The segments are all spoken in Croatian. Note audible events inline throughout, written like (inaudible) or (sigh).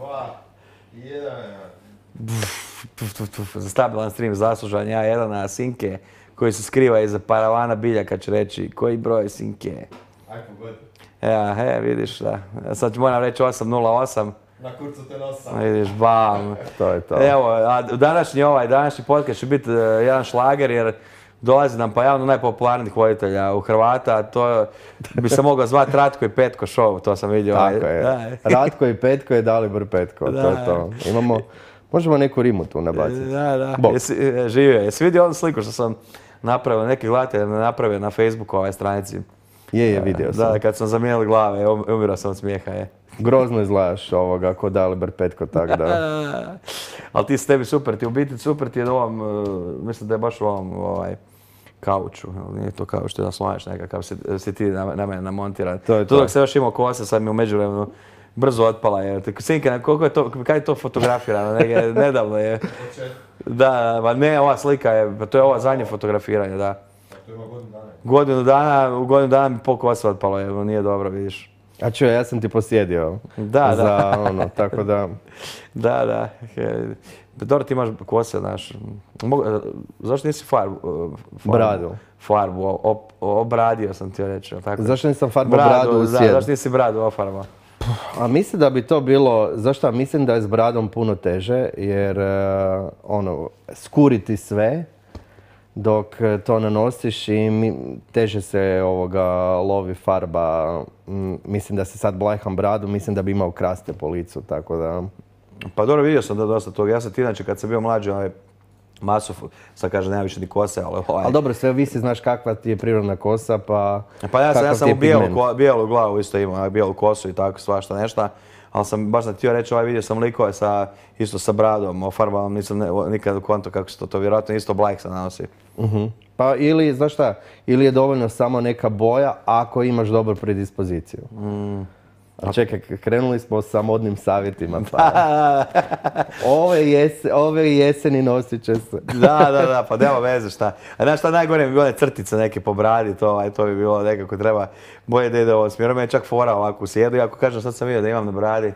dva, jedan. Za stabilan stream zaslužan ja jedan na Sinke koji se skriva iza paravana biljaka će reći koji broj Sinke. Aj god. Ja, e, he, vidiš da. Sad moram reći 808. Na kurcu te nosa. Vidiš, bam. (laughs) to je to. Evo, a današnji ovaj, današnji podcast će biti uh, e, jedan šlager jer dolazi nam pa javno najpopularnijih voditelja u Hrvata, a to bi se mogao zvati Ratko i Petko show, to sam vidio. Tako je. Ratko i Petko je Dalibor Petko, to je to. Imamo, možemo neku rimu tu nabaciti. Da, da, Bok. jesi, e, živio. Jesi vidio onu sliku što sam napravio, neki gledatelj napravio na Facebooku ovaj stranici? Je, je, vidio sam. Da, kad sam zamijenili glave, e, um, umirao sam od smijeha, je. Grozno izgledaš ovoga, ko Dalibor Petko, tako da. (laughs) Ali ti s tebi super, ti u biti super, ti je u ovom, e, mislim da je baš u ovom, ovaj, kauču, nije to kao što naslonjaš nekakav, se, si ti na, mene namontira. To je to. Dok se još imao kose, sad mi u međuvremenu brzo otpala je. Sinka, koliko je to, je to fotografirano, (laughs) nedavno je. Da, ma ne, ova slika je, pa to je ova zadnje fotografiranje, da. To godinu dana. u godinu dana mi pol kose otpalo nije dobro, vidiš. A čuj, ja sam ti posjedio. Da, za, da. ono, tako da... (laughs) Da, da. Pa dobro, ti imaš kose, znaš, e, zašto nisi e, bradu? Farbu, obradio sam ti reći, Zašto nisam farbu bradu, bradu Zašto nisi bradu ofarba? A mislim da bi to bilo, zašto mislim da je s bradom puno teže, jer e, ono, skuriti sve dok to nanosiš i teže se ovoga lovi farba. Mislim da se sad blajham bradu, mislim da bi imao kraste po licu, tako da... Pa dobro, vidio sam da dosta toga. Ja sam ti, inače kad sam bio mlađi, masu, sad kaže nema više ni kose, ali ovaj- Ali dobro, sve si znaš kakva ti je prirodna kosa, pa... Pa ja sam, ja sam u bijelu, glavu isto imao, bijelu kosu i tako, svašta nešta. Ali sam baš sam htio reći, ovaj vidio sam likove sa, isto sa bradom, ofarbam nisam ne, nikad u kontu kako se to, to vjerojatno isto Black se nanosi. Uh Pa ili, znaš šta, ili je dovoljno samo neka boja ako imaš dobru predispoziciju. Mm. A čekaj, krenuli smo sa modnim savjetima. Pa. (laughs) ove, jese, ove jeseni nosit će se. (laughs) da, da, da, pa nema veze šta. A znaš šta najgore bi bile crtice neke po bradi, to, to bi bilo nekako treba bolje da ide ovo smjerom. Ja čak fora ovako sjedu, ako kažem sad sam vidio da imam na bradi,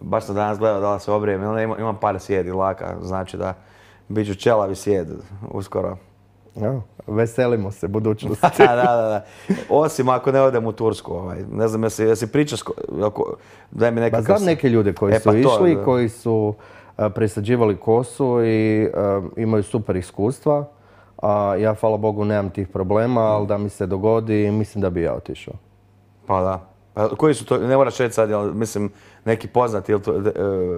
baš sam danas gledao da se obrijem, imam, imam par sjedi laka, znači da bit ću čelavi sjed uskoro veselimo se budućnosti. (laughs) da, da, da. Osim ako ne odem u Tursku. Ovaj. Ne znam, jesi, jesi pričaš... daj mi pa znam neke ljude koji e, su pa išli, koji su presađivali kosu i imaju super iskustva. ja, hvala Bogu, nemam tih problema, ali da mi se dogodi, mislim da bi ja otišao. Pa da. Pa koji su to, ne moraš reći sad, jel, mislim, neki poznati ili to, e,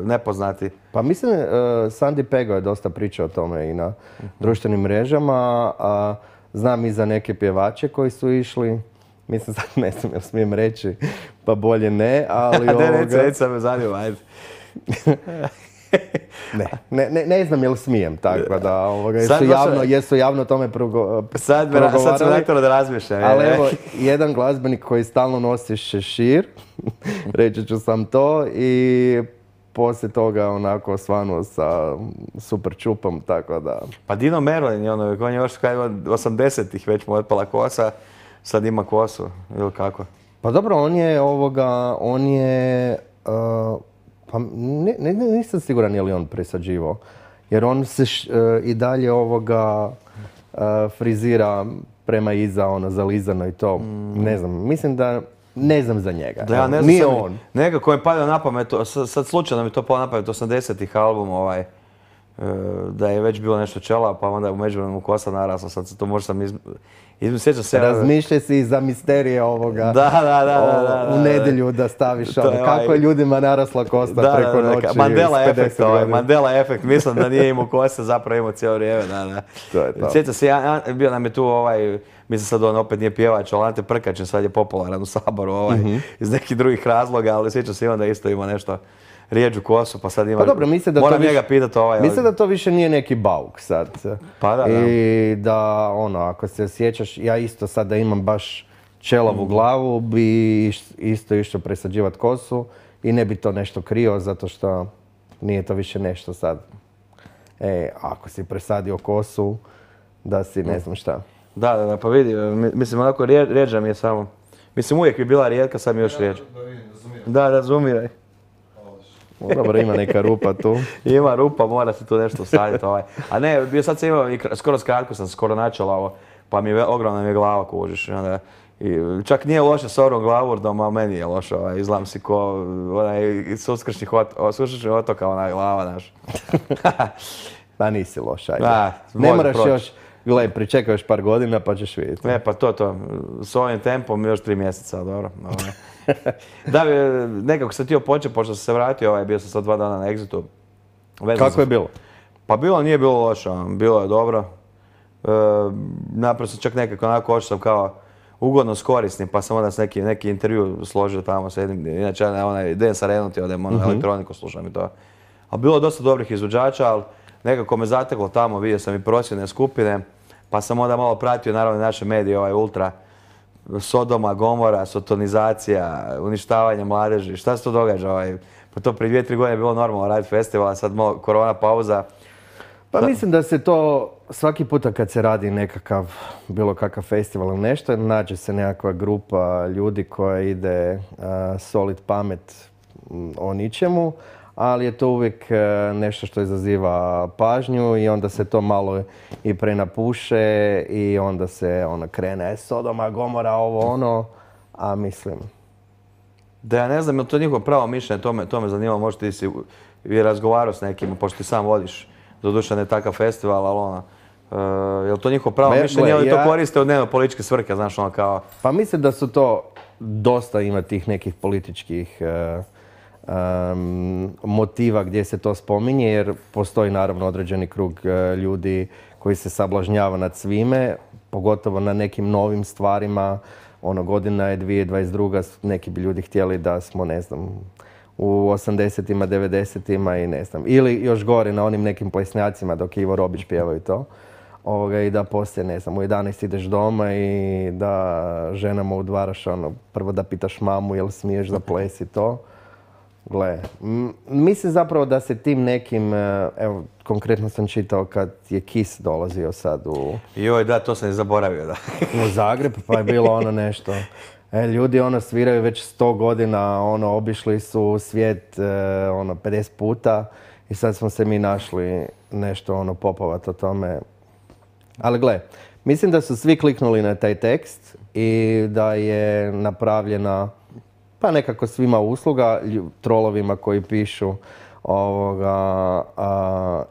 nepoznati? Pa mislim, e, Sandy Pego je dosta pričao o tome i na društvenim mrežama. A znam i za neke pjevače koji su išli. Mislim, sad ne znam jel smijem reći, pa bolje ne, (laughs) ali... ne, ovoga... me zanima, ajde. (laughs) (laughs) ne. ne. Ne, znam jel smijem, tako da ovoga, jesu, javno, jesu javno tome progo, sad, Sad sam da razmišljam. Ali evo, jedan glazbenik koji stalno nosi šešir, (laughs) reći ću sam to, i poslije toga onako osvanuo sa super čupom, tako da... Pa Dino Merlin je ono, on je još kaj 80-ih već mu otpala kosa, sad ima kosu, ili kako? Pa dobro, on je ovoga, on je... Pa nisam siguran je li on presađivao. Jer on se e, i dalje ovoga e, frizira prema iza, ono, zalizano i to. Mm. Ne znam, mislim da ne znam za njega. Da, ne on. Nekako je palio na pamet, sad, slučajno mi to palo na pamet, 80-ih album ovaj e, da je već bilo nešto čela, pa onda u međuvremenu kosa narasla, sad se to možda sam iz, Razmišlja se... Razmišljaj si i za misterije ovoga. Da, da, da. u nedelju da staviš ono. Kako je ovaj- ljudima narasla kosta preko noći. Mandela efekt, ovaj, Mandela efekt. Mislim da nije imao kosa, zapravo imao cijelo vrijeme. Da, da. Sjećam se, bio nam je tu ovaj, mislim sad on opet nije pjevač, ali Ante Prkačin sad je popularan u Saboru ovaj, mhm. iz nekih drugih razloga, ali sjećam se i onda isto ima nešto rijeđu kosu, pa sad ima... Pa dobro, mislim da moram to njega ovaj... Mislim da to više nije neki bauk sad. Pa da, I da. ono, ako se sjećaš, ja isto sad da imam baš čelavu mm. glavu, bi isto išao presađivati kosu i ne bi to nešto krio, zato što nije to više nešto sad. E, ako si presadio kosu, da si ne mm. znam šta. Da, da, da, pa vidi, mislim, onako rijeđa mi je samo. Mislim, uvijek bi bila rijetka, sad mi još rijeđa. Da, razumiraj. Dobro, ima neka rupa tu. (laughs) ima rupa, mora se tu nešto staviti. Ovaj. A ne, bio sad sam imao, skoro skratko sam skoro načela ovo, pa mi je ogromna mi je glava kužiš. Onda, i, čak nije loše s ovom glavurdom, a meni je loše, ovaj, izlam si ko onaj, suskršnih otoka otoka, ona glava, naš. (laughs) pa nisi loš, ajde. ne moraš još, gledaj, pričekaj još par godina pa ćeš vidjeti. Ne, pa to, to. S ovim tempom još tri mjeseca, dobro. Ovaj. (laughs) da, e, nekako sam tio početi, pošto sam se vratio, ovaj, bio sam sad dva dana na egzitu. Kako je bilo? Pa bilo nije bilo loše, ono, bilo je dobro. E, naprosto čak nekako onako ošao sam kao ugodno s pa sam onda s neki, neki intervju složio tamo s jednim, inače ja onaj, Dan sa odem ono, mhm. elektroniku slušam i to. A bilo je dosta dobrih izvođača, ali nekako me zateklo tamo, vidio sam i prosvjedne skupine, pa sam onda malo pratio naravno naše medije, ovaj Ultra, Sodoma, Gomora, sotonizacija, uništavanje mladeži. Šta se to događa? Ovaj, pa to prije dvije, tri godine je bilo normalno raditi festival, a sad korona pauza. Pa mislim da se to svaki puta kad se radi nekakav, bilo kakav festival ili nešto, nađe se nekakva grupa ljudi koja ide solid pamet o ničemu, ali je to uvijek e, nešto što izaziva pažnju i onda se to malo i prenapuše i onda se ono krene e, Sodoma, Gomora, ovo ono, a mislim... Da ja ne znam, je to njihovo pravo mišljenje, to me, to zanima, možda ti si razgovarao s nekim, pošto ti sam vodiš, doduše ne takav festival, ali ono, e, je li to njihovo pravo mišljenje ili to koriste od dnevno političke svrke, znaš ono kao... Pa mislim da su to, dosta ima tih nekih političkih motiva gdje se to spominje jer postoji naravno određeni krug e, ljudi koji se sablažnjava nad svime, pogotovo na nekim novim stvarima. Ono godina je 2022. Neki bi ljudi htjeli da smo, ne znam, u 80-ima, 90-ima i ne znam. Ili još gore na onim nekim plesnjacima dok Ivo Robić pjevaju to. Ovoga, I da poslije, ne znam, u 11 ideš doma i da ženama udvaraš ono, prvo da pitaš mamu jel smiješ da plesi to. Gle, mislim zapravo da se tim nekim, e, evo, konkretno sam čitao kad je Kiss dolazio sad u... Joj, da, to sam i zaboravio, da. (laughs) u Zagreb, pa je bilo ono nešto. E, ljudi ono sviraju već sto godina, ono, obišli su svijet, e, ono, 50 puta i sad smo se mi našli nešto, ono, popovat o tome. Ali gle, mislim da su svi kliknuli na taj tekst i da je napravljena pa nekako svima usluga, trolovima koji pišu ovoga,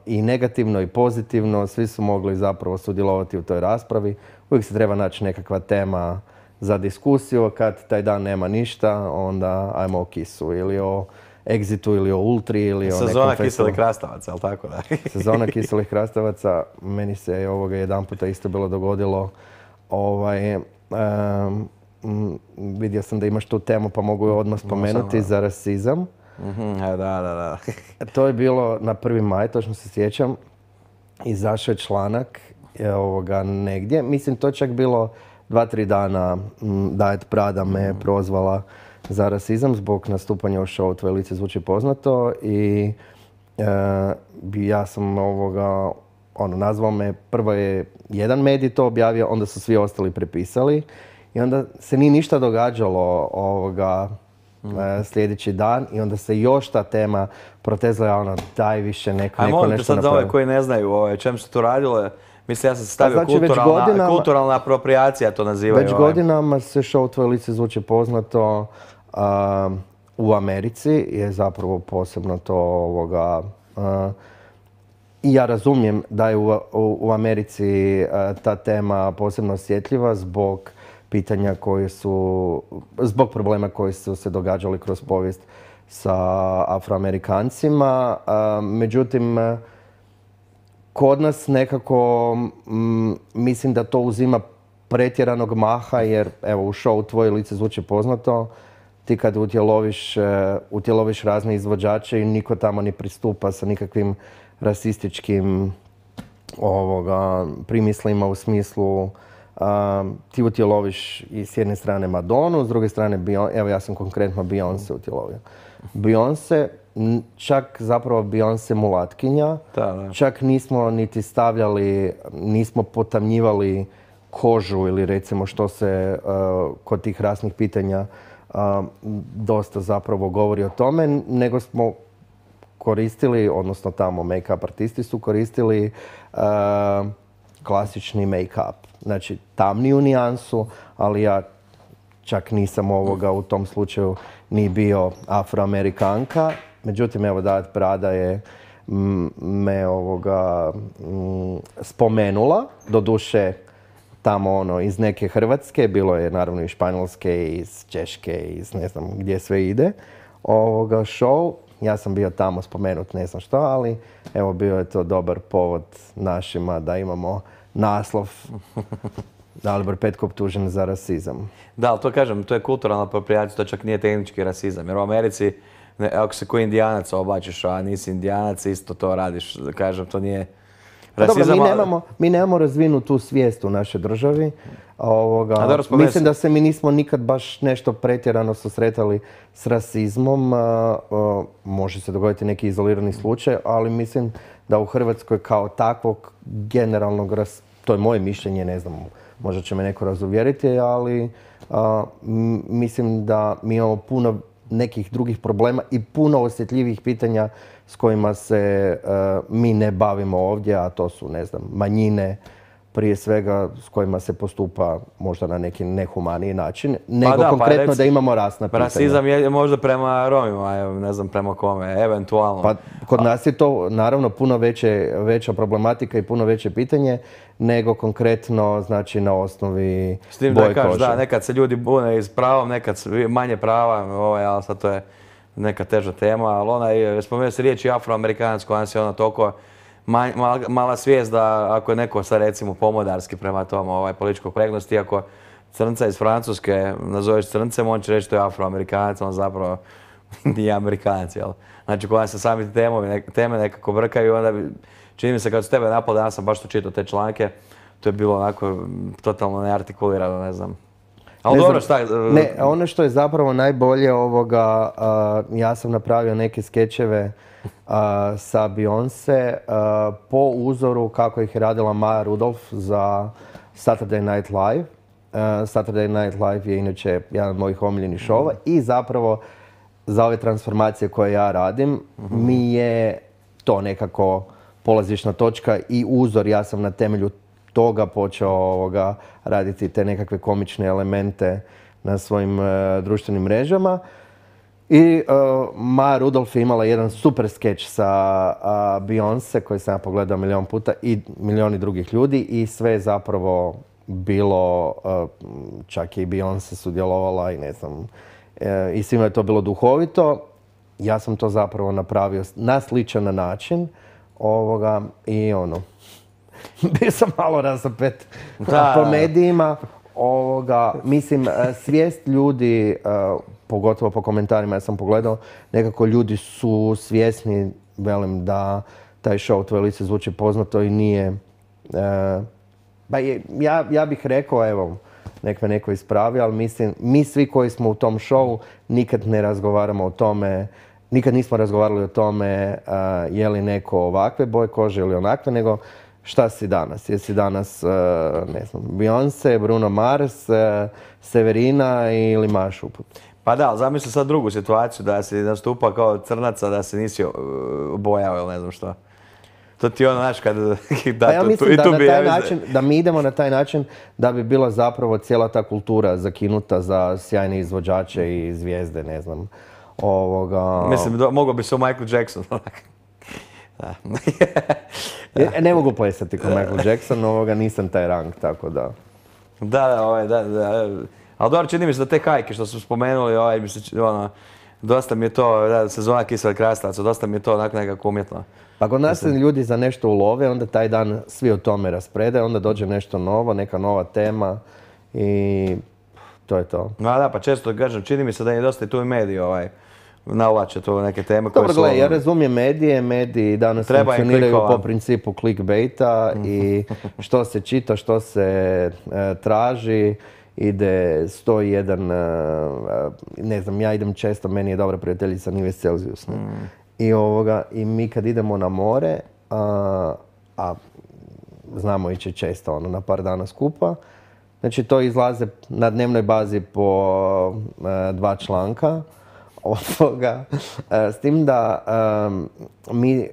i negativno i pozitivno, svi su mogli zapravo sudjelovati u toj raspravi. Uvijek se treba naći nekakva tema za diskusiju, kad taj dan nema ništa, onda ajmo o kisu ili o Exitu ili o Ultri ili Sezona o Sezona kiselih krastavaca, jel tako da? (laughs) Sezona kiselih krastavaca, meni se je ovoga jedan puta isto bilo dogodilo. Ovaj, Mm, vidio sam da imaš tu temu pa mogu odmah spomenuti za rasizam. Mhm, e, da, da, da. (laughs) to je bilo na 1. maj, točno se sjećam. Izašao je članak e, ovoga, negdje. Mislim, to čak bilo dva, tri dana mm, da je Prada me mhm. prozvala za rasizam zbog nastupanja u show Tvoje lice zvuči poznato i e, ja sam ovoga, ono, nazvao me, prvo je jedan medij to objavio, onda su svi ostali prepisali. I onda se nije ništa događalo ovoga mm. e, sljedeći dan i onda se još ta tema protezla je ono daj više neko, neko nešto sad za ove koji ne znaju o ovaj, čem se tu radilo, mislim ja sam pa stavio znači, kulturalna, apropriacija to nazivaju. Već ovaj. godinama se show Tvoje lice zvuči poznato, u Americi je zapravo posebno to ovoga... i ja razumijem da je u, Americi e, ta tema posebno osjetljiva zbog pitanja koje su, zbog problema koji su se događali kroz povijest sa afroamerikancima. Međutim, kod nas nekako mm, mislim da to uzima pretjeranog maha jer evo u šou tvoje lice zvuče poznato ti kad e, utjeloviš, razne izvođače i niko tamo ne pristupa sa nikakvim rasističkim ovoga, primislima u smislu ti utjeloviš i s jedne strane Madonu, s druge strane, evo ja sam konkretno Beyoncé utjelovio. Beyoncé, čak zapravo Beyoncé mulatkinja, čak nismo niti stavljali, nismo potamnjivali kožu ili recimo što se e, kod tih rasnih pitanja dosta zapravo govori o tome, nego smo koristili, odnosno tamo make-up artisti su koristili klasični make-up. Znači, tamniju nijansu, ali ja čak nisam ovoga u tom slučaju ni bio afroamerikanka. Međutim, evo da, Prada je mm, me ovoga mm, spomenula, doduše tamo ono iz neke Hrvatske, bilo je naravno i Španjolske, iz Češke, iz ne znam gdje sve ide, ovoga show ja sam bio tamo spomenut, ne znam što, ali evo bio je to dobar povod našima da imamo naslov (laughs) Dalibor Petko optužen za rasizam. Da, ali to kažem, to je kulturalna apropriacija, to čak nije tehnički rasizam. Jer u Americi, ako se koji indijanac obačiš, a nisi indijanac, isto to radiš. Kažem, to nije pa mi nemamo, mi razvinu tu svijest u našoj državi. mislim da se mi nismo nikad baš nešto pretjerano susretali s rasizmom. Može se dogoditi neki izolirani slučaj, ali mislim da u Hrvatskoj kao takvog generalnog, to je moje mišljenje, ne znam, možda će me neko razuvjeriti, ali mislim da mi imamo puno nekih drugih problema i puno osjetljivih pitanja s kojima se e, mi ne bavimo ovdje, a to su, ne znam, manjine, prije svega s kojima se postupa možda na neki nehumaniji način, pa nego pa konkretno da imamo rasna pitanja. Rasizam je možda prema Romima, ne znam prema kome, eventualno. Pa kod nas je to naravno puno veća problematika i puno veće pitanje nego konkretno znači na osnovi S tim da da, nekad se ljudi bune s pravom, nekad manje prava, ovaj, ali sad to je neka teža tema, ali ona je, spomenuo se riječi afroamerikansko, ona se ona toliko mala svijest da ako je neko sad recimo pomodarski prema tom ovaj, političkog pregnosti, ako crnca iz Francuske nazoveš crncem, on će reći to je afroamerikanac, on zapravo (laughs) nije amerikanac, jel? Znači, koja se sami teme nekako brkaju, onda čini mi se kad su tebe napali, ja sam baš to čitao te članke, to je bilo onako totalno neartikulirano, ne znam, ali ne e, Ne, ono što je zapravo najbolje ovoga, ja sam napravio neke skečeve sa Beyoncé po uzoru kako ih je radila Maja Rudolf za Saturday Night Live. Saturday Night Live je inače jedan od mojih omiljenih šova i zapravo za ove transformacije koje ja radim mi je to nekako polazišna točka i uzor. Ja sam na temelju toga počeo ovoga, raditi te nekakve komične elemente na svojim e, društvenim mrežama. I uh, Rudolf je imala jedan super skeč sa uh, Beyoncé koji sam ja pogledao milion puta i milioni drugih ljudi i sve je zapravo bilo, e, čak je i Beyoncé sudjelovala i ne znam, i svima je to bilo duhovito. Ja sam to zapravo napravio na sličan način ovoga i ono, (laughs) bio sam malo razopet po medijima. Ovoga, mislim, e, svijest ljudi, e, pogotovo po komentarima ja sam pogledao, nekako ljudi su svjesni, velim, da taj show Tvoje lice zvuči poznato i nije... Ba, e, pa ja, bih rekao, evo, nek me neko ispravi, ali mislim, mi svi koji smo u tom showu nikad ne razgovaramo o tome, nikad nismo razgovarali o tome je li neko ovakve boje kože ili onakve, nego šta si danas? Jesi danas, e, ne znam, Beyoncé, Bruno Mars, e, Severina ili Maš Pa da, ali zamisli sad drugu situaciju, da si nastupa kao crnaca, da se nisi e, bojao ili ne znam što. To ti ono, znaš, kad... (laughs) Pa da, ja mislim da, na taj način, da mi idemo na taj način da bi bila zapravo cijela ta kultura zakinuta za sjajne izvođače i zvijezde, ne znam. Ovoga... Mislim, mogao bi se o Michael Jackson. (laughs) (laughs) E, e, ne mogu plesati kao Michael Jackson, ovoga nisam taj rang, tako da... Da, da, ovaj, da, da. Ali dobro, čini mi se da te kajke što su spomenuli, ovaj, mi se, ono, dosta mi je to, da, sezona Kisel Krastavaca, dosta mi je to onak nekako umjetno. Pa kod nas ljudi za nešto ulove, onda taj dan svi o tome rasprede, onda dođe nešto novo, neka nova tema i to je to. Da, da, pa često kažem, čini mi se da je dosta i tu i mediji ovaj, navlače to neke teme koje su... Dobro, gledaj, ja ono- razumijem medije, mediji danas funkcioniraju po principu clickbaita (laughs) i što se čita, što se e, traži, ide 101, jedan, e, e, ne znam, ja idem često, meni je dobra prijateljica Nives Celsius. Mm. I, ovoga, I mi kad idemo na more, a, znamo ići često, ono, na par dana skupa, Znači to izlaze na dnevnoj bazi po dva članka ovoga, (laughs) e, s tim da mi, e,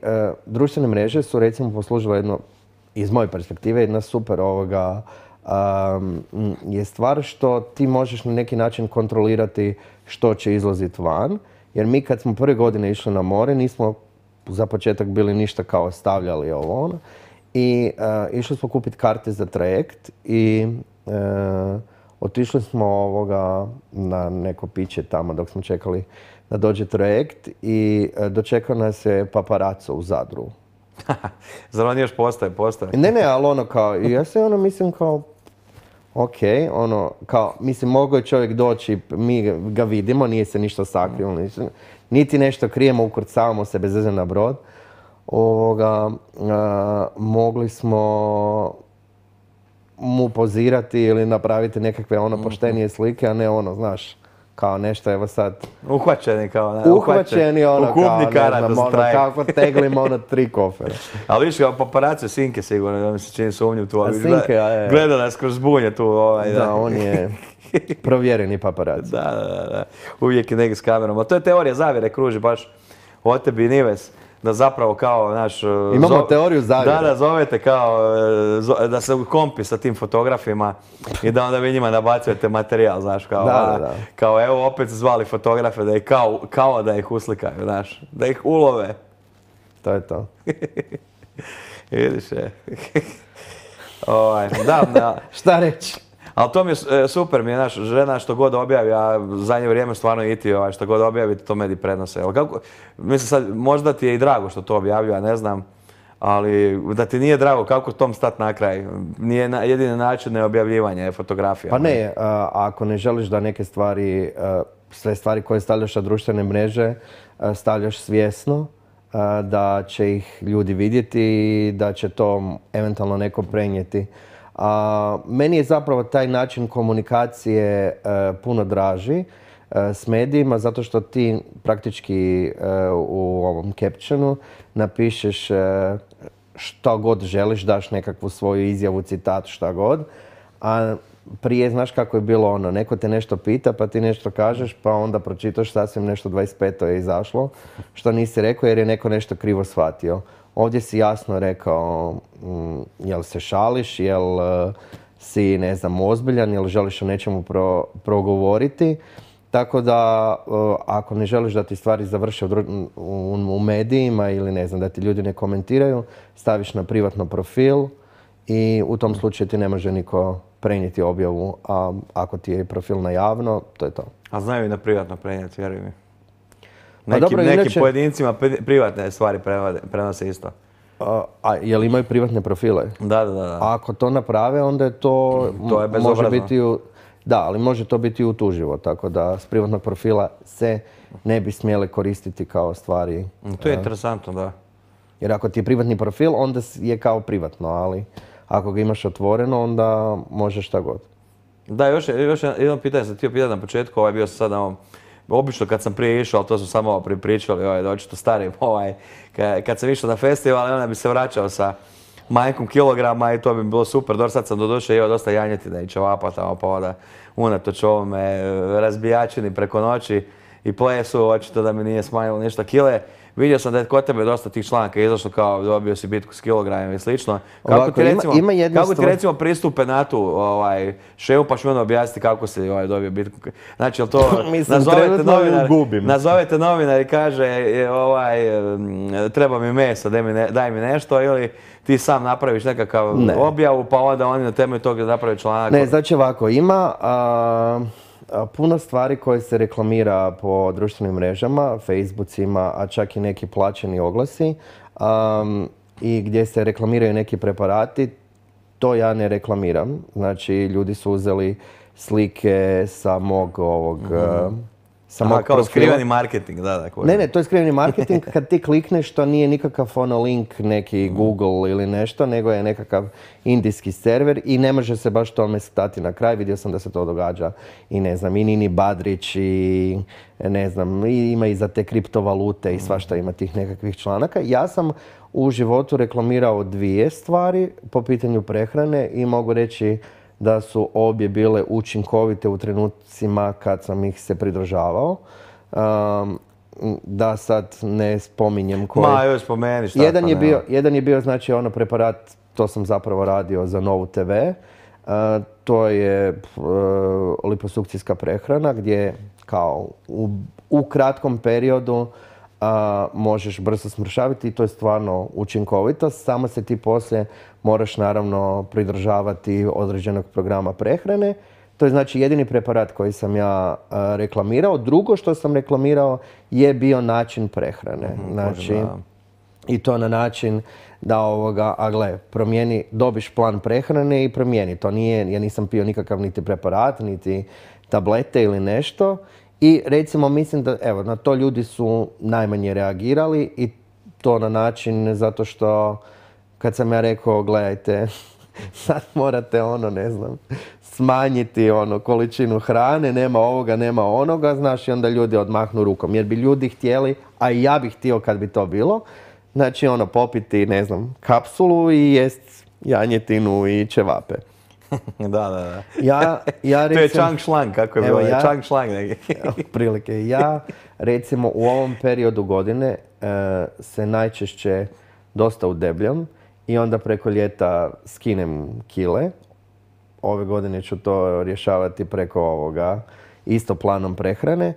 društvene mreže su recimo poslužile jedno, iz moje perspektive, jedna super ovoga, je stvar što ti možeš na neki način kontrolirati što će izlaziti van. Jer mi kad smo prve godine išli na more, nismo za početak bili ništa kao stavljali ovo ono. I e, išli smo kupiti karte za trajekt i Otišli smo ovoga na neko piće tamo dok smo čekali da dođe trajekt i e, dočekao nas je paparaco u Zadru. (laughs) Zar on još postaje, postoje? Ne, ne, ali ono kao, ja se ono mislim kao, ok, ono, kao, mislim, mogao je čovjek doći, mi ga vidimo, nije se ništa sakrilo, mm. niti nešto krijemo, ukrcavamo se bez na brod. Ovoga, mogli smo mu pozirati ili napraviti nekakve ono mhm. poštenije slike, a ne ono, znaš, kao nešto, evo sad... Uhvaćeni kao, ne, uhvaćeni ono, kao, ne znam, ono, kako teglim ono tri kofere. (laughs) Ali viš kao paparacu Sinke sigurno, da mi se čini sumnjiv tu, ali gleda, nas e. kroz bunje tu, ovaj, da. on je (laughs) provjereni paparac. da, da, da, uvijek je negdje s kamerom, a to je teorija zavire, kruži baš o tebi Nives da zapravo kao naš... E, Imamo teoriju Da, da zovete kao, e, da se kompi sa tim fotografima i da onda vi njima nabacujete materijal, znaš, kao, ono, kao evo opet zvali fotografe da ih kao, kao da ih uslikaju, znaš, da ih ulove. To je to. (laughs) Vidiš je. (laughs) Ovaj, da, da. Šta reći? Ali to mi je e, super, mi je naš žena što god objavi, a za vrijeme stvarno i ti ovaj, što god objavi, to medi prenose. mislim sad, možda ti je i drago što to objavlja, ne znam, ali da ti nije drago kako tom stat na kraj. Nije na, jedini način je objavljivanje fotografija. Pa ne, e, ako ne želiš da neke stvari, e, sve stvari koje stavljaš na društvene mreže, stavljaš svjesno, da će ih ljudi vidjeti i da će to eventualno neko prenijeti. A meni je zapravo taj način komunikacije e, puno draži e, s medijima zato što ti praktički e, u ovom captionu napišeš e, što god želiš, daš nekakvu svoju izjavu, citat, šta god. A prije, znaš kako je bilo ono, neko te nešto pita pa ti nešto kažeš pa onda pročitaš sasvim nešto 25. je izašlo što nisi rekao jer je neko nešto krivo shvatio. Ovdje si jasno rekao mm, jel se šališ, jel e, si ne znam ozbiljan, jel želiš o nečemu progovoriti. Tako da e, ako ne želiš da ti stvari završe u, medijima ili ne znam da ti ljudi ne komentiraju, staviš na privatno profil i u tom slučaju ti ne može niko prenijeti objavu, a ako ti je profil na javno, to je to. A znaju i na privatno prenijeti, vjerujem. mi. Pa nekim, dobro, pojedincima privatne stvari prenose isto. A, jel imaju privatne profile? Da, da, da. A ako to naprave, onda je to, to je može biti u, da, ali može to biti utuživo, tako da s privatnog profila se ne bi smjele koristiti kao stvari. Mm, to je interesantno, da. Jer ako ti je privatni profil, onda je kao privatno, ali ako ga imaš otvoreno, onda možeš šta god. Da, još, još jedno pitanje sam htio pitati na početku, ovaj bio sam sad na obično kad sam prije išao, to su samo pričali, ovaj, da očito starim, (laughs) ovaj, kad, sam išao na festival, e, onda bi se vraćao sa majkom kilograma i to bi bilo super. Dobro, sad sam doduše jeo dosta janjetine i čevapa tamo, pa onda unatoč ovome e, razbijačini preko noći i plesu, očito da mi nije smanjilo ništa kile. Vidio sam da je kod tebe dosta tih članaka izašlo kao dobio si bitku s kilogramima i slično. Kako ti recimo, pristupe na ovaj, ševu pa ću onda objasniti kako se ovaj, dobio bitku. Znači, jel to (laughs) nazovete, novinar, nazovete novinar i kaže ovaj, treba mi mesa, daj mi, nešto ili ti sam napraviš nekakav objavu pa onda oni na temelju toga naprave članak. Ne, znači ovako, ima puno stvari koje se reklamira po društvenim mrežama, Facebookima, a čak i neki plaćeni oglasi um, i gdje se reklamiraju neki preparati, to ja ne reklamiram. Znači, ljudi su uzeli slike sa mog ovog... Mhm. Samo kao skriveni marketing, da, da. Ne, ne, to je skriveni marketing kad ti klikneš, to nije nikakav ono link, neki mm. Google ili nešto, nego je nekakav indijski server i ne može se baš tome stati na kraj. Vidio sam da se to događa i ne znam, i Nini Badrić i ne znam, ima i za te kriptovalute i mm. svašta ima tih nekakvih članaka. Ja sam u životu reklamirao dvije stvari po pitanju prehrane i mogu reći da su obje bile učinkovite u trenutcima kad sam ih se pridržavao. Ehm, da sad ne spominjem koji... Ma, spomeni jedan, je bio, jedan je bio, znači, ono preparat, to sam zapravo radio za Novu TV. Ehm, to je uh, liposukcijska prehrana gdje kao u, kratkom periodu eh, možeš brzo smršaviti i to je stvarno učinkovito. Samo se ti poslije moraš naravno pridržavati određenog programa prehrane. To je znači jedini preparat koji sam ja e, reklamirao. Drugo što sam reklamirao je bio način prehrane. Mhm, znači, I to na način da ovoga, a gle, promijeni, dobiš plan prehrane i promijeni. To nije, ja nisam pio nikakav niti preparat, niti tablete ili nešto. I recimo mislim da, evo, na to ljudi su najmanje reagirali i to na način zato što kad sam ja rekao, gledajte, (laughs) sad morate ono, ne znam, smanjiti ono količinu hrane, nema ovoga, nema onoga, znaš, i onda ljudi odmahnu rukom. Jer bi ljudi htjeli, a i ja bih htio kad bi to bilo, znači ono, popiti, ne znam, kapsulu i jest janjetinu i čevape. (laughs) da, da, da. Ja, ja recimo, (laughs) to je čang šlang, kako je bilo, ja, šlang neki. prilike, ja recimo u ovom periodu godine eh, se najčešće dosta udebljam i onda preko ljeta skinem kile. Ove godine ću to rješavati preko ovoga, isto planom prehrane.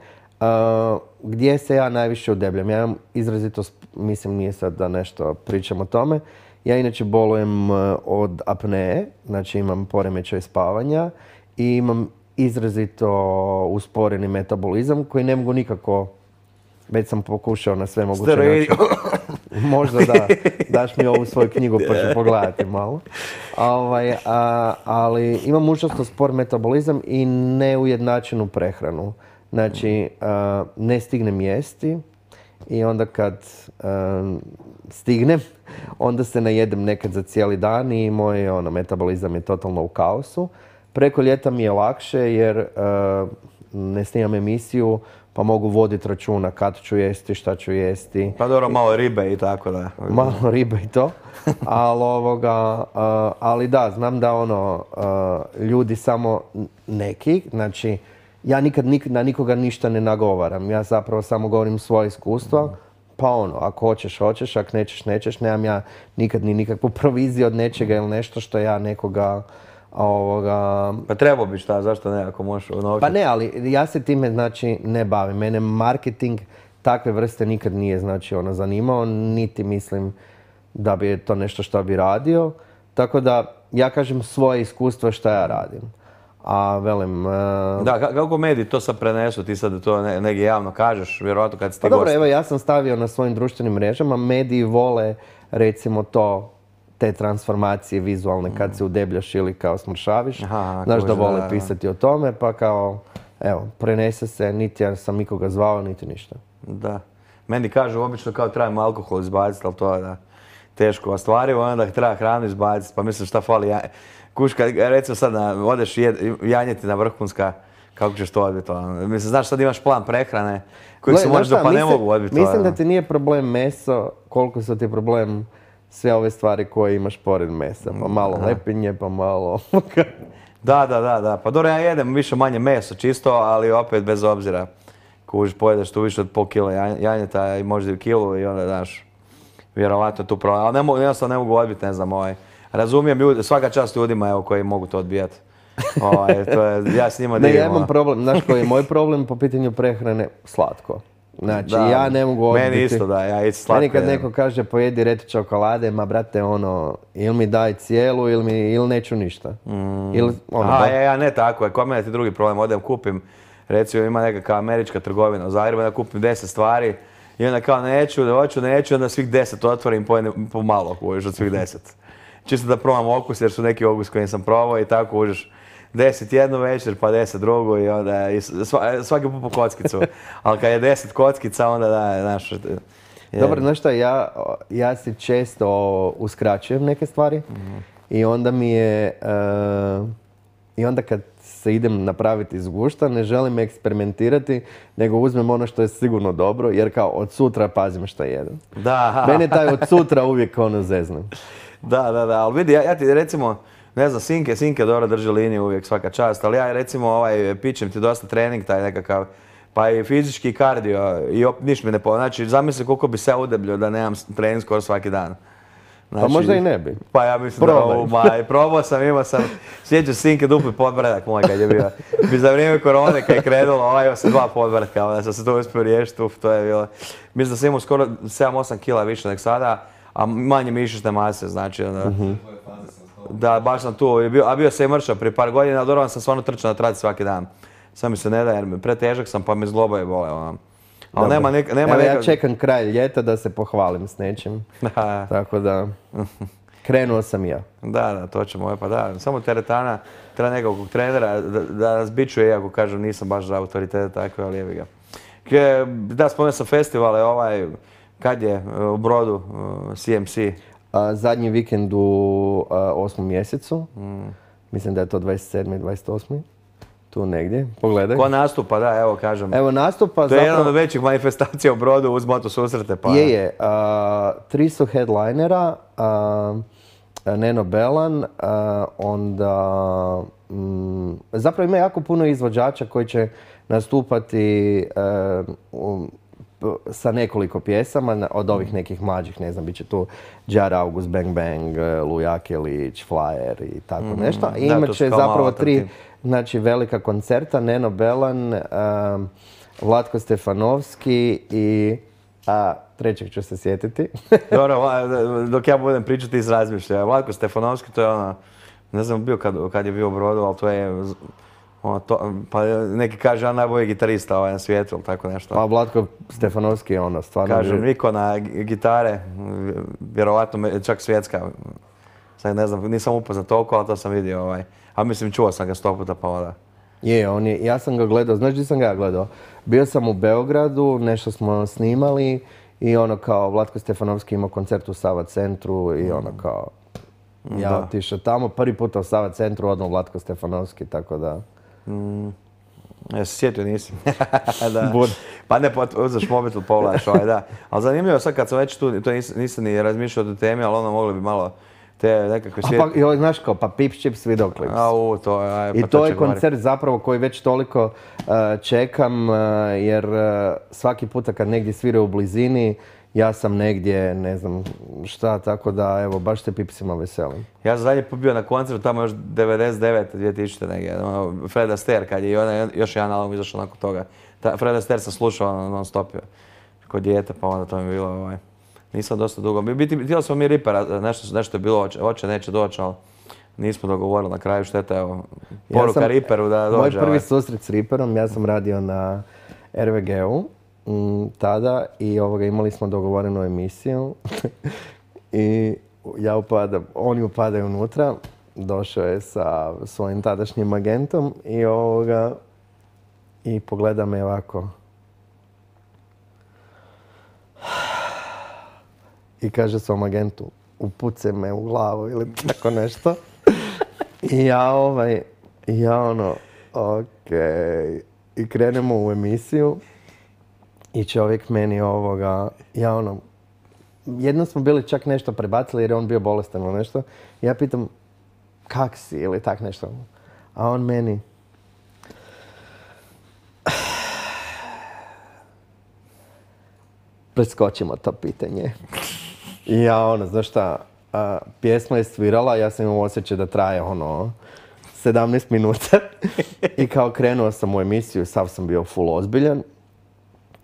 gdje se ja najviše udebljam? Ja imam izrazito, mislim nije sad da nešto pričam o tome. Ja inače bolujem e, od apneje, znači imam poremećaj spavanja i imam izrazito usporeni metabolizam koji ne mogu nikako, već sam pokušao na sve moguće načine. (laughs) Možda da, (laughs) daš mi ovu svoju knjigu pa ću pogledati malo. Ovaj, a, ali imam užasno spor metabolizam i neujednačenu prehranu. Znači, a, ne stignem jesti i onda kad stignem, onda se najedem nekad za cijeli dan i moj ono, metabolizam je totalno u kaosu. Preko ljeta mi je lakše jer ne snimam emisiju, pa mogu voditi računa kad ću jesti, šta ću jesti. Pa dobro, malo ribe i tako da. (laughs) Malo ribe i to, ali ali da, znam da ono, ljudi samo neki, znači ja nikad na nikoga ništa ne nagovaram, ja zapravo samo govorim svoje iskustva, pa ono, ako hoćeš, hoćeš, ako nećeš, nećeš, nemam ja nikad ni nikakvu proviziju od nečega ili nešto što ja nekoga Ovoga... Pa trebao bi šta, zašto ne, ako možeš unoviti? Pa ne, ali ja se time znači ne bavim. Mene marketing takve vrste nikad nije znači ono zanimao, niti mislim da bi to nešto što bi radio. Tako da ja kažem svoje iskustvo šta ja radim. A velim... E, da, kako mediji to sad prenesu, ti sad to ne, negdje javno kažeš, vjerojatno kad ste pa Dobro, evo ja sam stavio na svojim društvenim mrežama, mediji vole recimo to te transformacije vizualne kad se udebljaš ili kao smršaviš. Znaš da vole pisati o tome, pa kao, evo, prenese se, niti ja sam nikoga zvao, niti ništa. Da. Meni kažu obično kao trebamo alkohol izbaciti, ali to je da teško ostvarivo, onda treba hranu izbaciti, pa mislim šta fali. Ja, kuška, recimo sad na, odeš janjeti na vrhunska, kako ćeš to odbiti? Ono? Mislim, znaš sad imaš plan prehrane koji se možeš da pa ne mogu odbiti. Mislim ono. da ti nije problem meso, koliko se ti problem sve ove stvari koje imaš pored mesa. Pa malo lepinje, pa malo... (laughs) da, da, da, da. Pa dobro, ja jedem više manje meso čisto, ali opet bez obzira. Kužiš, pojedeš tu više od pol kila janjeta i možda i kilu i onda daš vjerovatno tu problem. Ali ne jednostavno ne mogu odbiti, ne znam, ovaj. Razumijem ljudi, svaka čast ljudima evo, koji mogu to odbijati. Ovaj, to je, ja s njima (laughs) ja imam ono. problem, znaš koji je moj (laughs) problem po pitanju prehrane, slatko. Znači, ja ne mogu odbiti. Meni isto, da, ja Meni kad neko kaže pojedi reti čokolade, ma brate, ono, ili mi daj cijelu, ili mi, neću ništa. Mm. Ono, A, ja, ne tako, kod mene ti drugi problem, odem kupim, recimo ima nekakva američka trgovina u Zagrebu, da kupim deset stvari, i onda kao neću, da hoću, neću, onda svih deset otvorim, po malo, kužiš od svih deset. Čisto da probam okus, jer su neki okus koji sam probao i tako, kužiš deset jednu večer, pa deset drugu i onda svaki put po kockicu. (laughs) Ali kad je deset kockica, onda da, znaš... E, dobro, znaš šta, ja, ja si često uskraćujem neke stvari mhm. i onda mi je... E, I onda kad se idem napraviti iz gušta, ne želim eksperimentirati, nego uzmem ono što je sigurno dobro, jer kao od sutra pazim što jedem. Da. Mene taj od sutra uvijek ono zeznam. (laughs) Da, da, da, ali vidi, ja ti recimo, ne znam, Sinke, Sinke dobro drži liniju uvijek svaka čast, ali ja recimo ovaj, pićem ti dosta trening, taj nekakav, pa i fizički kardio, i op, niš mi ne po... Znači, zamisli koliko bi se udebljio da nemam trening skoro svaki dan. Pa znači, pa možda i ne bi. Pa ja mislim Probaj. da, ma, probao sam, imao sam, sjećam sinke dupli podbradak moj kad je bio. Bi za vrijeme korone kad je krenulo, ovaj imao sam dva podbradka, onda sam se to uspio riješiti, uf, to je bilo. Mislim da sam imao skoro 7-8 kila više nego sada, a manje mišićne mase, znači, onda... Mhm. Da, baš sam tu, a bio sam i mršav prije par godina, ali sam stvarno trčao na traci svaki dan. Samo mi se ne da jer me pretežak sam pa me zgloba je bole. Ono. Ali nema, Evo, ja čekam kraj ljeta da se pohvalim s nečim. (laughs) Tako da, krenuo sam ja. Da, da, to ćemo, pa da. Samo teretana, treba nekog trenera da, da nas iako kažem nisam baš za autoritete takve, ali ga. Da, spomenuo sam festivale, ovaj, kad je u Brodu, CMC zadnji vikend u osmom mjesecu. Mm. Mislim da je to 27. i 28 tu negdje, pogledaj. Ko nastupa, da, evo kažem. Evo nastupa. To zapravo... je jedna od većih manifestacija u Brodu uz moto susrete. Pa... Je, je. tri headlinera, Neno Belan, onda... Mm, zapravo ima jako puno izvođača koji će nastupati e, sa nekoliko pjesama od ovih nekih mlađih, ne znam, bit će tu Jar August, Bang Bang, e, Lou Akelić, Flyer i tako mhm. nešto. I imat će zapravo tri znači, velika koncerta, Neno Belan, Vlatko Stefanovski i a trećeg ću se sjetiti. (laughs) Dobro, e, dok ja budem pričati iz razmišljaja. Vlatko Stefanovski, to je ona, ne znam bio kad, kad je bio u Brodu, ali to je ono pa neki kaže, a najbolji gitarista ovaj na svijetu ili tako nešto. Pa Vlatko Stefanovski je ono, stvarno... kaže niko na gitare, vjerovatno čak svjetska. Sad ne znam, nisam upoznat toliko, ali to sam vidio ovaj. A mislim, čuo sam ga sto puta pa onda. Je, on je, ja sam ga gledao, znaš gdje sam ga gledao? Bio sam u Beogradu, nešto smo snimali i ono kao Vlatko Stefanovski imao koncert u Sava centru i ono mm. kao ja otišao tamo, prvi put u Sava centru odmah Vlatko Stefanovski, tako da... Mm. Ja se sjetio nisam. (laughs) da. Pa ne, pa uzmeš mobitel, povlaš. ovaj, da. Ali zanimljivo sad kad sam već tu, to nisam, nisam ni razmišljao o temi, ali ono mogli bi malo te nekakve svijete... A pa, joj, znaš kao, pa Pip Chips videoclips. A, u, to je, aj, pa I to, to je koncert zapravo koji već toliko eh, čekam, eh, jer eh, svaki puta kad negdje svira u blizini, ja sam negdje, ne znam šta, tako da evo, baš te pipsima veselim. Ja sam zadnje pobio na koncertu, tamo još 99. 2000. negdje, ono, Fred kad je ona, još jedan album izašao nakon toga. Ta, Fred Astaire sam slušao ono, non stopio, kod djete pa onda to mi je bilo ovaj. Nisam dosta dugo. Biti, htjeli smo mi ripera, nešto, je bilo, oče neće doći, ali nismo dogovorili na kraju šteta, evo, poruka ja Riperu da dođe. Moj prvi ovaj. susret s Riperom, ja sam radio na RVG-u Mm, tada i ovoga, imali smo dogovorenu emisiju (laughs) i ja upadam, oni upadaju unutra, došao je sa svojim tadašnjim agentom i ovoga i pogleda me ovako. I kaže svom agentu, upuce me u glavu ili tako nešto. I ja ovaj, ja ono, I krenemo u emisiju i čovjek meni ovoga, ja ono, jedno smo bili čak nešto prebacili jer je on bio bolestan ili nešto. Ja pitam, kak si ili tak nešto. A on meni, (sighs) preskočimo to pitanje. I ja ono, znaš šta, pjesma je svirala, ja sam imao osjećaj da traje ono 17 minuta. (laughs) I kao krenuo sam u emisiju, sav sam bio full ozbiljan.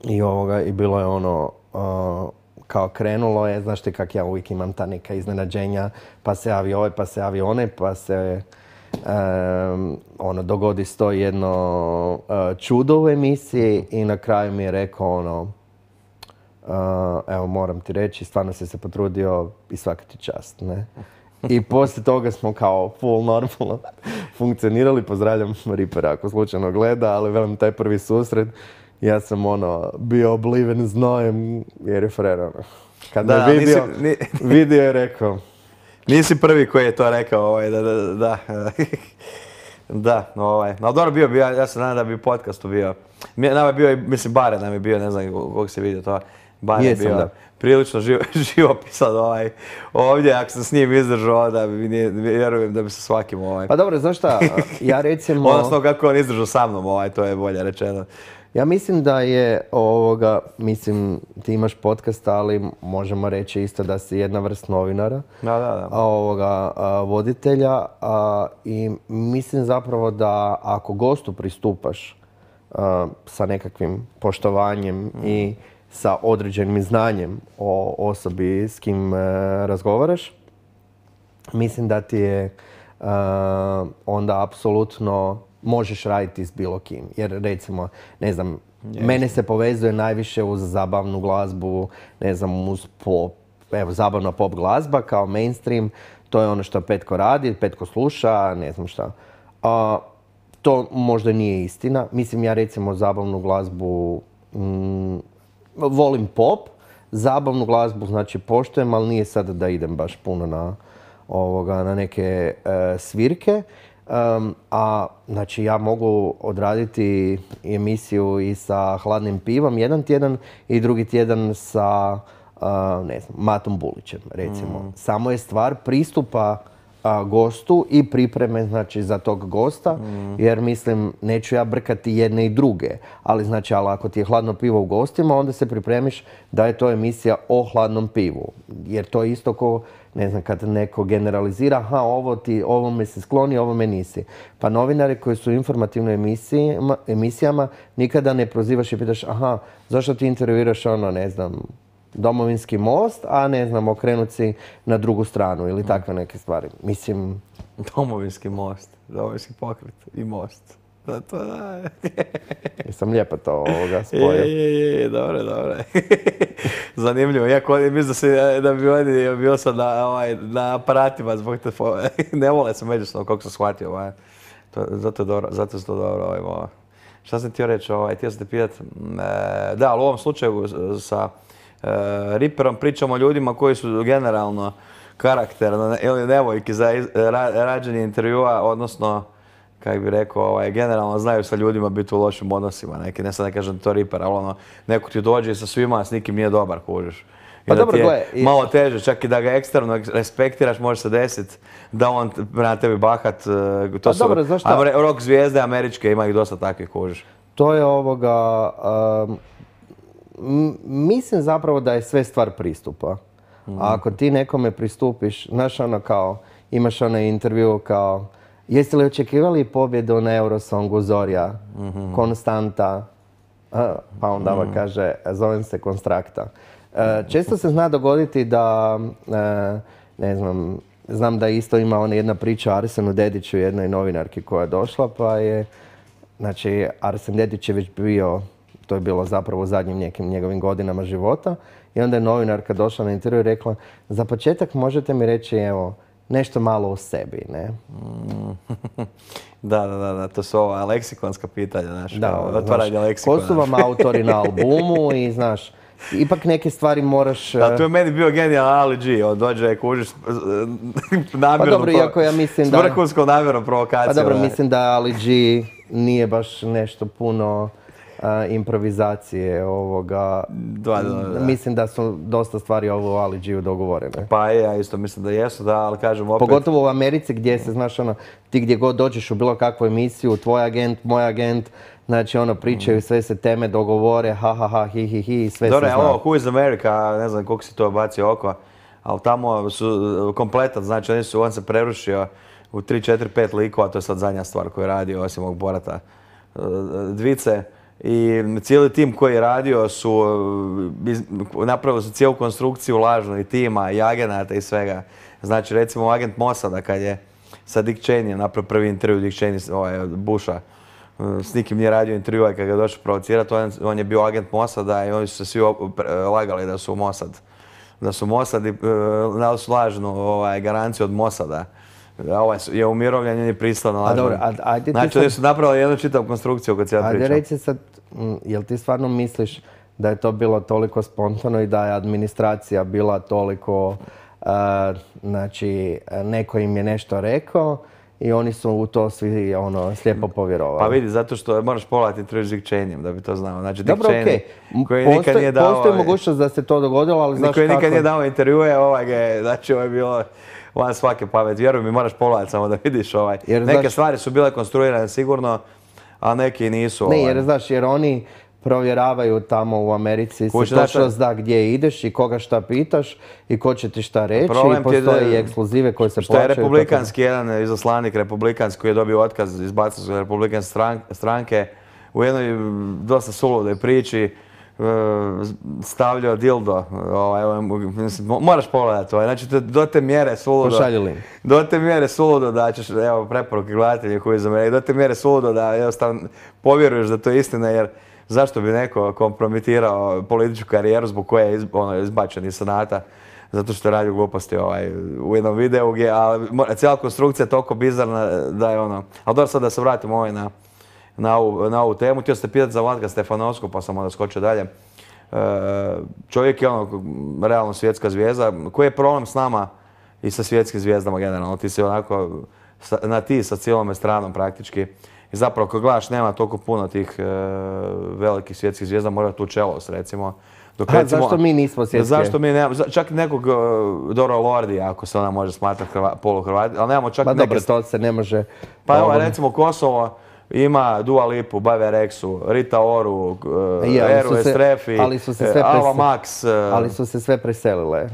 I, ovoga, I bilo je ono, uh, kao krenulo je, znaš ti kak ja uvijek imam ta neka iznenađenja, pa se javi ovaj, pa se javi one, pa se ono, dogodi sto jedno e, čudo u emisiji i na kraju mi je rekao ono, uh, evo moram ti reći, stvarno si se potrudio i svaka ti čast, ne? I poslije toga smo kao full normalno (laughs) funkcionirali. Pozdravljam Ripera ako slučajno gleda, ali velim taj prvi susret ja sam ono, bio obliven znojem jer je frer ono. Kad vidio, (laughs) vidio je rekao. Nisi prvi koji je to rekao, ovaj, da, da, da. Da, (laughs) ovaj. No, dobro bio, bio, ja se nadam da bi u podcastu bio. Nama bio, mislim, Bare nam je bio, ne znam kog se vidio to. Bare je bio da. prilično živo, (laughs) živopisan ovaj. Ovdje, ako se s njim izdržao, da bi, vjerujem da bi se svakim ovaj. Pa dobro, znaš šta, ja recimo... Odnosno kako on izdržao sa mnom, ovaj, to je bolje rečeno. Ja mislim da je ovoga, mislim, ti imaš podcast, ali možemo reći isto da si jedna vrst novinara, da, da, da. ovoga voditelja i mislim zapravo da ako gostu pristupaš sa nekakvim poštovanjem i mm. sa određenim znanjem o osobi s kim e, razgovaraš, mislim da ti je onda apsolutno možeš raditi s bilo kim. Jer recimo, ne znam, mene se povezuje najviše uz zabavnu glazbu, ne znam, uz pop, evo, zabavna pop glazba kao mainstream. To je ono što Petko radi, Petko sluša, ne znam šta. A, to možda nije istina. Mislim, ja recimo zabavnu glazbu mm, volim pop, zabavnu glazbu znači poštujem, ali nije sad da idem baš puno na, ovoga, na neke e, svirke a znači ja mogu odraditi emisiju i sa hladnim pivom jedan tjedan i drugi tjedan sa e, ne znam, Matom Bulićem recimo. Mm. Samo je stvar pristupa gostu i pripreme znači za tog gosta mm. jer mislim neću ja brkati jedne i druge ali znači ali ako ti je hladno pivo u gostima onda se pripremiš da je to emisija o hladnom pivu jer to je isto ko ne znam, kad neko generalizira, aha, ovo ti, ovome se skloni, ovo me nisi. Pa novinari koji su u informativnoj emisijama, nikada ne prozivaš i pitaš, aha, zašto ti intervjuiraš ono, ne znam, domovinski most, a ne znam, okrenut si na drugu stranu ili mm. takve neke stvari. Mislim... Domovinski most, domovinski pokret i most. Da, to da. (laughs) Jesam lijepo to ovoga (laughs) e, spojio. Je, je, je, dobro, dobro. (laughs) Zanimljivo, iako oni mislim da, se, da bi oni bio sam na, ovaj, na aparatima zbog telefona. ne vole se međusobno koliko sam shvatio. Ovaj. zato je dobro, zato je to dobro. Ovaj, Šta sam ti reći, ovaj, htio sam te pitat, e, da, ali u ovom slučaju sa e, riperom pričamo o ljudima koji su generalno karakterno ili nevojki za rađenje intervjua, odnosno kako bi rekao, ovaj, generalno znaju sa ljudima biti u lošim odnosima, neki, ne sad ne kažem to riper, ali ono, neko ti dođe sa svima, s nikim nije dobar, kužiš. I pa da dobro, gledaj. Malo teže, čak i da ga ekstremno respektiraš, može se desiti da on na tebi bahat, eh, to pa su dobro, rock zvijezde američke, ima ih dosta takvih, kužiš. To je ovoga, mislim zapravo da je sve stvar pristupa. A mhm. ako ti nekome pristupiš, znaš ono kao, imaš onaj intervju kao, Jeste li očekivali pobjedu na Eurosongu Zorja, mhm. Konstanta, pa onda vam mhm. kaže, zovem se Konstrakta. E, često se zna dogoditi da, e, ne znam, znam da isto ima ona jedna priča o Arsenu Dediću, jednoj novinarki koja je došla, pa je, znači, Arsen Dedić je već bio, to je bilo zapravo u zadnjim nekim njegovim godinama života, i onda je novinarka došla na intervju i rekla, za početak možete mi reći, evo, nešto malo o sebi, ne? (laughs) da, da, da, to su ova leksikonska pitanja, znaš, da, otvaranje leksikona. Ko su vam (laughs) autori na albumu i, znaš, ipak neke stvari moraš... Da, eh, tu je meni bio genijal Ali G, on dođe kužiš (laughs) namjerno... Pa dobro, iako ja mislim da... S vrhunskom namjernom provokacijom. Pa dobro, mislim da Ali G nije baš nešto puno improvizacije ovoga. Mislim da su dosta stvari ovo u Ali dogovorene. Pa je, ja isto mislim da jesu, da, ali kažem opet... Pogotovo u Americi gdje se, znaš, ono, ti gdje god dođeš u bilo kakvu emisiju, tvoj agent, moj agent, Znači ono pričaju, sve se teme dogovore, ha ha ha, hi hi hi, sve se zna. ovo, Who is America, ne znam koliko si to bacio oko, ali tamo su kompletan, znači oni su, on se prerušio u 3, 4, 5 likova, to je sad zadnja stvar koju radio, osim ovog Borata. E, dvice, i cijeli tim koji je radio su, e, napravili su cijelu konstrukciju lažno i tima i agenata i svega. Znači recimo agent Mosada kad je sa Dick Cheney napravio prvi intervju Dick Cheney ovaj, Busha, e, s nikim nije radio intervju, a ovaj, kad ga je došao provocirati, on, je bio agent Mosada i oni su se svi lagali da su Mosad. Da su Mosad i e, dali su lažnu ovaj, garanciju od Mosada. Ovaj je umirovljen i pristano. A dobro, a, Znači, su napravili jednu čitavu konstrukciju kad se ja Ajde reći sad, jel ti stvarno misliš da je to bilo toliko spontano i da je administracija bila toliko, e, znači, neko im je nešto rekao i oni su u to svi ono, slijepo povjerovali. Pa vidi, zato što moraš polati tržiš da bi to znao. Znači, Dick Dobro, Cheney, nikad nije dao... mogućnost da se to dogodilo, ali znaš kako... Koji nikad nije dao intervjue, ovaj je, znači ovo je bilo van svake pamet. Vjeruj mi, moraš pogledati samo da vidiš ovaj. Jer, Neke stvari su bile konstruirane sigurno, a neki nisu. Ovaj. jer znaš, jer oni provjeravaju tamo u Americi se točno zna gdje ideš i koga šta pitaš i ko će ti šta reći Problem i postoje i ekskluzive koje se plaćaju. Što je republikanski jedan izaslanik republikanski koji je dobio otkaz, iz su republikanske stranke u jednoj dosta suludoj priči E, stavljao dildo. Ovaj, moraš pogledati ovaj. Znači, do te mjere suludo. Pošalju Do te mjere suludo da ćeš, evo, preporuke gledatelji koji za mene, do te mjere suludo da jednostavno povjeruješ da to je istina, jer zašto bi neko kompromitirao političku karijeru zbog koje je ono, izbačen iz sanata zato što je radio gluposti ovaj, u jednom videu, ali cijela konstrukcija je toliko bizarna da je ono... Ali dobro sad da se vratimo ovaj na na ovu, temu. Htio ste pitati za Vlatka Stefanovsku, pa sam onda skočio dalje. E, čovjek je ono, realno svjetska zvijezda. Koji je problem s nama i sa svjetskim zvijezdama generalno? Ti si onako na ti sa cijelom stranom praktički. I zapravo, ako gledaš, nema toliko puno tih e, velikih svjetskih zvijezda, mora tu Čelos, recimo. zašto mi nismo svjetske? Zašto mi nemamo, čak nekog Doro e, Dora Lordi, ako se ona može smatrati Hrvati, ali nemamo čak neke... dobro, to se ne može... Pa evo, recimo Kosovo, ima Dua Lipu, Bave Rexu, Rita Oru, Eru Ava eh, Max. Eh. Ali su se sve preselile.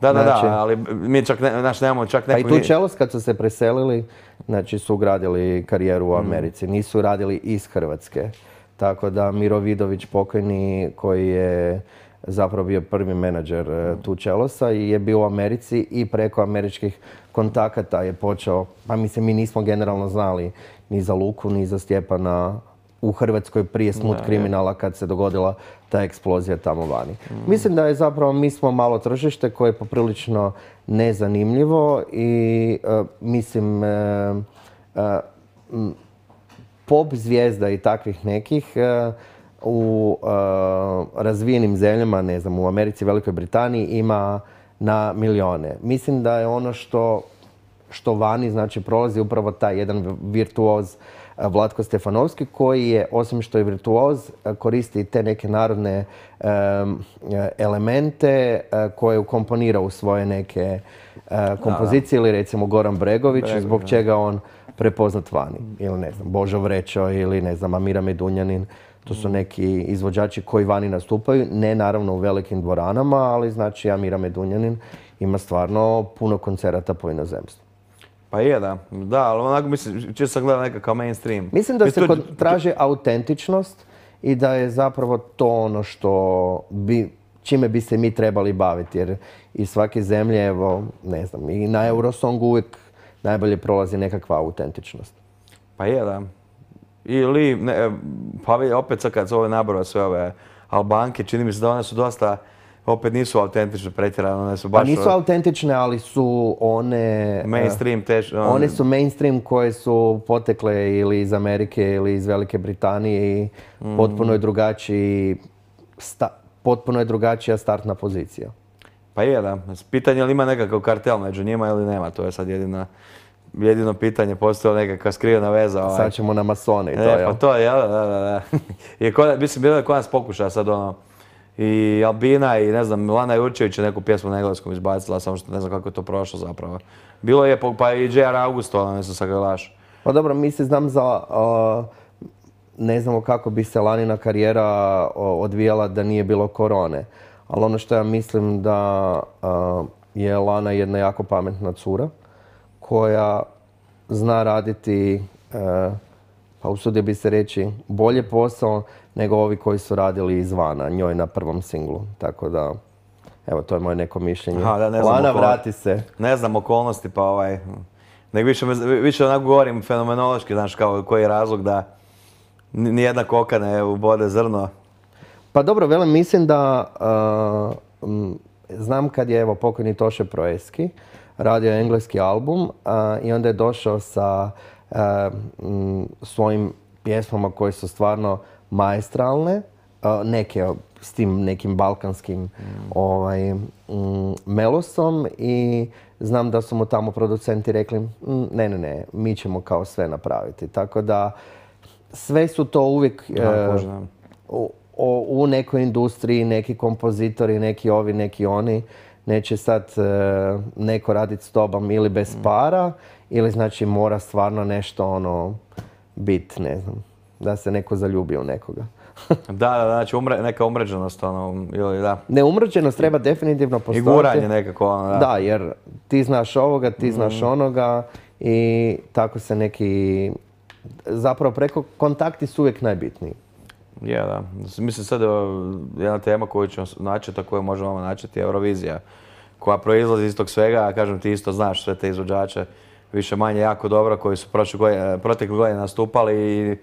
Da, da, da, znači- ali mi čak nemamo čak Pa i tu Čelos kad su se preselili, znači su gradili karijeru u mm. Americi, nisu radili iz Hrvatske. Tako da Miro Vidović pokojni koji je zapravo bio prvi menadžer eh, tu Čelosa i je bio u Americi i preko američkih kontakata je počeo, pa mislim mi nismo generalno znali ni za Luku, ni za Stjepana u Hrvatskoj prije smut kriminala kad se dogodila ta eksplozija tamo vani. Mm. Mislim da je zapravo, mi smo malo tržište koje je poprilično nezanimljivo i e, mislim e, e, pop zvijezda i takvih nekih u razvijenim zemljama, ne znam, u Americi, Velikoj Britaniji ima na milijone. Mislim da je ono što što vani znači prolazi upravo taj jedan virtuoz eh, Vlatko Stefanovski koji je, osim što je virtuoz, eh, koristi te neke narodne eh, elemente koje ukomponira u svoje neke kompozicije ili recimo Goran Bregović, zbog čega on prepoznat vani. Ili ne znam, Božo Vrećo ili ne znam, Amira Medunjanin. To su mm. neki izvođači koji vani nastupaju, ne naravno u velikim dvoranama, ali znači Amira Medunjanin ima stvarno puno koncerata po inozemstvu. Pa je, da. Da, ali onako mislim, čisto sam gleda nekakav mainstream. Mislim da se traži autentičnost i da je zapravo to ono što bi, čime bi se mi trebali baviti. Jer iz svake zemlje, evo, ne znam, i na Eurosongu uvijek najbolje prolazi nekakva autentičnost. Pa je, da. Ili, pa opet sad kad se ove nabroja sve ove Albanke, čini mi se da one su dosta opet nisu autentične pretjerano, one su pa baš... Pa nisu ono- autentične, ali su one... Eh, mainstream teš... Ono- one, su mainstream koje su potekle ili iz Amerike ili iz Velike Britanije i mm. potpuno je drugačiji... potpuno je drugačija startna pozicija. Pa je, da. Pitanje je li ima nekakav kartel među njima ili nema, to je sad jedina jedino pitanje, postoje nekakva skrivena veza. Ovaj. Sad ćemo na masone i to, e, Pa to, jel? Da, da, da. (laughs) mislim, bilo je kod nas pokušaja sad ono, i Albina i ne znam Lana Jurčević je neku pjesmu na engleskom izbacila, samo što ne znam kako je to prošlo zapravo. Bilo je pa i J.R. Augusto, ne znam sa Pa dobro, mi se znam za... ne znamo kako bi se Lanina karijera odvijala da nije bilo korone. Ali ono što ja mislim da je Lana jedna jako pametna cura koja zna raditi, e, pa usudio bi se reći, bolje posao nego ovi koji su radili izvana, njoj na prvom singlu. Tako da, evo, to je moje neko mišljenje. Ha, da, ne vrati se. Ne znam okolnosti, pa ovaj... više, više onako govorim fenomenološki, znaš, kao koji je razlog da nijedna koka ne ubode zrno. Pa dobro, velim, mislim da... znam kad je, evo, pokojni Toše Proeski radio engleski album i onda je došao sa svojim pjesmama koje su stvarno majestralne, neke s tim nekim balkanskim ovaj, mm, melosom i znam da su mu tamo producenti rekli mm, ne, ne, ne, mi ćemo kao sve napraviti. Tako da sve su to uvijek e, u, nekoj industriji, neki kompozitori, neki ovi, neki oni. Neće sad e, neko raditi s tobom ili bez para mm. ili znači mora stvarno nešto ono bit, ne znam da se neko zaljubi u nekoga. (laughs) da, da, znači neka umređenost, ono, ili da. Ne, umređenost treba definitivno postojati. I guranje nekako, ono, da. Da, jer ti znaš ovoga, ti znaš mm. onoga i tako se neki, zapravo preko, kontakti su uvijek najbitniji. Je, da. Mislim sad jedna tema koju ćemo naći, a koju možemo načeti je Eurovizija, koja proizlazi iz tog svega, a kažem ti isto znaš sve te izvođače, više manje jako dobro, koji su prošle protekle godine nastupali i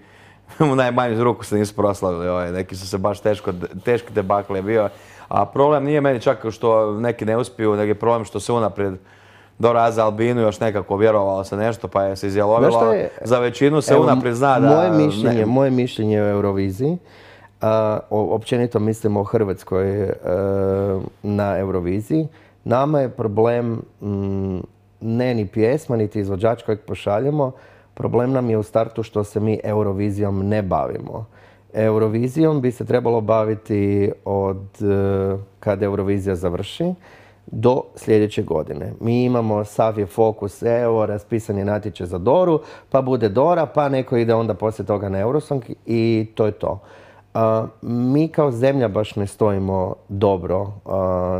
(laughs) u najmanju ruku se nisu proslavili. Ovaj, neki su se baš teško, teški debakle bio. A problem nije meni čak što neki ne uspiju, nego je problem što se unaprijed dorazi Albinu još nekako vjerovalo se nešto pa je se izjelovilo. za većinu se unaprijed zna da... Moje mišljenje, moje mišljenje o Euroviziji, općenito mislim o Hrvatskoj e, na Euroviziji, nama je problem ne ni pjesma, niti izvođač kojeg pošaljemo, Problem nam je u startu što se mi Eurovizijom ne bavimo. Eurovizijom bi se trebalo baviti od e, kada Eurovizija završi do sljedeće godine. Mi imamo sav je fokus, evo, raspisan je natječaj za Doru, pa bude Dora, pa neko ide onda poslije toga na Eurosong i to je to. mi kao zemlja baš ne stojimo dobro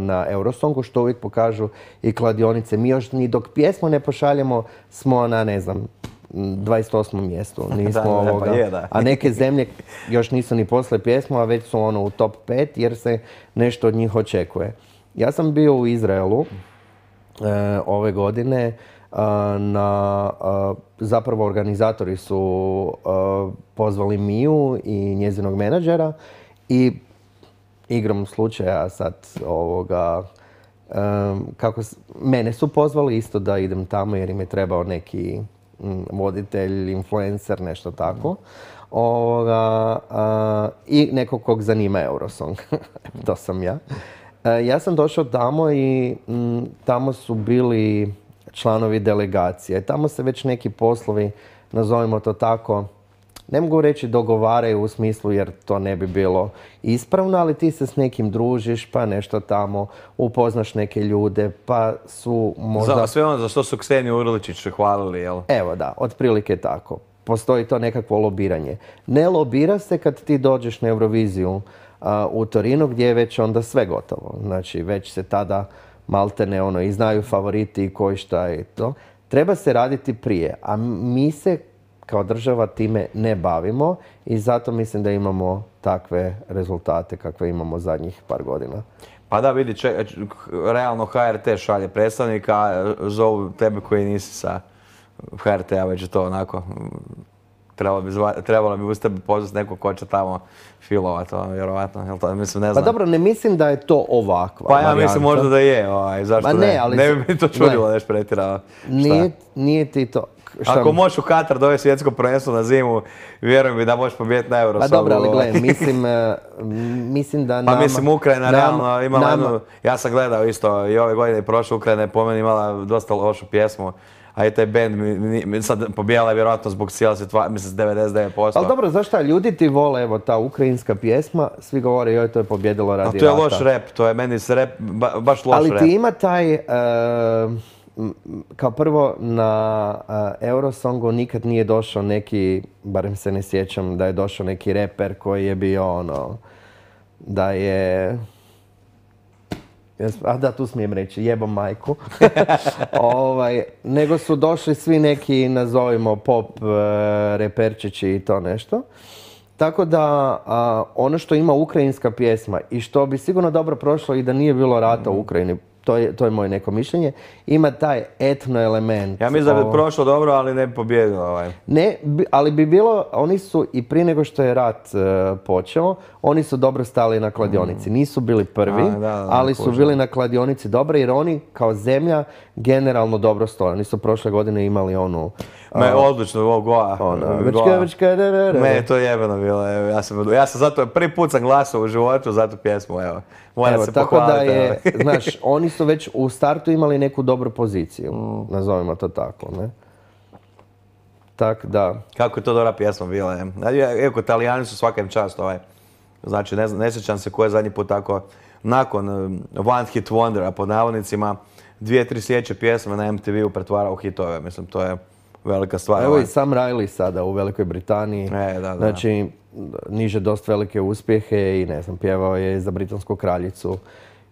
na Eurosongu, što uvijek pokažu i kladionice. Mi još ni dok pjesmu ne pošaljemo smo na, ne znam, 28. mjestu. (laughs) Nismo pa da, A neke zemlje još nisu ni posle pjesmu, a već su ono u top 5 jer se nešto od njih očekuje. Ja sam bio u Izraelu e, ove godine e, na e, zapravo organizatori su pozvali Miju i njezinog menadžera i igrom slučaja sad ovoga kako mene su pozvali isto da idem tamo jer im je trebao neki Mm, voditelj, influencer, nešto tako. I nekog kog zanima Eurosong. (laughs) to sam ja. E, ja sam došao tamo i mm, tamo su bili članovi delegacije. Tamo se već neki poslovi, nazovimo to tako, ne mogu reći dogovaraju u smislu jer to ne bi bilo ispravno, ali ti se s nekim družiš, pa nešto tamo, upoznaš neke ljude, pa su možda... Za sve ono za što su Kseniju Urličić hvalili, jel? Evo da, otprilike tako. Postoji to nekakvo lobiranje. Ne lobira se kad ti dođeš na Euroviziju uh, u Torinu gdje je već onda sve gotovo. Znači već se tada maltene ono i znaju favoriti i koji šta je to. Treba se raditi prije, a mi se kao država time ne bavimo i zato mislim da imamo takve rezultate kakve imamo zadnjih par godina. Pa da, vidi, če, realno HRT šalje predstavnika, zovu tebe koji nisi sa HRT-a, već je to onako, mm, trebalo bi, zva, trebalo bi uz tebe pozvati nekog ko će tamo filovati, ono, vjerovatno, jel to, mislim, ne pa znam. Pa dobro, ne mislim da je to ovakva Pa ja mislim možda da je, ovaj, zašto ne, ne, ali... bi mi to čudilo, nešto pretirao. Nije, nije ti to, ako možeš u Katar dovesti svjetsko prvenstvo na zimu, vjerujem mi da možeš pobijeti na euro Pa dobro, ali gledaj, (laughs) mislim, eh, mislim da pa nama... Pa mislim, Ukrajina nam, realno imala jednu... Ja sam gledao isto i ove godine i prošle Ukrajina po meni imala dosta lošu pjesmu. A i taj band sad pobijala je vjerojatno zbog cijela situacija, mislim 99%. Ali dobro, zašto ljudi ti vole, evo ta ukrajinska pjesma, svi govore joj to je pobjedilo radi A to je loš rep, to je meni se rap, baš loš Ali ti ima taj... Eh, kao prvo na Eurosongu nikad nije došao neki, barem se ne sjećam, da je došao neki reper koji je bio ono, da je... A da, tu smijem reći, jebom majku. (laughs) ovaj, nego su došli svi neki, nazovimo, pop e, reperčići i to nešto. Tako da ono što ima ukrajinska pjesma i što bi sigurno dobro prošlo i da nije bilo rata u Ukrajini, to je, to moje neko mišljenje. Ima taj etno element. Ja mislim da bi prošlo dobro, ali ne bi pobjedilo ovaj. Ne, ali bi bilo, oni su i prije nego što je rat e, počeo, oni su dobro stali na kladionici. Mm. Nisu bili prvi, ali su bili na kladionici dobro jer oni kao zemlja generalno dobro stoje. Oni su prošle godine imali onu me, odlično, ovo Goa. to je bilo, ja sam, ja zato, prvi put sam glasao u životu za tu pjesmu, evo. se tako Da je, (laughs) znaš, oni su već u startu imali neku dobru poziciju, mm. nazovimo to tako, ne? Tak, da. Kako je to dobra pjesma bila, je. Iako Talijani su svakim čast, ovaj. Znači, ne, sjećam se ko je zadnji put tako, nakon One Hit Wondera, po navodnicima, dvije, tri sljedeće pjesme na MTV-u pretvarao hitove, mislim, to je velika stvar. Evo i ovaj. sam Riley sada u Velikoj Britaniji. E, Znači, niže dosta velike uspjehe i ne znam, pjevao je za britansku kraljicu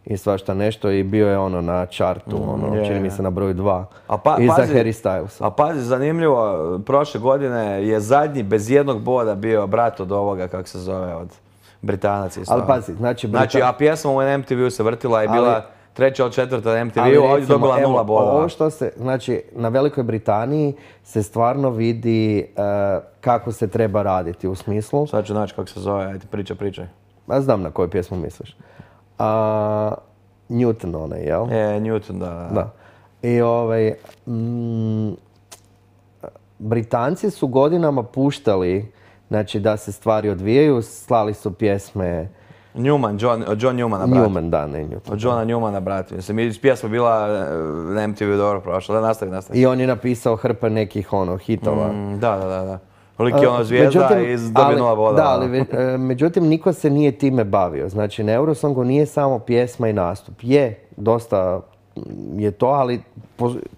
i svašta nešto i bio je ono na čartu, mm, ono, čini mi se na broju dva. A pa, I Harry Styles. A pazi, zanimljivo, prošle godine je zadnji bez jednog boda bio brat od ovoga, kako se zove, od Britanaca. Ali pazi, znači... Znači, a pjesma u NMTV-u se vrtila i bila treća od četvrta na MTV-u, ovdje dobila nula Ovo što se, znači, na Velikoj Britaniji se stvarno vidi e, kako se treba raditi u smislu. Sad ću naći kako se zove, ajde, priča, pričaj. Ja znam na koju pjesmu misliš. Newton onaj, jel? E, Newton, da. I ovaj, mm, Britanci su godinama puštali, znači da se stvari odvijaju, slali su pjesme Newman, John, John Newmana, brat. Newman, da, ne Newton. Od Johna Newmana, brat. Mislim, pjesma bila eh, na MTV dobro prošla, da nastavi, nastavi. I on je napisao hrpe nekih ono, hitova. Mm, da, da, da. da. Lik je ono zvijezda međutim, iz Dobinova voda. Da, ono. ali eh, međutim niko se nije time bavio. Znači na Eurosongu nije samo pjesma i nastup. Je, dosta mm, je to, ali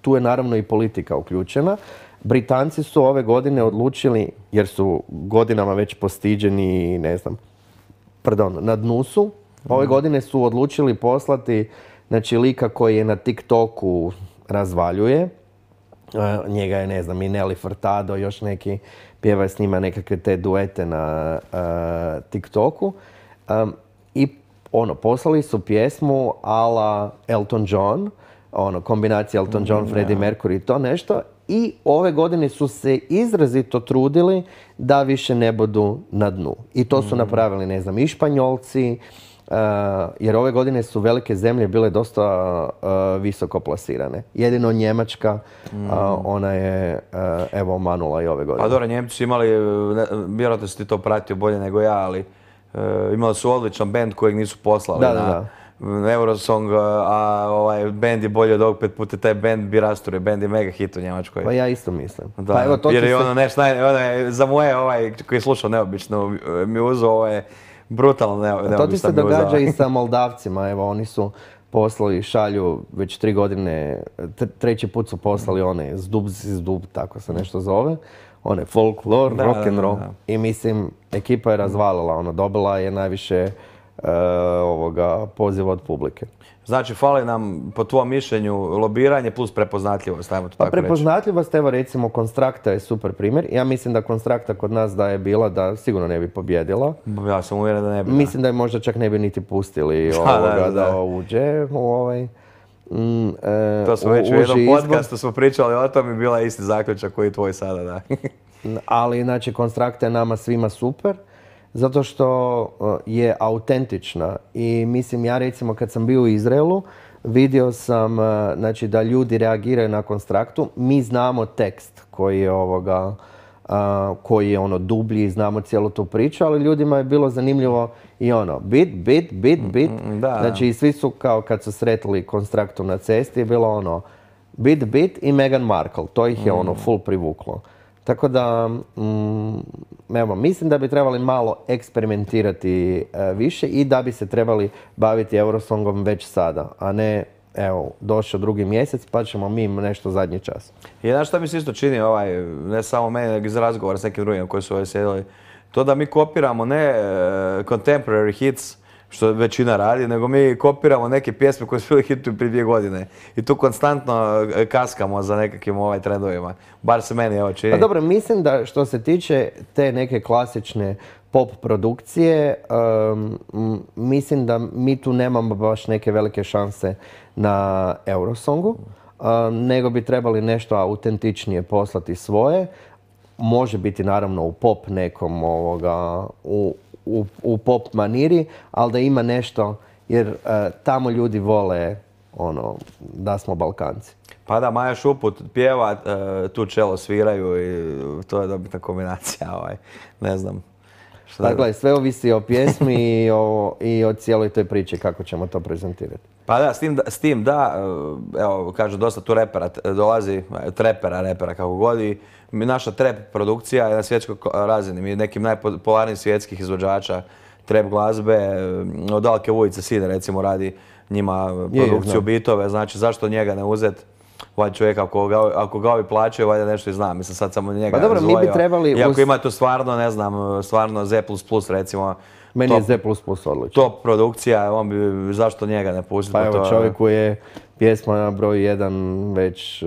tu je naravno i politika uključena. Britanci su ove godine odlučili, jer su godinama već postiđeni, ne znam, pardon, na dnu su. Ove godine su odlučili poslati znači, lika koji je na TikToku razvaljuje. E, njega je, ne znam, i Nelly Furtado, još neki pjeva s njima nekakve te duete na e, TikToku. E, I ono, poslali su pjesmu ala Elton John, ono, kombinacija Elton mm, John, mm, Freddie Mercury i to nešto i ove godine su se izrazito trudili da više ne budu na dnu. I to su mm. napravili, ne znam, i Španjolci, e, jer ove godine su velike zemlje bile dosta e, visoko plasirane. Jedino Njemačka, e, mm. ona je evo manula i ove godine. Pa dobro, Njemci su imali, vjerojatno si ti to pratio bolje nego ja, ali imali su odličan band kojeg nisu poslali da, da. Eurosong, a ovaj bend je bolji od ovog pet puta, taj bend bi rasture, bend je mega hit u Njemačkoj. Pa ja isto mislim. Da, pa evo, to jer je ono nešto, naj, za moje ovaj, koji sluša neobično muzu, ovo je ovaj, brutalno neobično To ti se događa i sa Moldavcima, evo oni su poslali, šalju već tri godine, treći put su poslali one zdub zdub, tako se nešto zove one folklor, rock and roll. I mislim, ekipa je razvalila, ono, dobila je najviše Eh, ovoga poziva od publike. Znači, fali nam, po tvojom mišljenju, lobiranje plus prepoznatljivost, ajmo to pa, Prepoznatljivost, evo recimo, Konstrakta je super primjer. Ja mislim da Konstrakta kod nas da je bila, da sigurno ne bi pobjedila. Ja sam uvjeren da ne bi. Mislim da je možda čak ne bi niti pustili (laughs) ovoga da, uđe u ovaj... Mm, eh, to smo već u jednom podcastu smo pričali o tom i bila je isti zaključak koji je tvoj sada, da. (laughs) Ali, znači, Konstrakta je nama svima super zato što e, je autentična i mislim ja recimo kad sam bio u Izraelu vidio sam e, znači da ljudi reagiraju na konstraktu mi znamo tekst koji je ovoga e, koji je ono dublji, znamo cijelu tu priču, ali ljudima je bilo zanimljivo i ono bit, bit, bit, bit. Mm, znači i svi su kao kad su sretili konstraktu na cesti je bilo ono bit, bit i Meghan Markle. To ih je mm. ono full privuklo. Tako da, mm, evo, mislim da bi trebali malo eksperimentirati e, više i da bi se trebali baviti Eurosongom već sada, a ne evo, došao drugi mjesec pa ćemo mi nešto zadnji čas. I znaš šta mi se isto čini, ovaj, ne samo meni, nego iz razgovora s nekim drugim koji su ovdje sjedili, to da mi kopiramo ne e, contemporary hits, što većina radi, nego mi kopiramo neke pjesme koje su bili (laughs) hituju prije dvije godine. I tu konstantno e, kaskamo za nekakvim ovaj trendovima. Bar se meni ovo čini. Pa dobro, mislim da što se tiče te neke klasične pop produkcije, mislim da mi tu nemamo baš neke velike šanse na Eurosongu, nego bi trebali nešto autentičnije poslati svoje. Može biti naravno u pop nekom ovoga, u u, pop maniri, ali da ima nešto, jer e, tamo ljudi vole ono, da smo Balkanci. Pa da, Maja Šuput pjeva, e, tu čelo sviraju i to je dobita kombinacija. Ovaj. Ne znam, Dakle, dakle, sve ovisi o pjesmi i (laughs) o, i o cijeloj toj priči kako ćemo to prezentirati. Pa da, s tim, s tim da, evo, kažu dosta tu repera dolazi, e, trepera, repera kako god i naša trep produkcija je na svjetskoj razini. Mi nekim najpopularnijih svjetskih izvođača trep glazbe, e, od Alke Vujice Sine recimo radi njima produkciju bitove, znači zašto njega ne uzeti ovaj čovjek ako ga, ako ga ovi plaćaju, valjda nešto i znam, Mislim, sad samo njega Pa dobro, mi bi I ako ima to stvarno, ne znam, stvarno Z++ recimo, meni top, je Z++ odlično. Top produkcija, on bi, zašto njega ne pustiti? Pa evo, čovjeku je pjesma broj 1 već e,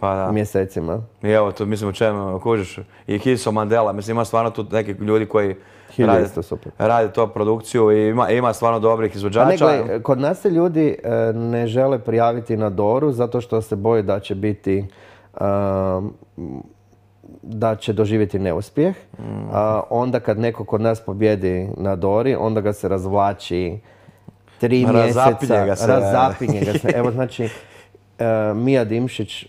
pa mjesecima. I evo, to mislim o čemu kužiš. I Hiso Mandela, mislim ima stvarno tu neki ljudi koji rade, to produkciju i ima, ima stvarno dobrih izvođača. Pa kod nas se ljudi e, ne žele prijaviti na Doru zato što se boje da će biti e, da će doživjeti neuspjeh. Mm. onda kad neko kod nas pobjedi na Dori, onda ga se razvlači tri razapinje mjeseca. Ga se. Razapinje ga se. (laughs) Evo znači, e, Mija Dimšić,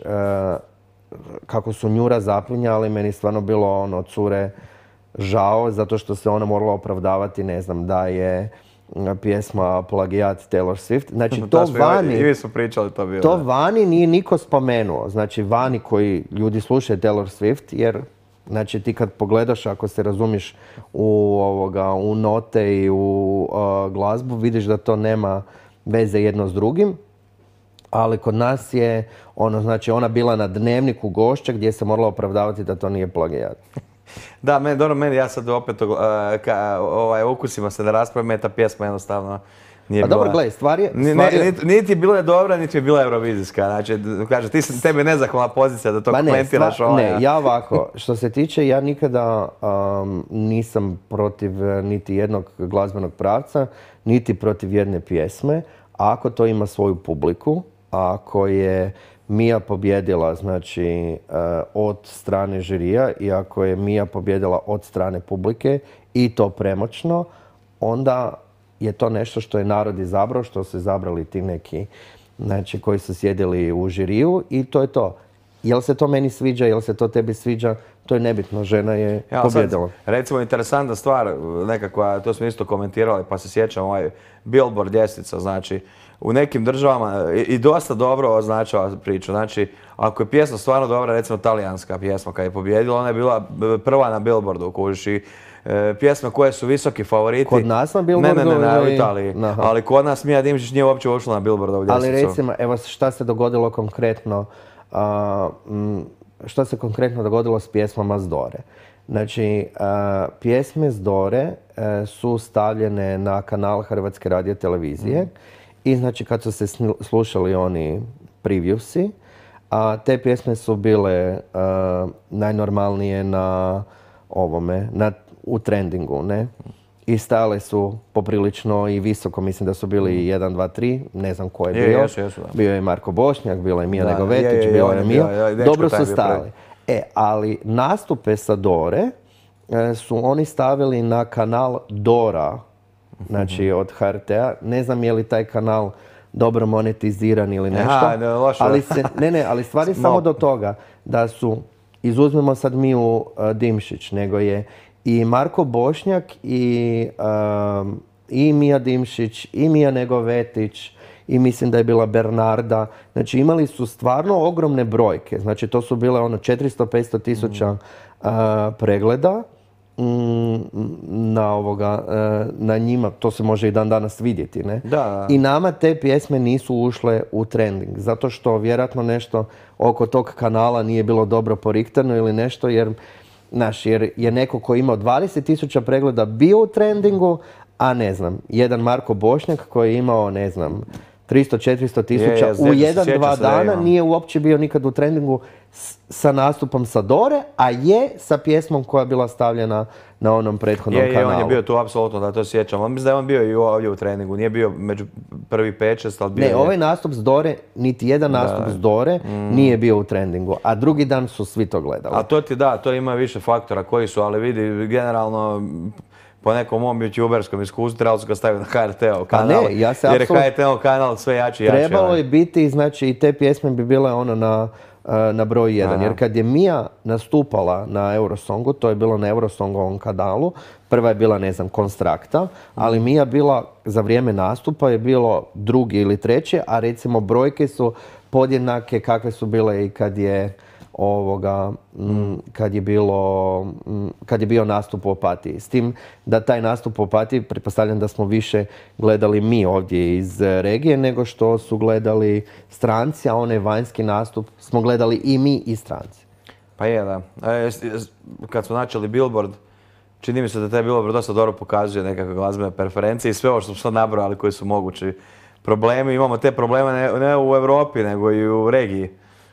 kako su nju razapinjali, meni je stvarno bilo ono, cure, žao zato što se ona morala opravdavati, ne znam, da je mm, pjesma plagijat Taylor Swift. Znači (laughs) to ovaj- vani... vi su pričali to bilo. To vani nije niko spomenuo. Znači vani koji ljudi slušaju Taylor Swift jer Znači ti kad pogledaš ako se razumiš u, ovoga, u note i u glazbu vidiš da to nema veze jedno s drugim. Ali kod nas je ono, znači ona bila na dnevniku gošća gdje se morala opravdavati da to nije plagijat. Da, meni, dobro, meni ja sad opet uh, ka, ovaj, ukusima se da raspravim, ta pjesma jednostavno nije A dobro, gledaj, stvar je... Niti, niti je bila dobra, niti je bila eurovizijska. Znači, kaže, ti se tebe nezahvalna pozicija da to komentiraš. Ovaj, ne, ja ovako, (laughs) što se tiče, ja nikada um, nisam protiv eh, niti jednog glazbenog pravca, niti protiv jedne pjesme. ako to ima svoju publiku, ako je Mija pobjedila znači, eh, od strane žirija i ako je Mija pobjedila od strane publike i to premoćno, onda je to nešto što je narod izabrao, što su izabrali ti neki znači, koji su sjedili u žiriju i to je to. Jel se to meni sviđa, jel se to tebi sviđa, to je nebitno, žena je pobjedila. recimo interesantna stvar nekakva, to smo isto komentirali pa se sjećam ovaj Billboard ljestica, znači u nekim državama i, dosta dobro označava priču. Znači, ako je pjesma stvarno dobra, recimo talijanska pjesma kad je pobjedila, ona je bila e, prva na Billboardu, kužiš pjesma pjesme koje su visoki favoriti. Kod nas na Billboardu? Ne, ne, ne, u Italiji. Ali kod nas Mija Dimšić nije uopće ušla na Billboardu ovdje. Ali recimo, evo šta se dogodilo konkretno, šta se konkretno dogodilo s pjesmama Zdore? Znači, pjesme Zdore e, su stavljene na kanal Hrvatske radio televizije. I znači kad su se slušali oni previewsi, a te pjesme su bile e, najnormalnije na ovome, u trendingu, ne? I stale su poprilično i visoko, mislim da su bili 1, 2, 3, ne znam ko je bio. Je, Bio je Marko Bošnjak, bila je Mija Negovetić, bila je Mija. Dobro su stali. E, ali nastupe sa Dore e, su oni stavili na kanal Dora znači od HRT-a. Ne znam je li taj kanal dobro monetiziran ili nešto. ne, ali se, ne, ne, ali stvari (laughs) samo do toga da su, izuzmemo sad mi uh, Dimšić, nego je i Marko Bošnjak i, i Mija Dimšić i Mija Negovetić i mislim da je bila Bernarda. Znači imali su stvarno ogromne brojke. Znači to su bile ono 400-500 tisuća mm. e, pregleda Mm, na ovoga, e, na njima, to se može i dan danas vidjeti, ne? I nama te pjesme nisu ušle u trending, zato što vjerojatno nešto oko tog kanala nije bilo dobro poriktano ili nešto, jer, naš, jer je neko ko je imao 20.000 pregleda bio u trendingu, a ne znam, jedan Marko Bošnjak koji je imao, ne znam, 300-400 tisuća u jedan, dva dana nije uopće bio nikad u trendingu sa nastupom sa Dore, a je sa pjesmom koja je bila stavljena na onom prethodnom kanalu. Je, on je bio tu, apsolutno, da to sjećam. mislim da je on bio i ovdje u treningu, nije bio među prvi 5-6, ali bio Ne, ovaj nastup s Dore, niti jedan nastup s Dore mm. nije bio u trendingu, a drugi dan su svi to gledali. A to ti da, to ima više faktora koji su, ali vidi, generalno po nekom mom youtuberskom iskustvu trebalo su ga staviti na hrt o pa kanal. ja se Jer je kanal sve jači i jači. Trebalo je biti, znači i te pjesme bi bile ono na, e, na broj jedan. Jer kad je Mia nastupala na Eurosongu, to je bilo na Eurosongovom kanalu, prva je bila, ne znam, Konstrakta, ali mhm. Mija bila, za vrijeme nastupa je bilo drugi ili treći, a recimo brojke su podjednake kakve su bile i kad je ovoga, mm, mm. kad, je bilo, mm, kad je bio nastup u Opatiji. S tim da taj nastup u Opatiji, pretpostavljam da smo više gledali mi ovdje iz regije nego što su gledali stranci, a onaj vanjski nastup smo gledali i mi i stranci. Pa je, da. E, kad smo načeli Billboard, čini mi se da taj Billboard dosta dobro pokazuje nekakve glazbene preferencije i sve ovo što smo sad nabrojali koji su mogući problemi. Imamo te probleme ne, ne u Europi nego i u regiji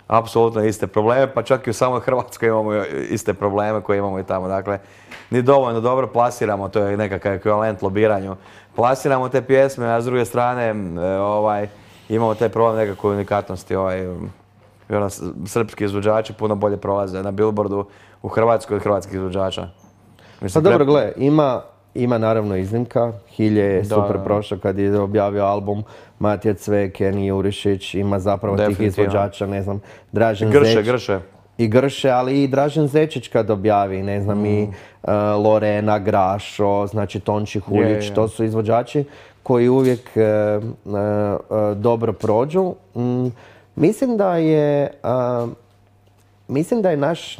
apsolutno iste probleme, pa čak i u samoj Hrvatskoj imamo iste probleme koje imamo i tamo. Dakle, ni dovoljno dobro plasiramo, to je nekakav ekvivalent lobiranju. Plasiramo te pjesme, a s druge strane e, ovaj, imamo taj problem nekakve unikatnosti. Ovaj, srpski izvođači puno bolje prolaze na Billboardu u Hrvatskoj od hrvatskih izvođača. pa dobro, gle, ima, naravno iznimka. Hilje je super prošao kad je objavio album Matija Cveken i Jurišić ima zapravo tih izvođača, ne znam, Dražen Grše, Grše. I Grše, ali i Dražen Zečić kad objavi, ne znam, i mm. e, Lorena Grašo, znači Tonči Huljić, to su izvođači koji uvijek e, e, dobro prođu. Mm, mislim da je, mislim da je naš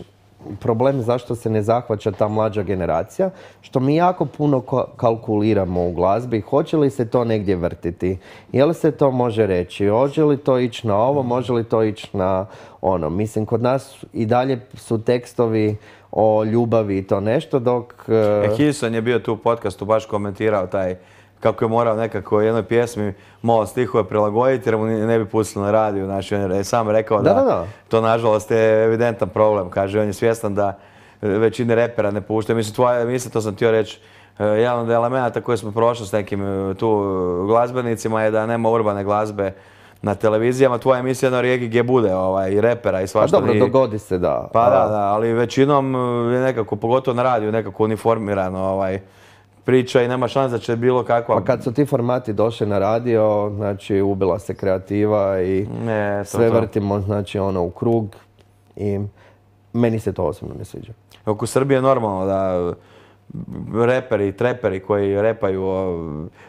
problem zašto se ne zahvaća ta mlađa generacija, što mi jako puno kalkuliramo u glazbi. Hoće li se to negdje vrtiti? Je li se to može reći? Hoće li to ići na ovo? Može li to ići na ono? Mislim, kod nas i dalje su tekstovi o ljubavi i to nešto, dok... E, e Hilson je bio tu u podcastu, baš komentirao taj kako je morao nekako u jednoj pjesmi malo stihove prilagoditi jer mu ne bi pustili na radiju. Znači, on je sam rekao da, to nažalost je evidentan problem. Kaže, on je svjestan da e, većine repera ne pušta. Mislim, tvoja, to sam htio reći, e, jedan od elemenata koje smo prošli s nekim e, tu glazbenicima je da nema urbane glazbe na televizijama. Tvoja emisija na Rijegi gdje bude ovaj, i repera i pa svašta. A dobro, dogodi se da. Pa da, da, ali većinom je nekako, pogotovo na radiju, nekako uniformirano ovaj, priča i nema šanse da će bilo kakva... Pa kad su ti formati došli na radio, znači ubila se kreativa i ne, to, sve to. vrtimo znači ono u krug i meni se to osobno ne sviđa. Oko Srbije je normalno da reperi, treperi koji repaju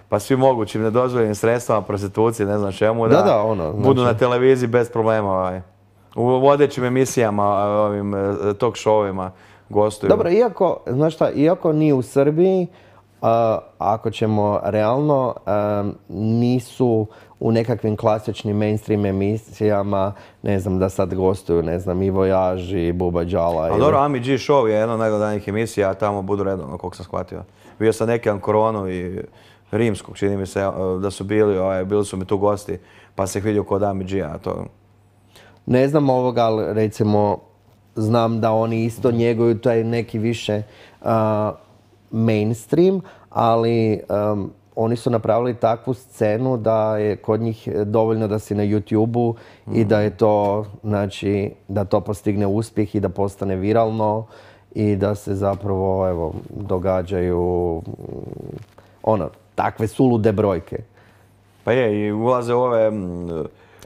pa svi mogućim nedozvoljenim sredstvama, prostitucije, ne znam čemu, da, da, da ono, znači... budu na televiziji bez problema. Ovaj. U vodećim emisijama, ovim e, talk showima gostuju. Dobro, iako, znaš šta, iako nije u Srbiji, ako ćemo realno, nisu u nekakvim klasičnim mainstream emisijama, ne znam, da sad gostuju, ne znam, i jaži i Buba Đala. Ali dobro, Ami Show je jedna od najgledanijih emisija, a tamo budu redovno, koliko sam shvatio. Bio sam neki Ankoronu i rimskog, čini mi se eh, da su bili, ovaj, bili su mi tu gosti, pa se vidio kod Ami G, a to... Ne znam ovoga, ali recimo, znam da oni isto njeguju taj neki više mainstream, ali oni su napravili takvu scenu da je kod njih dovoljno da si na youtube mm. i da je to, znači, da to postigne uspjeh i da postane viralno i da se zapravo, evo, događaju, ono, takve sulude brojke. Pa je, i ulaze ove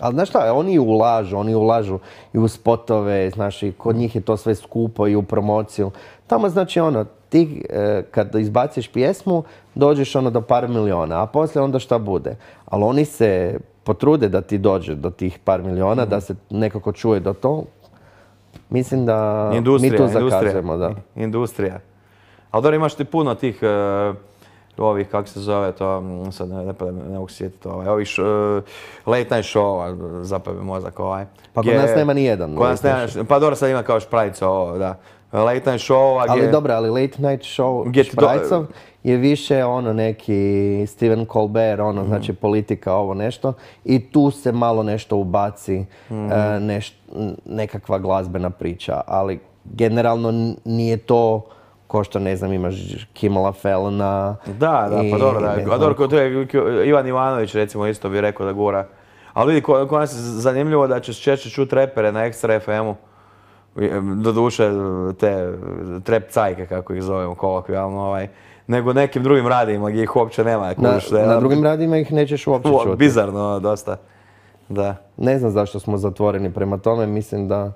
ali znaš šta, oni ulažu, oni ulažu i u spotove, znaš, i kod njih je to sve skupo i u promociju. Tamo znači ono, ti e, kad izbaciš pjesmu, dođeš ono do par miliona, a poslije onda šta bude. Ali oni se potrude da ti dođe do tih par miliona, da mhm. se nekako čuje do to. Mislim da mi to zakazujemo. Industrija. Da. industrija. Ali dobro, imaš ti puno tih... E, ovih, kako se zove to, mm, sad ne, ne, ne mogu sjetiti, ovaj, ovih e, late night show-ova, zapave mozak ovaj. Pa kod nas nema ni jedan. Kod nas nema, pa dobro sad ima kao šprajca ovo, da. Late night show, a Ali dobro, ali late night show šprajcov je više ono neki Steven Colbert, ono mhm. znači politika, ovo nešto. I tu se malo nešto ubaci, e, mhm. nekakva glazbena priča, ali generalno nije to ko što ne znam imaš Kimala Felona. Da, da, pa dobro, da. A dobro, je Ivan Ivanović recimo isto bi rekao da gura. Ali vidi, kod ko nas je zanimljivo da će češće čut repere na Extra FM-u. Doduše te trep cajke, kako ih zovemo kolokvijalno, ovaj, nego nekim drugim radijima gdje ih uopće nema. Na, na drugim radijima ih nećeš uopće čuti. Bizarno, ono, dosta. Da. Ne znam zašto smo zatvoreni prema tome, mislim da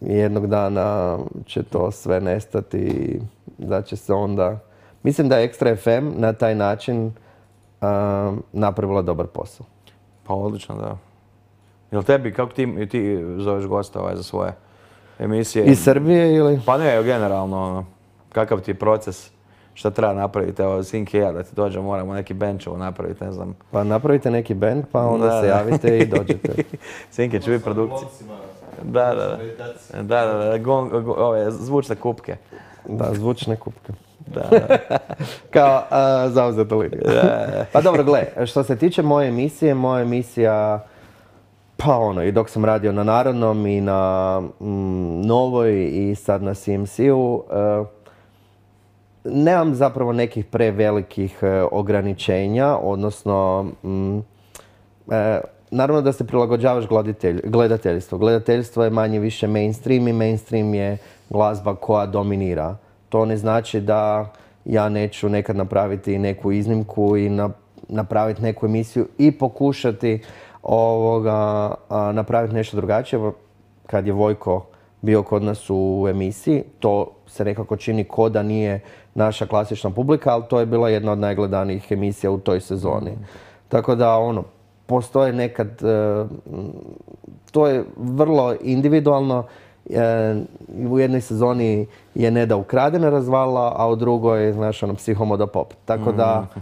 jednog dana će to sve nestati da će se onda... Mislim da je Extra FM na taj način um, napravila dobar posao. Pa odlično, da. Jel tebi, kako ti, ti zoveš gosta ovaj, za svoje emisije? Iz Srbije ili? Pa ne, generalno, ono, kakav ti je proces? Šta treba napraviti? Evo, Sinke, da ti dođe, moramo neki band ovo napraviti, ne znam. Pa napravite neki band, pa onda se javite i dođete. (laughs) Sinke, će biti produkcija. Da, da, da. zvučne kupke. Da, zvučne kupke. Da. (laughs) Kao uh, zauzeta Pa dobro, gle, što se tiče moje emisije, moja emisija pa ono, i dok sam radio na Narodnom i na mm, Novoj i sad na CMC-u, e, nemam zapravo nekih prevelikih e, ograničenja, odnosno mm, e, naravno da se prilagođavaš gledateljstvo. Gledateljstvo je manje više mainstream i mainstream je glazba koja dominira. To ne znači da ja neću nekad napraviti neku iznimku i napraviti neku emisiju i pokušati ovoga, napraviti nešto drugačije. Kad je Vojko bio kod nas u emisiji, to se nekako čini ko da nije naša klasična publika, ali to je bila jedna od najgledanijih emisija u toj sezoni. Tako da, ono, postoje nekad, e, to je vrlo individualno, e, u jednoj sezoni je Neda ukradena razvala, a u drugoj, je ono, psihomoda pop. Tako da, mm.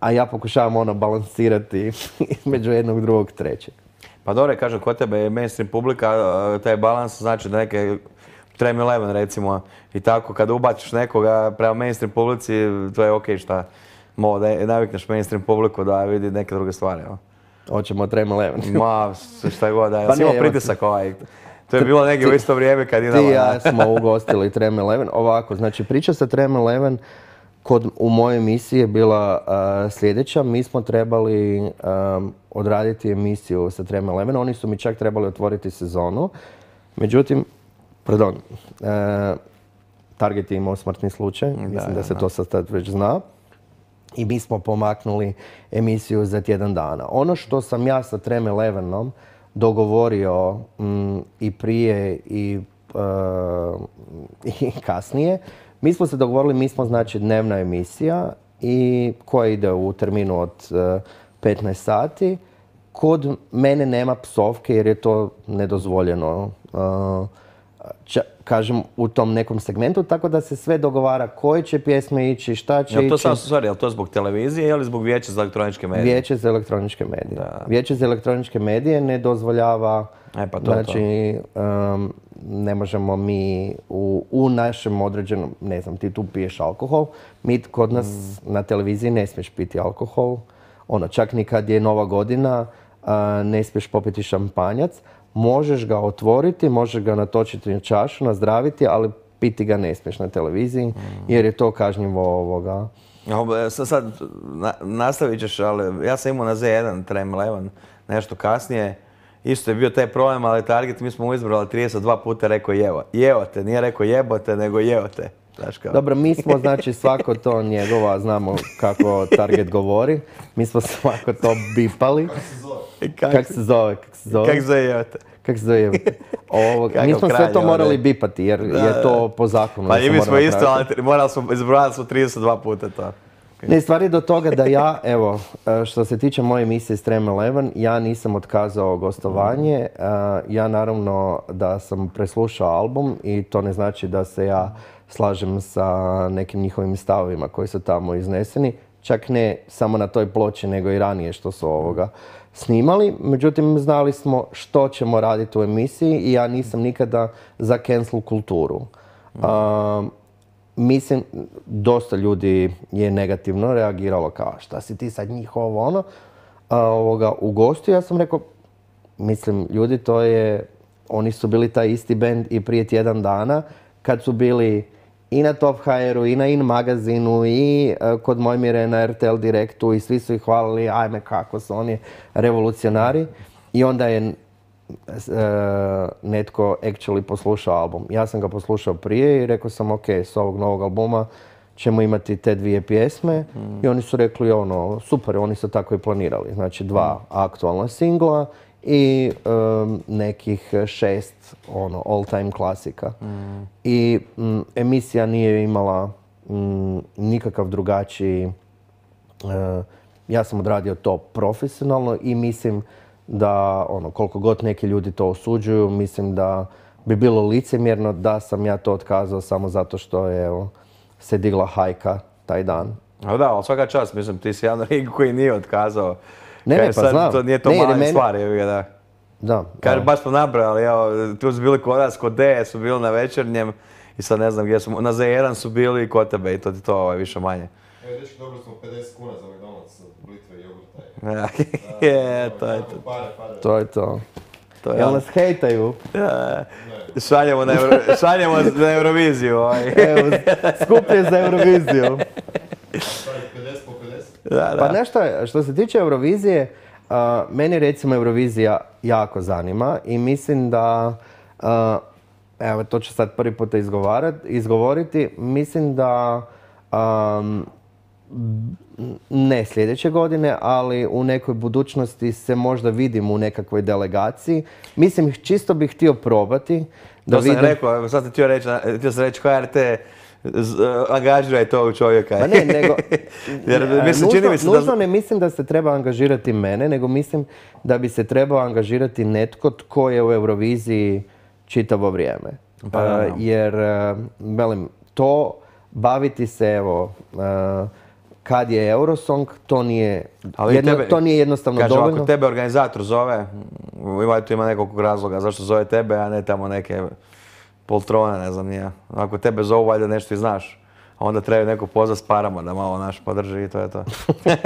a ja pokušavam ono balansirati (laughs) među jednog, drugog, trećeg. Pa dobro, kažem, kod tebe je mainstream publika, e, taj balans znači da neke Trem 11 recimo i tako, kada ubačiš nekoga prema mainstream publici, to je okej šta Mo da navikneš mainstream publiku da vidi neke druge stvari. Evo. Hoćemo od (laughs) Ma, šta god da, pa pritisak ovaj. To je bilo negdje u isto vrijeme kad je Ti i ja smo (laughs) ugostili treme Eleven. Ovako, znači priča sa Trem Eleven kod, u mojoj emisiji je bila eh, sljedeća. Mi smo trebali odraditi emisiju sa Trem Eleven. Oni su mi čak trebali otvoriti sezonu. Međutim, pardon, eh, Target je imao smrtni slučaj. Mislim da, se to sad već zna i mi smo pomaknuli emisiju za tjedan dana. Ono što sam ja sa Treme Levenom dogovorio mm, i prije i, e, (laughs) i kasnije, mi smo se dogovorili, mi smo znači dnevna emisija i koja ide u terminu od 15 e, sati. Kod mene nema psovke jer je to nedozvoljeno. E, kažem, u tom nekom segmentu, tako da se sve dogovara koje će pjesme ići, šta će jel to Sam, sorry, to zbog televizije ili zbog vijeće za elektroničke medije? Vijeće za elektroničke medije. Vijeće za elektroničke medije ne dozvoljava, e, pa znači ne možemo mi u, našem određenom, ne znam, ti tu piješ alkohol, mi kod nas mm. na televiziji ne smiješ piti alkohol, ono, čak ni kad je nova godina, ne smiješ popiti šampanjac, možeš ga otvoriti, možeš ga natočiti na čašu, nazdraviti, ali piti ga ne smiješ na televiziji jer je to kažnjivo ovoga. E, sad nastavit ćeš, ali ja sam imao na Z1 Trem 11 nešto kasnije. Isto je bio taj problem, ali target mi smo mu izbrali 32 puta rekao jeo te nije rekao jebote, nego te. Dobro, mi smo, znači, svako to njegova, znamo kako Target govori. Mi smo svako to bipali. Kako se zove? E, kako se zove? kako se zove? Kako se zove? mi smo sve to morali bipati jer je to po zakonu. Pa i mi smo isto, ali morali smo, izbrojali smo 32 puta to. Ne, stvar je do toga da ja, evo, e, što se tiče moje emisije Stream Eleven, ja nisam otkazao gostovanje. E, ja naravno da sam preslušao album i to ne znači da se ja slažem sa nekim njihovim stavovima koji su tamo izneseni. Čak ne samo na toj ploči, nego i ranije što su ovoga snimali. Međutim, znali smo što ćemo raditi u emisiji i ja nisam nikada za cancel kulturu. Mhm. mislim, dosta ljudi je negativno reagiralo kao šta si ti sad njihovo ono. ovoga, u gostu ja sam rekao, mislim, ljudi to je, oni su bili taj isti bend i prije tjedan dana kad su bili i na Top HR-u, i na In magazinu, i e, kod Mojmire na RTL Direktu i svi su ih hvalili, ajme kako su oni revolucionari. I onda je e, netko actually poslušao album. Ja sam ga poslušao prije i rekao sam ok, s ovog novog albuma ćemo imati te dvije pjesme mm. i oni su rekli ono, super, oni su tako i planirali. Znači dva mm. aktualna singla i nekih šest ono, all time klasika. Mm. I mm, emisija nije imala mm, nikakav drugačiji... Eh, ja sam odradio to profesionalno i mislim da ono, koliko god neki ljudi to osuđuju, mislim da bi bilo licemjerno da sam ja to otkazao samo zato što je evo, se digla hajka taj dan. da, ali svaka čast, mislim, ti si jedan (laughs) koji nije otkazao ne, ne, pa sad, znam. To nije to ne, mala stvar, je da. Da. Kaže, baš smo nabrali, evo, tu su bili kod nas, kod D su bili na večernjem i sad ne znam gdje smo, na Z1 su bili i kod tebe i to ti to ovaj, više manje. Evo, dečki, dobro smo 50 kuna za McDonald's, Blitve i jogurta. (laughs) je, to je to. To je to. To Jel ono. nas hejtaju? šaljemo na, (laughs) Euroviziju. Ovaj. Evo, skuplje za Euroviziju. (laughs) Pa nešto što se tiče Eurovizije, meni recimo Eurovizija jako zanima i mislim da, evo to ću sad prvi puta izgovoriti, mislim da ne sljedeće godine, ali u nekoj budućnosti se možda vidim u nekakvoj delegaciji. Mislim, čisto bih htio probati. Da sam rekao, sad ti htio reći, htio sam reći E, angažiraj tog čovjeka. ne, mislim, nužno da... ne mislim da se treba angažirati mene, nego mislim da bi se trebao angažirati netko tko je u Euroviziji čitavo vrijeme. Pa e, jer, e, velim, to baviti se, evo, kad je Eurosong, to nije, to nije jednostavno kažem, dovoljno. Ako tebe organizator zove, ima nekog razloga zašto zove tebe, a ne tamo neke poltrona, ne znam nije. Ako tebe zovu, valjda nešto i znaš. A onda treba neko pozvat s parama da malo naš podrži i to je to.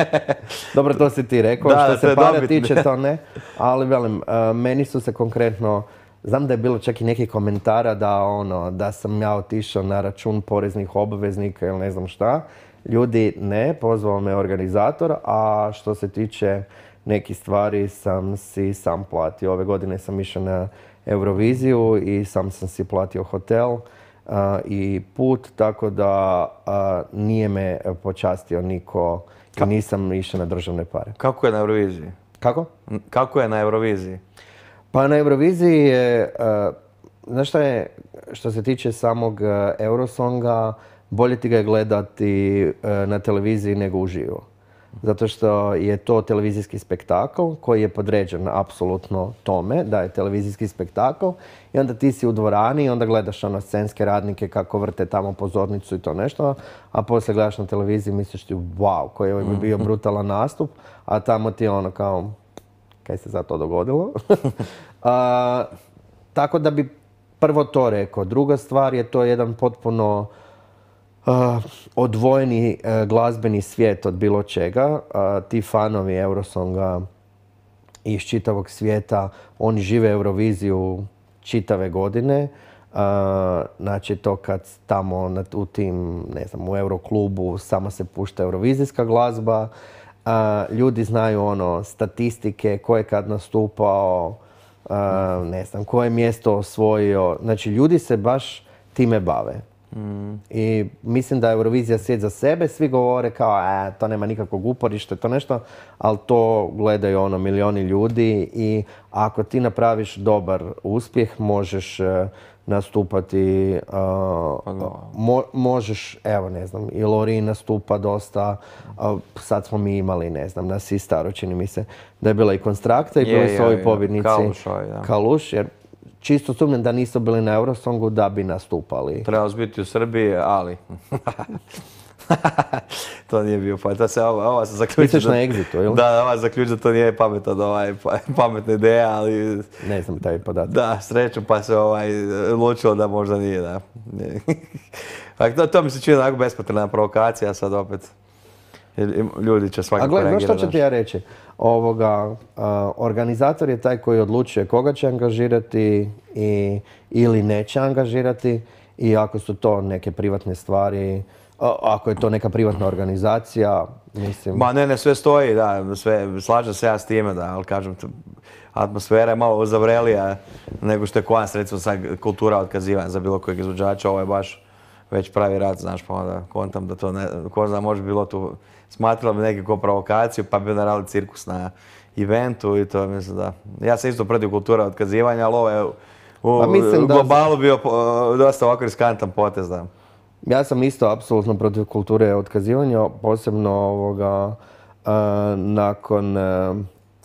(laughs) Dobro, to si ti rekao, da, što se para tiče to ne. (laughs) Ali velim, e, meni su se konkretno, znam da je bilo čak i nekih komentara da ono, da sam ja otišao na račun poreznih obveznika ili ne znam šta. Ljudi ne, pozvao me organizator, a što se tiče nekih stvari sam si sam platio. Ove godine sam išao na Euroviziju i sam sam si platio hotel i put, tako da nije me počastio niko i nisam išao na državne pare. Kako je na Euroviziji? Kako? Kako je na Euroviziji? Pa na Euroviziji je, znaš šta je, što se tiče samog Eurosonga, bolje ti ga je gledati na televiziji nego uživo zato što je to televizijski spektakl koji je podređen apsolutno tome da je televizijski spektakl i onda ti si u dvorani i onda gledaš ono scenske radnike kako vrte tamo pozornicu i to nešto, a poslije gledaš na televiziji i misliš ti wow, koji je mhm. bio brutalan nastup, a tamo ti je ono kao kaj se za to dogodilo. (laughs) tako da bi prvo to rekao. Druga stvar je to jedan potpuno Eh, odvojeni eh, glazbeni svijet od bilo čega. Eh, ti fanovi Eurosonga iz čitavog svijeta, oni žive Euroviziju čitave godine. Znači to kad tamo u tim, ne znam, u Euroklubu samo se pušta eurovizijska glazba. Ljudi znaju ono, statistike, ko je kad nastupao, ne znam, koje mjesto osvojio. Znači ljudi se baš time bave. I mislim da je Eurovizija svijet za sebe, svi govore kao e, to nema nikakvog uporišta, to nešto, ali to gledaju ono milioni ljudi i ako ti napraviš dobar uspjeh možeš e, nastupati, e, pa možeš, evo ne znam, i Lori nastupa dosta, sad smo mi imali, ne znam, na staročini čini mi se, da je bila i Konstrakta i je, su ovi pobjednici Kaluš, Kaluš, jer čisto sumnjam da nisu bili na Eurosongu da bi nastupali. trebao biti u Srbiji, ali... (laughs) to nije bio pa ovo se ova, Da, ova to nije ovaj, pa, pametna ideja, ali... Ne znam taj podatak. Da, srećom pa se ovaj, lučilo da možda nije, da. Pa to, to mi se čini onako bespotrebna provokacija sad opet. Ljudi će svakako reagirati. A gledaj, što ću ti ja reći? ovoga, organizator je taj koji odlučuje koga će angažirati i, ili neće angažirati i ako su to neke privatne stvari, ako je to neka privatna organizacija, mislim... Ma ne, ne, sve stoji, da, sve, slažem se ja s time, da, ali kažem, atmosfera je malo zavrelija nego što je koja recimo sad kultura otkazivanja za bilo kojeg izvođača, ovo je baš već pravi rad, znaš, pa onda kontam da to ne, ko zna, može bilo tu smatrala bi nekako provokaciju pa bi naravili cirkus na eventu i to mislim da. Ja sam isto protiv kulture otkazivanja, ali ovo ovaj, je u, pa globalu bio dosta ovako riskantan potez. Ja sam isto apsolutno protiv kulture otkazivanja, posebno ovoga, e, nakon e,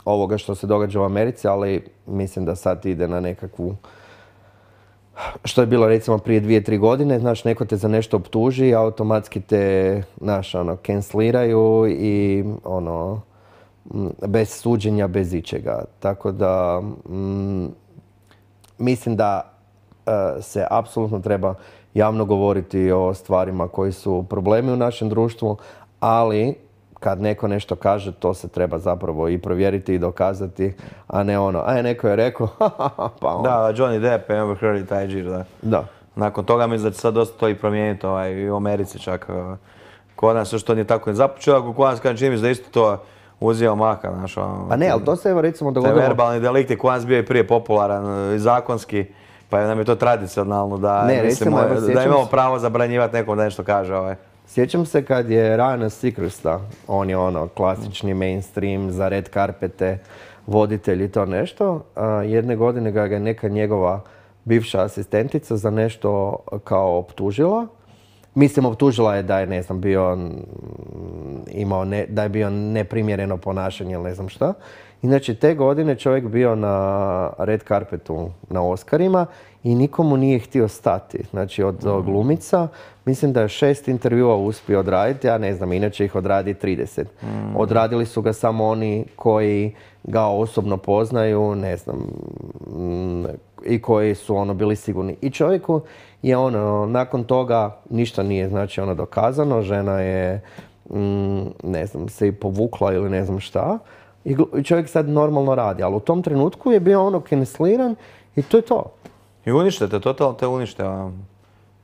ovoga što se događa u Americi, ali mislim da sad ide na nekakvu što je bilo recimo prije dvije, tri godine, znaš, neko te za nešto optuži, automatski te, znaš, ono, canceliraju i, ono, bez suđenja, bez ičega. Tako da, mislim da e, se apsolutno treba javno govoriti o stvarima koji su problemi u našem društvu, ali kad neko nešto kaže, to se treba zapravo i provjeriti i dokazati, a ne ono, a je neko je rekao, (laughs) pa ono. Da, Johnny Depp je overheard i da. Da. Nakon toga mislim da će sad dosta to i promijeniti ovaj, i u Americi čak. E, kod nas što nije tako ne započeo, ako kod nas čini mi da isto to uzio maka znaš. Ono, pa ne, ali to se evo recimo dogodilo. verbalni delikt je kod bio i prije popularan e, i zakonski. Pa nam je to tradicionalno da, ovaj, da imamo pravo zabranjivati nekom da nešto kaže. Ovaj. Sjećam se kad je Ryan Sikrsta, on je ono klasični mainstream za red karpete, voditelj i to nešto. Jedne godine ga je neka njegova bivša asistentica za nešto kao optužila. Mislim, optužila je da je, ne znam, bio, mm, imao ne, da je bio neprimjereno ponašanje ili ne znam šta. Inače, te godine čovjek bio na red karpetu na Oscarima i nikomu nije htio stati. Znači mhm. od glumica, mislim da je šest intervjua uspio odraditi, ja ne znam, inače ih odradi 30. Mhm. Odradili su ga samo oni koji ga osobno poznaju, ne znam, mm, i koji su ono bili sigurni. I čovjeku je ono, nakon toga ništa nije znači ono dokazano, žena je mm, ne znam, se i povukla ili ne znam šta. I čovjek sad normalno radi, ali u tom trenutku je bio ono kinesliran i to je to. I unište te, totalno te unište. Ono.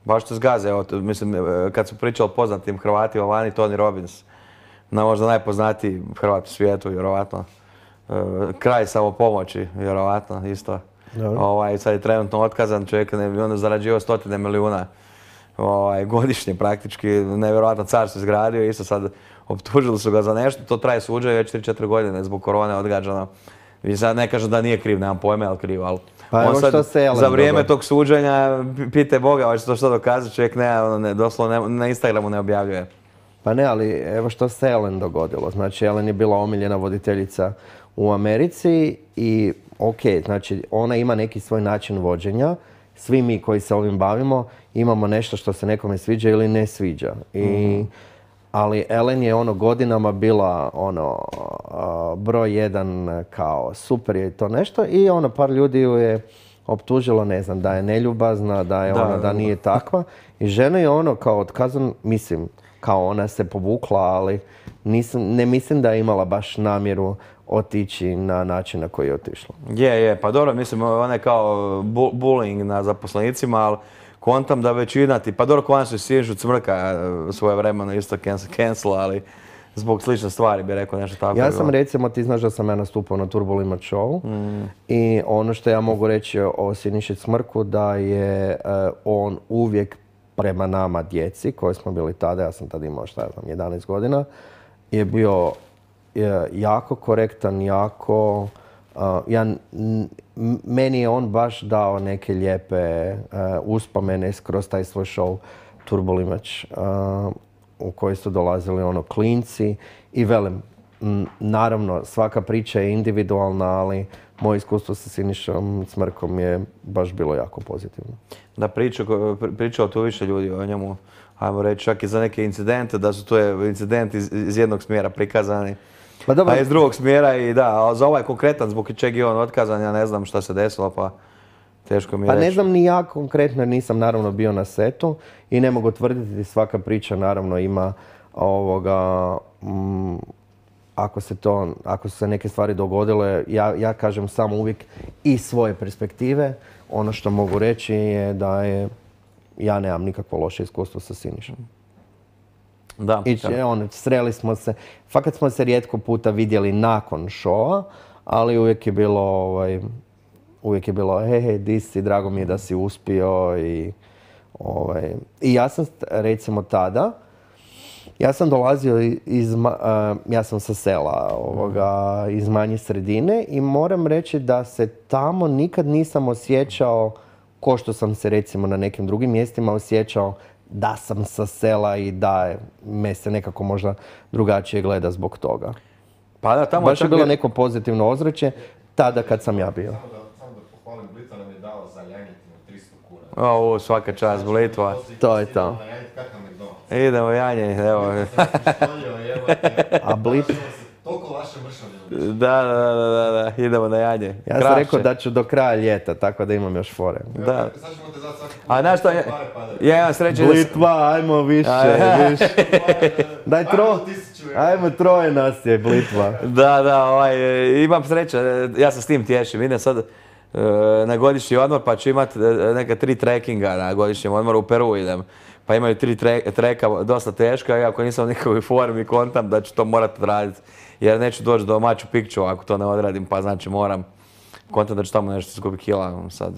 Baš te zgaze, mislim, e, kad su pričali poznatim Hrvatima vani, Tony Robbins, na možda najpoznatiji Hrvat u svijetu, vjerovatno. E, kraj samo pomoći, vjerovatno, isto. Ovaj, sad je trenutno otkazan, čovjek je zarađivao stotine milijuna ovaj, godišnje praktički, nevjerojatno se izgradio, isto sad optužili su ga za nešto, to traje suđaj već 3-4 godine zbog korone odgađano. I sad ne kažem da nije kriv, nemam pojma, ali kriv, ali pa on za vrijeme tog suđenja, pite Boga, hoće to što dokazati, čovjek ne, ono, doslovno na Instagramu ne objavljuje. Pa ne, ali evo što se Ellen dogodilo. Znači, Ellen je bila omiljena voditeljica u Americi i ok, znači ona ima neki svoj način vođenja. Svi mi koji se ovim bavimo imamo nešto što se nekome sviđa ili ne sviđa. I mhm ali Ellen je ono godinama bila ono broj jedan kao super je to nešto i ono par ljudi ju je optužilo, ne znam, da je neljubazna, da je ona, da nije takva. I žena je ono kao otkazan, mislim, kao ona se povukla, ali ne mislim da je imala baš namjeru otići na način na koji je otišla. Je, je, pa dobro, mislim, ona je kao bu bullying na zaposlenicima, ali kontam da većina ti, pa dobro i Sinšu cmrka e, svoje vremena isto cancel, ali zbog slične stvari bi rekao nešto tako. Ja sam recimo, ti znaš da sam ja nastupao na Turbolima show i ono što ja mogu reći o Siniši Cmrku da je e, on uvijek prema nama djeci koji smo bili tada, ja sam tada imao šta ja znam, 11 godina, je bio e, jako korektan, jako Uh, ja, meni je on baš dao neke lijepe uh, uspomene skroz taj svoj show Turbolimač uh, u kojoj su dolazili ono klinci i velem, naravno svaka priča je individualna, ali moje iskustvo sa Sinišom Smrkom je baš bilo jako pozitivno. Da pričao tu više ljudi o njemu, ajmo reći, čak i za neke incidente, da su to e, incidenti iz, iz jednog smjera prikazani. Pa, dobro. a iz drugog smjera i da, a za ovaj konkretan zbog čega je on otkazan, ja ne znam šta se desilo, pa teško mi je Pa ne znam ni ja konkretno, nisam naravno bio na setu i ne mogu tvrditi, svaka priča naravno ima ovoga, mm, ako se to, ako su se neke stvari dogodile, ja, ja kažem samo uvijek i svoje perspektive. Ono što mogu reći je da je, ja nemam nikakvo loše iskustvo sa Sinišom. Da, ono, sreli smo se. Fakat smo se rijetko puta vidjeli nakon šova, ali uvijek je bilo, ovaj, uvijek je bilo, hej, hej, di si, drago mi je da si uspio i... Ovaj, I ja sam, recimo, tada, ja sam dolazio iz, eh, ja sam sa sela, ovoga, iz manje sredine i moram reći da se tamo nikad nisam osjećao, ko što sam se recimo na nekim drugim mjestima osjećao da sam sa sela i da me se nekako možda drugačije gleda zbog toga. Pa da, tamo Baš je bilo neko pozitivno ozračje tada kad sam ja bio. Samo da, samo da pohvalim, Blita nam je dao za janjetinu 300 kuna. O, svaka čast, Blitva. To je to. Idemo janje, evo. A Blitva koliko vaše mršavljeno? Da, da, da, da, da, idemo na janje. Ja sam rekao da ću do kraja ljeta, tako da imam još fore. Da. A znaš što, ja, imam sreće... Blitva, ajmo više, više. (laughs) Daj tro... Ajmo troje nas je Blitva. Da, da, ovaj, imam sreće, ja se s tim tješim, idem sad e, na godišnji odmor pa ću imat e, neka tri trekinga na godišnjem odmoru u Peru idem. Pa imaju tri treka dosta teška, iako nisam u nikakvoj formi, kontam da ću to morat raditi jer neću doći do maču Picchu ako to ne odradim, pa znači moram kontent da ću tamo nešto skupi kila, ono sad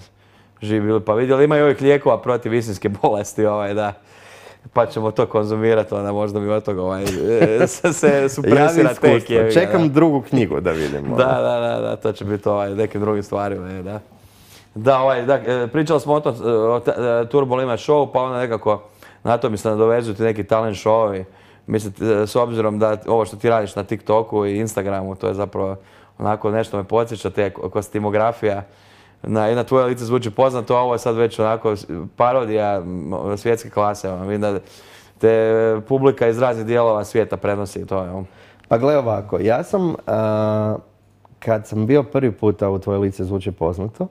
živi bili pa vidjeli, i ovih lijekova protiv istinske bolesti, ovaj, da pa ćemo to konzumirati, onda možda mi od toga ovaj, e, se (laughs) supresira te Čekam drugu knjigu da vidimo. Da, ono. da, da, da, to će biti ovaj, nekim drugim stvarima, da. Da, ovaj, da, e, pričali smo o tom, e, o Turbo Lima show, pa onda nekako na to mi se nadovezuju ti neki talent šovi. Mislim, s obzirom da ovo što ti radiš na TikToku i Instagramu, to je zapravo onako nešto me podsjeća, te kostimografija. Na, I na tvoje lice zvuči poznato, a ovo je sad već onako parodija svjetske klase. Ono. Vidim da te publika iz raznih dijelova svijeta prenosi to. Je. Pa gle ovako, ja sam, kad sam bio prvi puta u tvoje lice zvuči poznato,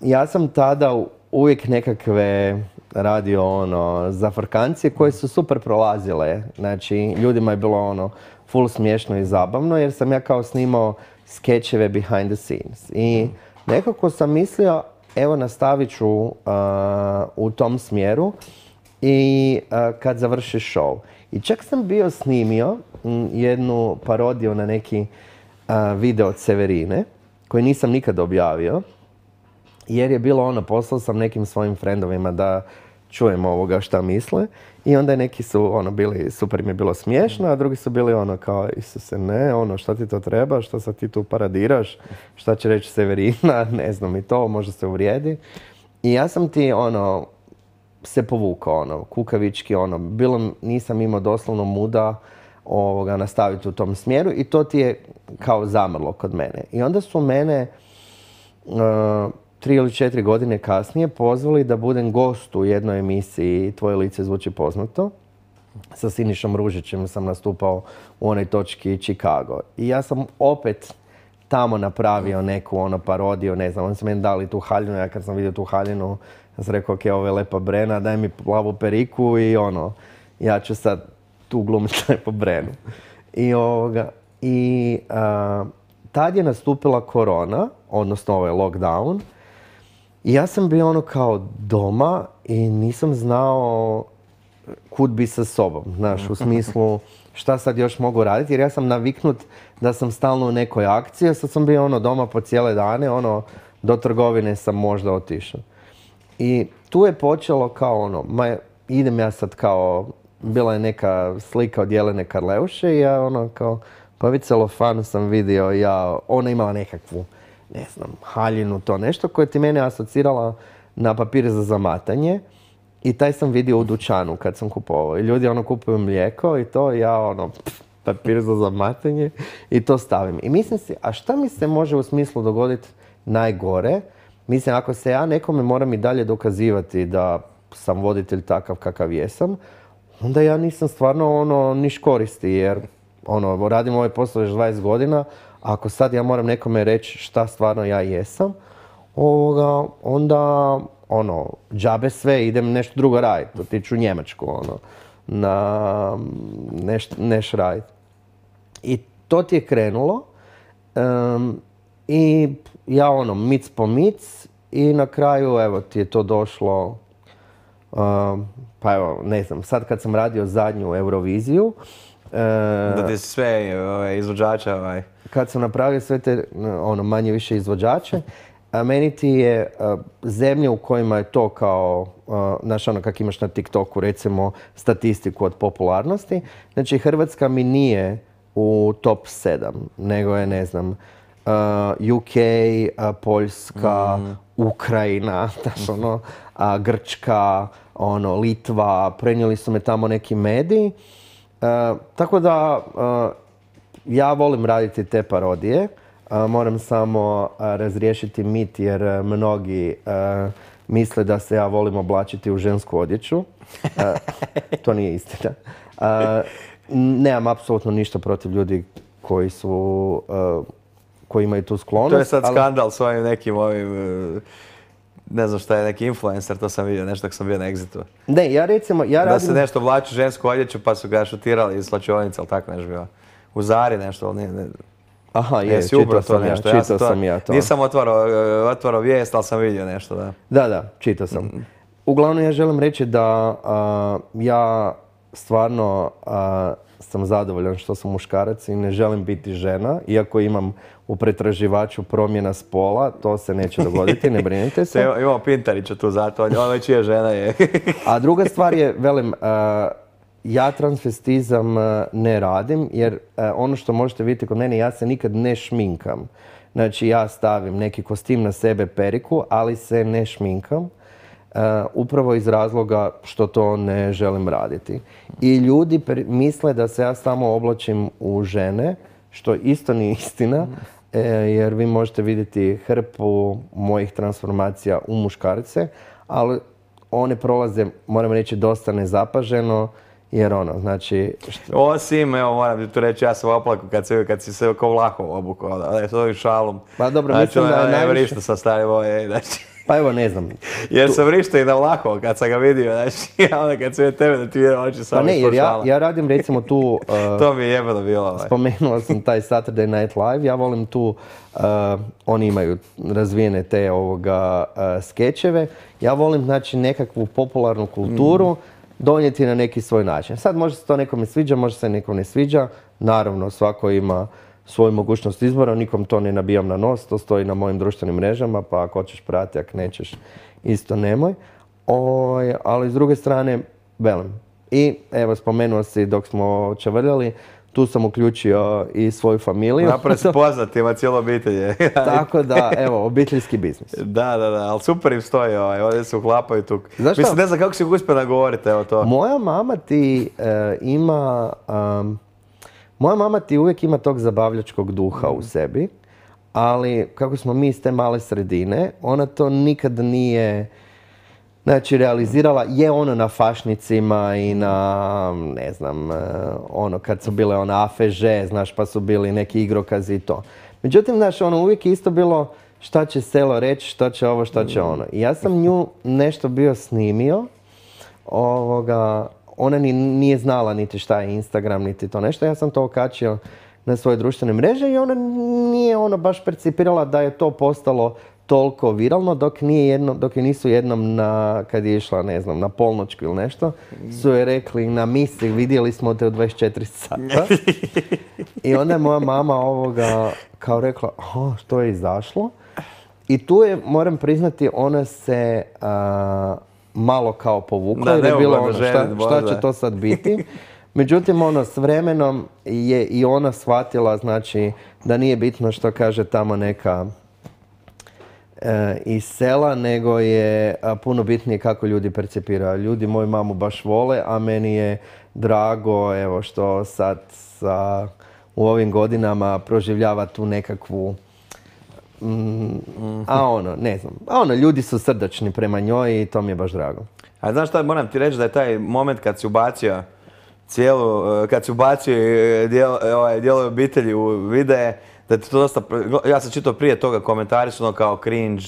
ja sam tada uvijek nekakve radio ono frkancije koje su super prolazile. Znači, ljudima je bilo ono full smiješno i zabavno jer sam ja kao snimao skečeve behind the scenes. I nekako sam mislio, evo nastavit ću uh, u tom smjeru i uh, kad završi show. I čak sam bio snimio mm, jednu parodiju na neki uh, video od Severine koji nisam nikad objavio jer je bilo ono, poslao sam nekim svojim frendovima da čujem ovoga šta misle i onda neki su ono bili, super mi je bilo smiješno, a drugi su bili ono kao Isuse ne, ono šta ti to treba, šta sad ti tu paradiraš, šta će reći Severina, (laughs) ne znam i to, možda se uvrijedi. I ja sam ti ono se povukao ono, kukavički ono, bilo nisam imao doslovno muda ovoga nastaviti u tom smjeru i to ti je kao zamrlo kod mene. I onda su mene tri ili četiri godine kasnije pozvali da budem gost u jednoj emisiji Tvoje lice zvuči poznato. Sa Sinišom Ružićem sam nastupao u onoj točki Chicago. I ja sam opet tamo napravio neku ono parodiju, ne znam, oni su meni dali tu haljinu, ja kad sam vidio tu haljinu, ja sam rekao, ok, ovo je lepa brena, daj mi plavu periku i ono, ja ću sad tu glumiti lepo brenu. I ovoga, i tad je nastupila korona, odnosno ovaj lockdown, ja sam bio ono kao doma i nisam znao kud bi sa sobom, znaš, u smislu šta sad još mogu raditi, jer ja sam naviknut da sam stalno u nekoj akciji, a sad sam bio ono doma po cijele dane, ono, do trgovine sam možda otišao. I tu je počelo kao ono, ma idem ja sad kao, bila je neka slika od Jelene Karleuše i ja ono kao, pa fan sam vidio, ja, ona imala nekakvu ne znam, haljinu, to nešto koje ti mene asocirala na papir za zamatanje. I taj sam vidio u dućanu kad sam kupovao. I ljudi ono kupuju mlijeko i to ja ono papir za zamatanje i to stavim. I mislim si, a šta mi se može u smislu dogoditi najgore? Mislim, ako se ja nekome moram i dalje dokazivati da sam voditelj takav kakav jesam, onda ja nisam stvarno ono niš koristi jer ono, radim ovaj posao već 20 godina, ako sad ja moram nekome reći šta stvarno ja jesam, ovoga, onda ono, džabe sve, idem nešto drugo raditi, otiću u Njemačku, ono, na neš, neš raditi. I to ti je krenulo i ja ono, mic po mic i na kraju, evo, ti je to došlo, um, pa evo, ne znam, sad kad sam radio zadnju Euroviziju, E, da ti sve ovaj, izvođača ovaj. Kad sam napravio sve te ono, manje više izvođače, a meni ti je zemlja zemlje u kojima je to kao, a, e, znaš ono kak imaš na TikToku recimo statistiku od popularnosti, znači Hrvatska mi nije u top 7, nego je ne znam e, UK, Poljska, mm. Ukrajina, (laughs) znaš ono, Grčka, ono, Litva, prenijeli su me tamo neki mediji. E, tako da e, ja volim raditi te parodije. E, moram samo razriješiti mit jer mnogi misle da se ja volim oblačiti u žensku odjeću. (laughs) To nije istina. Nemam apsolutno ništa protiv ljudi koji su koji imaju tu sklonost. To je sad skandal s ovim nekim ovim ne znam šta je neki influencer, to sam vidio, nešto sam bio na egzitu Ne, ja recimo, ja radim... Da se nešto vlači žensku odjeću pa su ga šutirali iz slačionice, ali tako nešto bio. U Zari nešto, ali Ne... Aha, e, je, čitao sam ja, nešto. čitao sam, ja to. Nisam otvarao, e, otvarao vijest, ali sam vidio nešto, da. Da, da, čitao sam. Mm-hmm. Uglavnom ja želim reći da ja stvarno sam zadovoljan što sam muškarac i ne želim biti žena, iako imam u pretraživaču promjena spola, to se neće dogoditi, ne brinite (laughs) se. Evo, imamo Pintarića tu zato, već je žena je. A druga (laughs) stvar je, velim, ja transvestizam ne radim, jer ono što možete vidjeti kod mene, ja se nikad ne šminkam. Znači ja stavim neki kostim na sebe, periku, ali se ne šminkam. Eh, upravo iz razloga što to ne želim raditi. I ljudi misle da se ja samo oblačim u žene, što isto nije istina, eh, jer vi možete vidjeti hrpu mojih transformacija u muškarce, ali one prolaze, moramo reći, dosta nezapaženo, jer ono, znači... Osim, evo moram ti tu reći, ja sam oplaku kad, kad si se oko vlahom obukao, ali s ovim šalom. Pa dobro, znači, mislim da je ono, najviše... sa je, ovaj, znači... Pa evo, ne znam. Jer sam vrište i da lako kad sam ga vidio, znači, (laughs) onda kad sam tebe da ti vjerujem ne, jer ja, radim recimo tu... (laughs) E, to je bilo. Ovaj. Spomenuo sam taj Saturday Night Live, ja volim tu, e, oni imaju razvijene te ovoga e, skečeve, ja volim znači nekakvu popularnu kulturu, mm. donijeti na neki svoj način. Sad može se to nekome sviđa, može se nekom ne sviđa. Naravno, svako ima svoju mogućnost izbora, nikom to ne nabijam na nos, to stoji na mojim društvenim mrežama, pa ako hoćeš prati, ako nećeš, isto nemoj. ali s druge strane, velim. I evo, spomenuo si dok smo čevrljali, tu sam uključio i svoju familiju. Napravo se (laughs) poznat, ima cijelo obitelje. (laughs) Tako da, evo, obiteljski biznis. da, da, da, ali super im stoji ovaj, ovdje se uhlapaju tu. Mislim, ne znam kako si uspio nagovoriti, evo to. Moja mama ti e, ima... Moja mama ti uvijek ima tog zabavljačkog duha u mhm. sebi, ali kako smo mi iz te male sredine, ona to nikad nije znači, realizirala. Je ona na fašnicima i na, ne znam, e, ono kad su bile ona afeže, znaš, pa su bili neki igrokazi i to. Međutim, znaš, ono uvijek je isto bilo šta će selo reći, šta će ovo, šta će mhm. ono. I ja sam nju nešto bio snimio ovoga, ona ni, nije znala niti šta je Instagram, niti to nešto. Ja sam to okačio na svoje društvene mreže i ona nije ono baš percipirala da je to postalo toliko viralno dok, nije jedno, dok je nisu jednom na, kad je išla, ne znam, na polnoćku ili nešto, su je rekli na misli vidjeli smo te u 24 sata. (laughs) I onda je moja mama ovoga kao rekla, o, što je izašlo? I tu je, moram priznati, ona se malo kao povukla, da, je bilo ono šta, šta će to sad biti. (laughs) Međutim, ono, s vremenom je i ona shvatila, znači, da nije bitno što kaže tamo neka e, iz sela, nego je puno bitnije kako ljudi percepiraju. Ljudi moju mamu baš vole, a meni je drago, evo, što sad sa, u ovim godinama proživljava tu nekakvu Mm. a ono, ne znam. A ono, ljudi su srdačni prema njoj i to mi je baš drago. A znaš šta, moram ti reći da je taj moment kad si ubacio cijelu, eh, kad si ubacio eh, dijelo, eh, ovaj, obitelji u videe, da je to dosta, ja sam čitao prije toga komentari su ono kao cringe,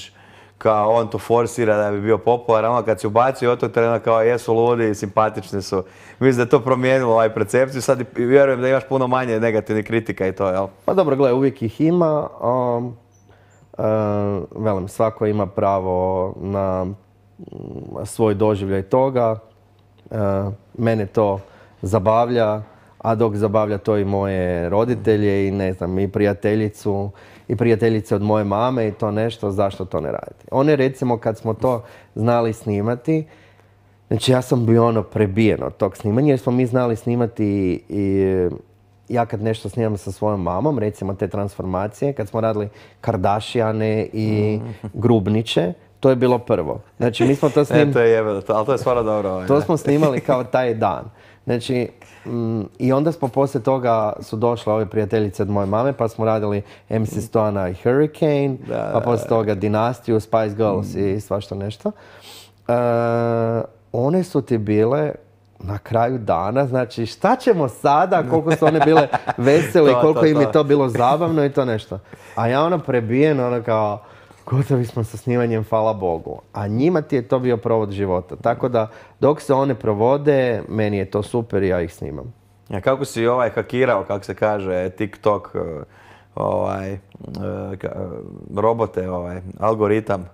kao on to forsira da bi bio popularan, ono kad si ubacio od tog trena kao jesu ludi, simpatični su. Mislim da je to promijenilo ovaj percepciju, sad vjerujem da imaš puno manje negativnih kritika i to, jel? Pa dobro, gledaj, uvijek ih ima. Um, Eh, velim, svako ima pravo na mm, svoj doživljaj toga. Eh, mene to zabavlja, a dok zabavlja to i moje roditelje i ne znam, i prijateljicu i prijateljice od moje mame i to nešto, zašto to ne raditi? One recimo kad smo to znali snimati, znači ja sam bio ono prebijen od tog snimanja jer smo mi znali snimati i ja kad nešto snimam sa svojom mamom, recimo te transformacije, kad smo radili Kardashiane i mhm. Grubniće, to je bilo prvo. Znači, mi smo to snimali... (laughs) E, je to je stvarno dobro. Ovaj, to smo snimali kao taj dan. Znači, mm, i onda smo poslije toga su došle ove prijateljice od moje mame, pa smo radili MC mhm. Stoana i Hurricane, pa poslije toga Dinastiju, Spice Girls mhm. i svašto nešto. E, one su ti bile na kraju dana, znači šta ćemo sada, koliko su one bile (laughs) vesele, i koliko im je to bilo zabavno i to nešto. A ja ono prebijen, ono kao, gotovi smo sa snimanjem, hvala Bogu. A njima ti je to bio provod života. Tako da, dok se one provode, meni je to super i ja ih snimam. A kako si ovaj hakirao, kako se kaže, TikTok, eh, ovaj, eh, eh, robote, ovaj, algoritam?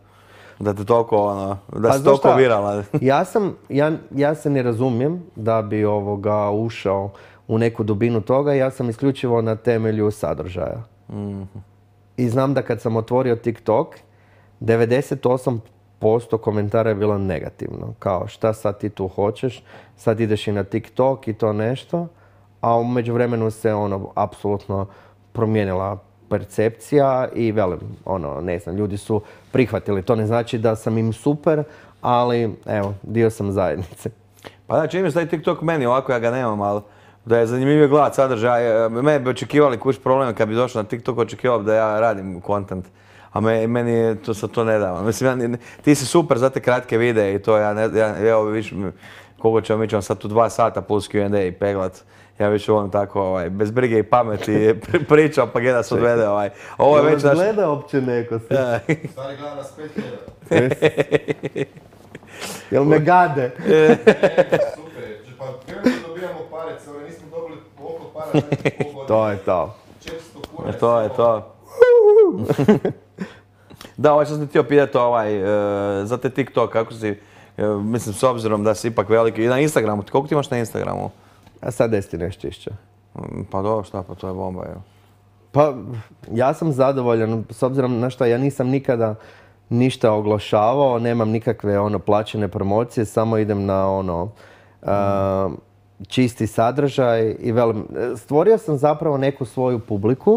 Da te toliko, ono, da pa si toliko virala. (laughs) ja, sam, ja, ja se ne razumijem da bi ovoga ušao u neku dubinu toga. Ja sam isključivo na temelju sadržaja. Mhm. I znam da kad sam otvorio TikTok, 98% komentara je bilo negativno. Kao šta sad ti tu hoćeš, sad ideš i na TikTok i to nešto. A u međuvremenu se ono apsolutno promijenila percepcija i velim, ono, ne znam, ljudi su prihvatili. To ne znači da sam im super, ali evo, dio sam zajednice. Pa da, čini mi TikTok meni ovako, ja ga nemam, ali da je zanimljivio gledat sadržaj. E, me bi očekivali kuć problem kad bi došao na TikTok, očekivao da ja radim content. A meni to sad to ne da. Mislim, ti si super za te kratke videe i to ja ne, ja, evo više, koliko ćemo, mi ćemo sad tu dva sata plus Q&A i peglat ja već volim tako ovaj, bez brige i pameti (laughs) pričao pa gleda se odvede ovaj. Ovo je već naš... Gleda opće neko se. Stari gleda nas pet Jel me gade? (laughs) e, super, pa vjerojatno dobijamo pare, cijelo nismo dobili oko para. To je to. 400 e, To je to. (laughs) da, ovaj što sam htio to ovaj, e, za te TikTok, kako si, e, mislim s obzirom da si ipak veliki, i na Instagramu, koliko ti imaš na Instagramu? a sad nešto čišća. Mm, pa dobro, šta, pa to je bomba, evo. Pa, ja sam zadovoljan, s obzirom na što ja nisam nikada ništa oglašavao, nemam nikakve ono plaćene promocije, samo idem na ono uh, čisti sadržaj i velim, stvorio sam zapravo neku svoju publiku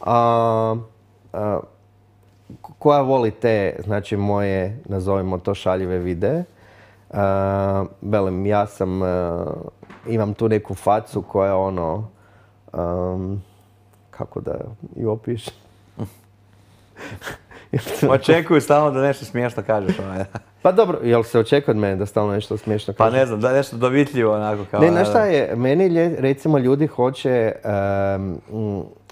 uh, uh, koja voli te, znači moje, nazovimo to šaljive videe. Velim, ja sam imam tu neku facu koja je ono, um, kako da ju opišem. (laughs) Očekuju stalno da nešto smiješno kažeš. Ovaj. pa dobro, jel se očekuje od mene da stalno nešto smiješno pa kažeš? Pa ne znam, da nešto dovitljivo onako kao... Ne, znaš je, meni recimo ljudi hoće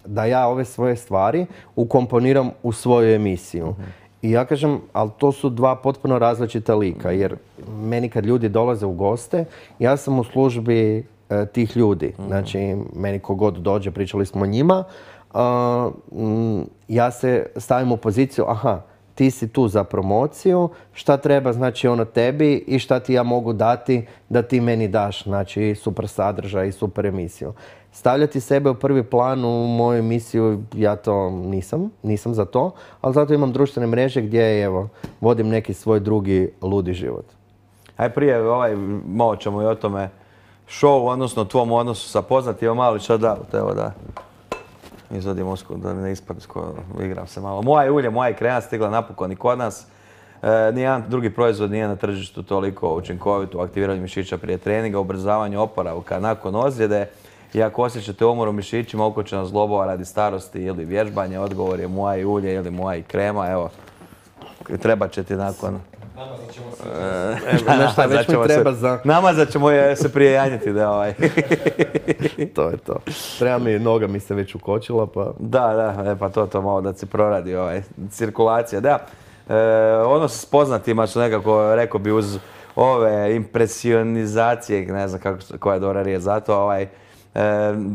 da ja ove svoje stvari ukomponiram u svoju emisiju. Mhm. I ja kažem, ali to su dva potpuno različita lika, jer meni kad ljudi dolaze u goste, ja sam u službi e, tih ljudi. Mhm. Znači, meni kogod dođe, pričali smo o njima, mm, ja se stavim u poziciju, aha, ti si tu za promociju, šta treba znači ono tebi i šta ti ja mogu dati da ti meni daš, znači super sadržaj i super emisiju stavljati sebe u prvi plan u moju misiju, ja to nisam, nisam za to, ali zato imam društvene mreže gdje evo, vodim neki svoj drugi ludi život. Aj prije, ovaj, malo ćemo i o tome šou, odnosno tvom odnosu sa poznati, evo mali da, evo da izvodim usku, da ne isprsko, igram se malo. Moja ulje, moja je krena stigla napokon i kod nas. E, nijedan drugi proizvod nije na tržištu toliko učinkovit u aktiviranju mišića prije treninga, ubrzavanju oporavka nakon ozljede. I ako osjećate umor u mišićima, ukočena zlobova radi starosti ili vježbanja, odgovor je moja i ulje ili moja i krema, evo. Treba će ti nakon... Namazat ćemo se. za... Namazat ćemo se prije da ovaj. (laughs) to je to. Treba mi, noga mi se već ukočila, pa... Da, da, e, pa to to malo da se proradi ovaj, cirkulacija, da. E, ono s poznatima što nekako rekao bi uz ove impresionizacije, ne znam kako, koja je dobra riječ za to, ovaj,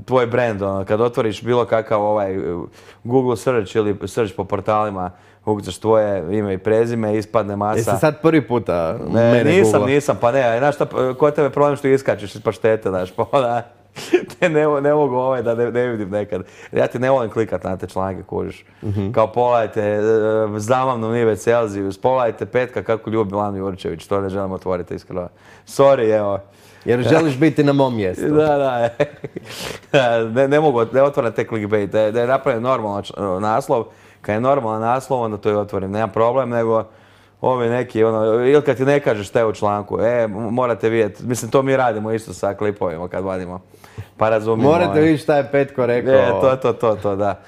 tvoj brand, ono, kad otvoriš bilo kakav ovaj eh, Google search ili search po portalima, ukucaš tvoje ime i prezime, ispadne masa. Jesi sad prvi puta ne, mene Nisam, google nisam, pa ne, znaš šta, eh, kod tebe problem što iskačeš iz paštete, znaš, pa onda... (laughs) ne, mogu ovaj da ne, vidim nekad. Ja ti ne volim klikat na te članke, kužiš. Mm-hmm. Kao polajte, e, zamavno nive Celsius, polajte petka kako ljubi Lanu Jurčević, to ne želim otvoriti iskreno. Sorry, evo. Jer želiš biti na mom mjestu. (laughs) Da, da. ne, ne mogu, ne otvaram te clickbait. Da je napravim normalan naslov, kad je normalan naslov, onda to i otvorim. Nemam problem, nego ovi neki, ono, ili kad ti ne kažeš šta je u članku, e, morate vidjeti, mislim to mi radimo isto sa klipovima kad vadimo, pa razumimo. Morate ovaj. vidjeti šta je Petko rekao. E, to, to, to, to, da.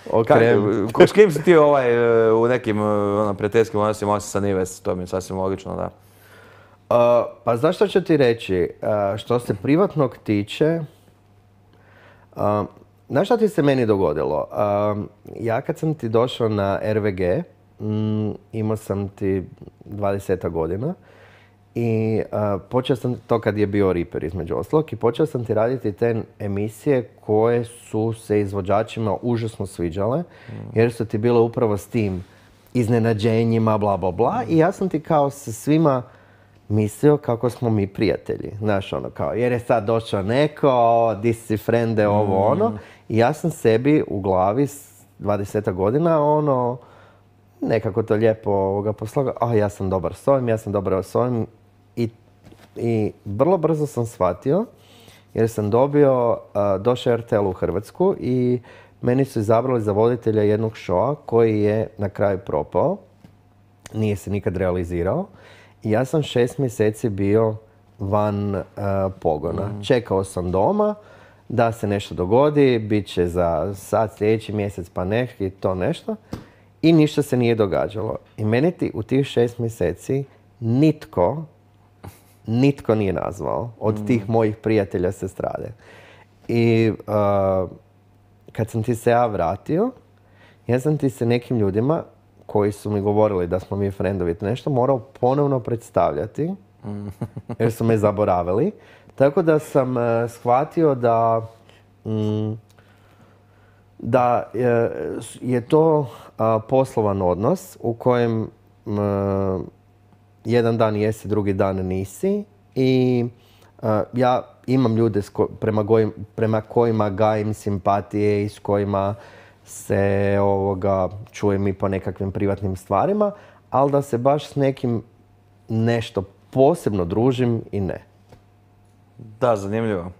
s kim si ti ovaj, e, u nekim e, ono, prijateljskim odnosima, osim sa Nives, to mi je sasvim logično, da. E, pa znaš što ću ti reći, što se privatnog tiče, uh, znaš šta ti se meni dogodilo? Ja kad sam ti došao na RVG, Mm, imao sam ti 20 godina i počeo sam to kad je bio Reaper između oslog i počeo sam ti raditi te emisije koje su se izvođačima užasno sviđale mm. jer su ti bile upravo s tim iznenađenjima, bla, bla, bla. I ja sam ti kao sa svima mislio kako smo mi prijatelji. Znaš, ono kao, jer je sad došao neko, di si frende, ovo, ono. Mm. I ja sam sebi u glavi s 20 godina, ono, nekako to lijepo ovoga posloga, a ja sam dobar s ovim, ja sam dobar s ovim i, i vrlo brzo sam shvatio jer sam dobio, uh, došao RTL u Hrvatsku i meni su izabrali za voditelja jednog šoa koji je na kraju propao, nije se nikad realizirao i ja sam šest mjeseci bio van pogona. Mm. Čekao sam doma da se nešto dogodi, bit će za sad sljedeći mjesec pa i to nešto i ništa se nije događalo. I meni ti u tih šest mjeseci nitko, nitko nije nazvao od mm. tih mojih prijatelja se strade. I uh, kad sam ti se ja vratio, ja sam ti se nekim ljudima koji su mi govorili da smo mi friendovi nešto morao ponovno predstavljati mm. jer su me zaboravili. Tako da sam uh, shvatio da mm, da e, je to poslovan odnos u kojem jedan dan jesi, drugi dan nisi i ja imam ljude prema, kojima gajim simpatije i s kojima se ovoga, čujem i po nekakvim privatnim stvarima, ali da se baš s nekim nešto posebno družim i ne. Da, zanimljivo.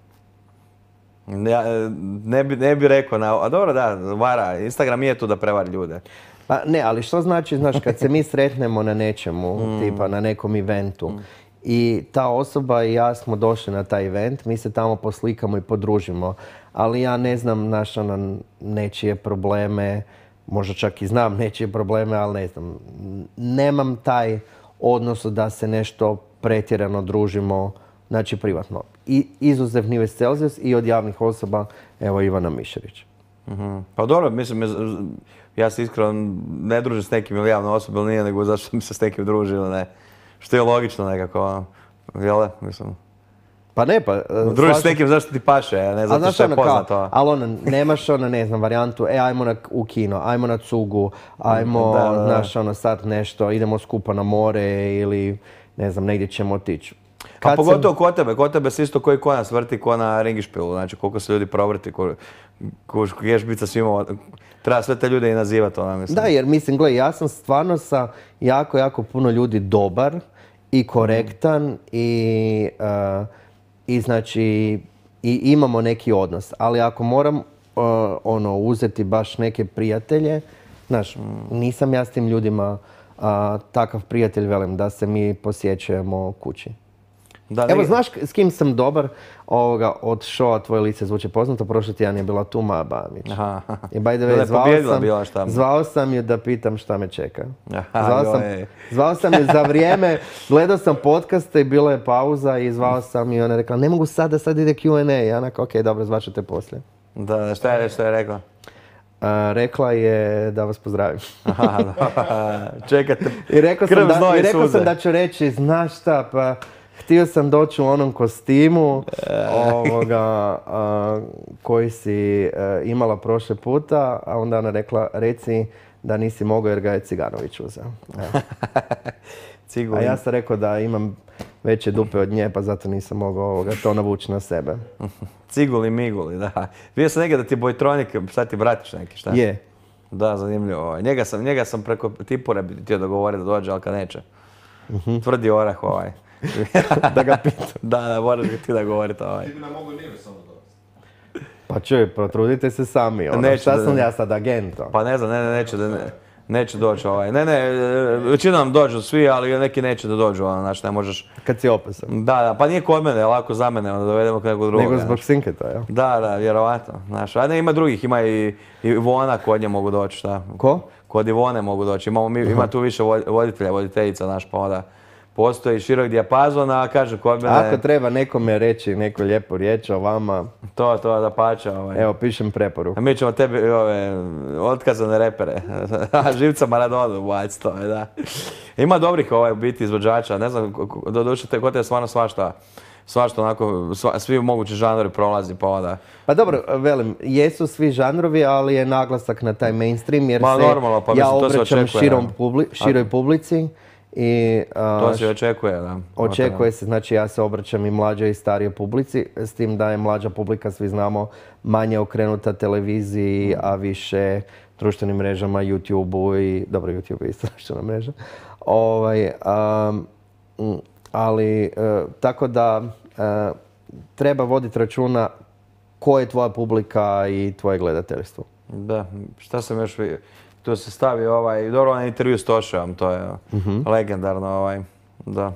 E, ne, bi, ne bi rekao, na, a dobro da, vara, Instagram je tu da prevari ljude. Pa ne, ali što znači, znaš, kad se mi sretnemo na nečemu, (laughs) mm. tipa na nekom eventu, mm. i ta osoba i ja smo došli na taj event, mi se tamo poslikamo i podružimo, ali ja ne znam, naš, ono, nečije probleme, možda čak i znam nečije probleme, ali ne znam, nemam taj odnos da se nešto pretjerano družimo, znači privatno izuzev Nives Celsius i od javnih osoba, evo Ivana Mišević. Mhm. Pa dobro, mislim, ja se iskreno ne družim s nekim ili javnom osobom ili nije, nego zašto mi se s nekim družio, ne. Što je logično nekako, ono, jel' mislim. Pa ne, pa... Družiš s nekim zašto ti paše, ne zato što je ono poznato. Ali ono, nemaš ono, ne znam, varijantu, e, ajmo u kino, ajmo na cugu, ajmo, znaš, ono, sad nešto, idemo skupa na more ili, ne znam, negdje ćemo otići pa A pogotovo kod tebe, kod tebe se isto koji nas, vrti ko na ringišpilu, znači koliko se ljudi provrti, ko, ješ biti sa svima, treba sve te ljude i nazivati ona mislim. Da, jer mislim, gle, ja sam stvarno sa jako, jako puno ljudi dobar i korektan i, eh, i znači i imamo neki odnos, ali ako moram eh, ono uzeti baš neke prijatelje, znaš, nisam ja s tim ljudima eh, takav prijatelj, velim, da se mi posjećujemo kući. Da Evo, znaš s kim sam dobar ovoga, od šova Tvoje lice zvuče poznato, prošli tjedan je bila Tuma I by the way, (laughs) zvao sam, zvao sam je da pitam šta me čeka. zvao, sam, zvao sam je za vrijeme, gledao sam podcaste i bila je pauza i zvao sam i ona je rekla ne mogu sada, sad ide Q&A. I ona kao, ok, dobro, zvaću te poslije. Da, šta je, šta rekla? rekla je da vas pozdravim. (laughs) (laughs) Čekate. I rekao sam, da, i rekao sam da ću reći, znaš šta, pa htio sam doći u onom kostimu e. ovoga, koji si e, imala prošle puta, a onda ona rekla reci da nisi mogao jer ga je Ciganović uzeo. (laughs) A ja sam rekao da imam veće dupe od nje, pa zato nisam mogao ovoga to navući na sebe. (laughs) Ciguli miguli, da. Bio sam negdje da ti Bojtronik, sad ti vratiš neki, šta? Je. Da, zanimljivo. Ovaj. Njega sam, njega sam preko tipura bi htio dogovoriti da dođe, ali kad neće. Mhm. Tvrdi orah ovaj. (laughs) da ga pitam. Da, da, moraš ga ti da govoriti ovaj. Ti bi nam mogu nije samo Pa čuj, protrudite se sami, ono, šta sam ja sad agentom? Ono? Pa ne znam, ne, ne, neću da ne. Neće doći ovaj, ne, ne, većina nam dođu svi, ali neki neće da dođu, znači ne možeš... Kad si opisan. Da, da, pa nije kod mene, lako za mene, onda dovedemo nekog drugog. Nego zbog to, jel? Da, da, vjerovatno, znaš, a ne, ima drugih, ima i Ivona kod nje mogu doći, šta. Ko? Kod Ivone mogu doći, imamo, ima tu više voditelja, voditeljica, naš pa onda postoji širok dijapazon, a kaže ko mene... Ako treba nekome reći neku lijepu riječ o vama... To, to, da pača. Ovaj. Evo, pišem preporuku. A mi ćemo tebi ove, otkazane repere. (laughs) Živca Maradona, bac to, da. Ima dobrih ovaj, biti izvođača, ne znam, doduše te je stvarno svašta svašta onako, svi mogući žanrovi prolazi pa onda... Pa dobro, velim, jesu svi žanrovi, ali je naglasak na taj mainstream jer se normalno, pa ja mislim, to široj publici. I, to se očekuje, da. Očekuje se, znači ja se obraćam i mlađoj i starijoj publici, s tim da je mlađa publika, svi znamo, manje okrenuta televiziji, mm. a više društvenim mrežama, YouTube-u i, dobro, YouTube je isto (laughs) društvena mreža. Ovaj, ali, e, tako da e, treba voditi računa ko je tvoja publika i tvoje gledateljstvo. Da, šta sam još tu se stavi ovaj, dobro na intervju s Tošom, to je mhm. legendarno ovaj, da.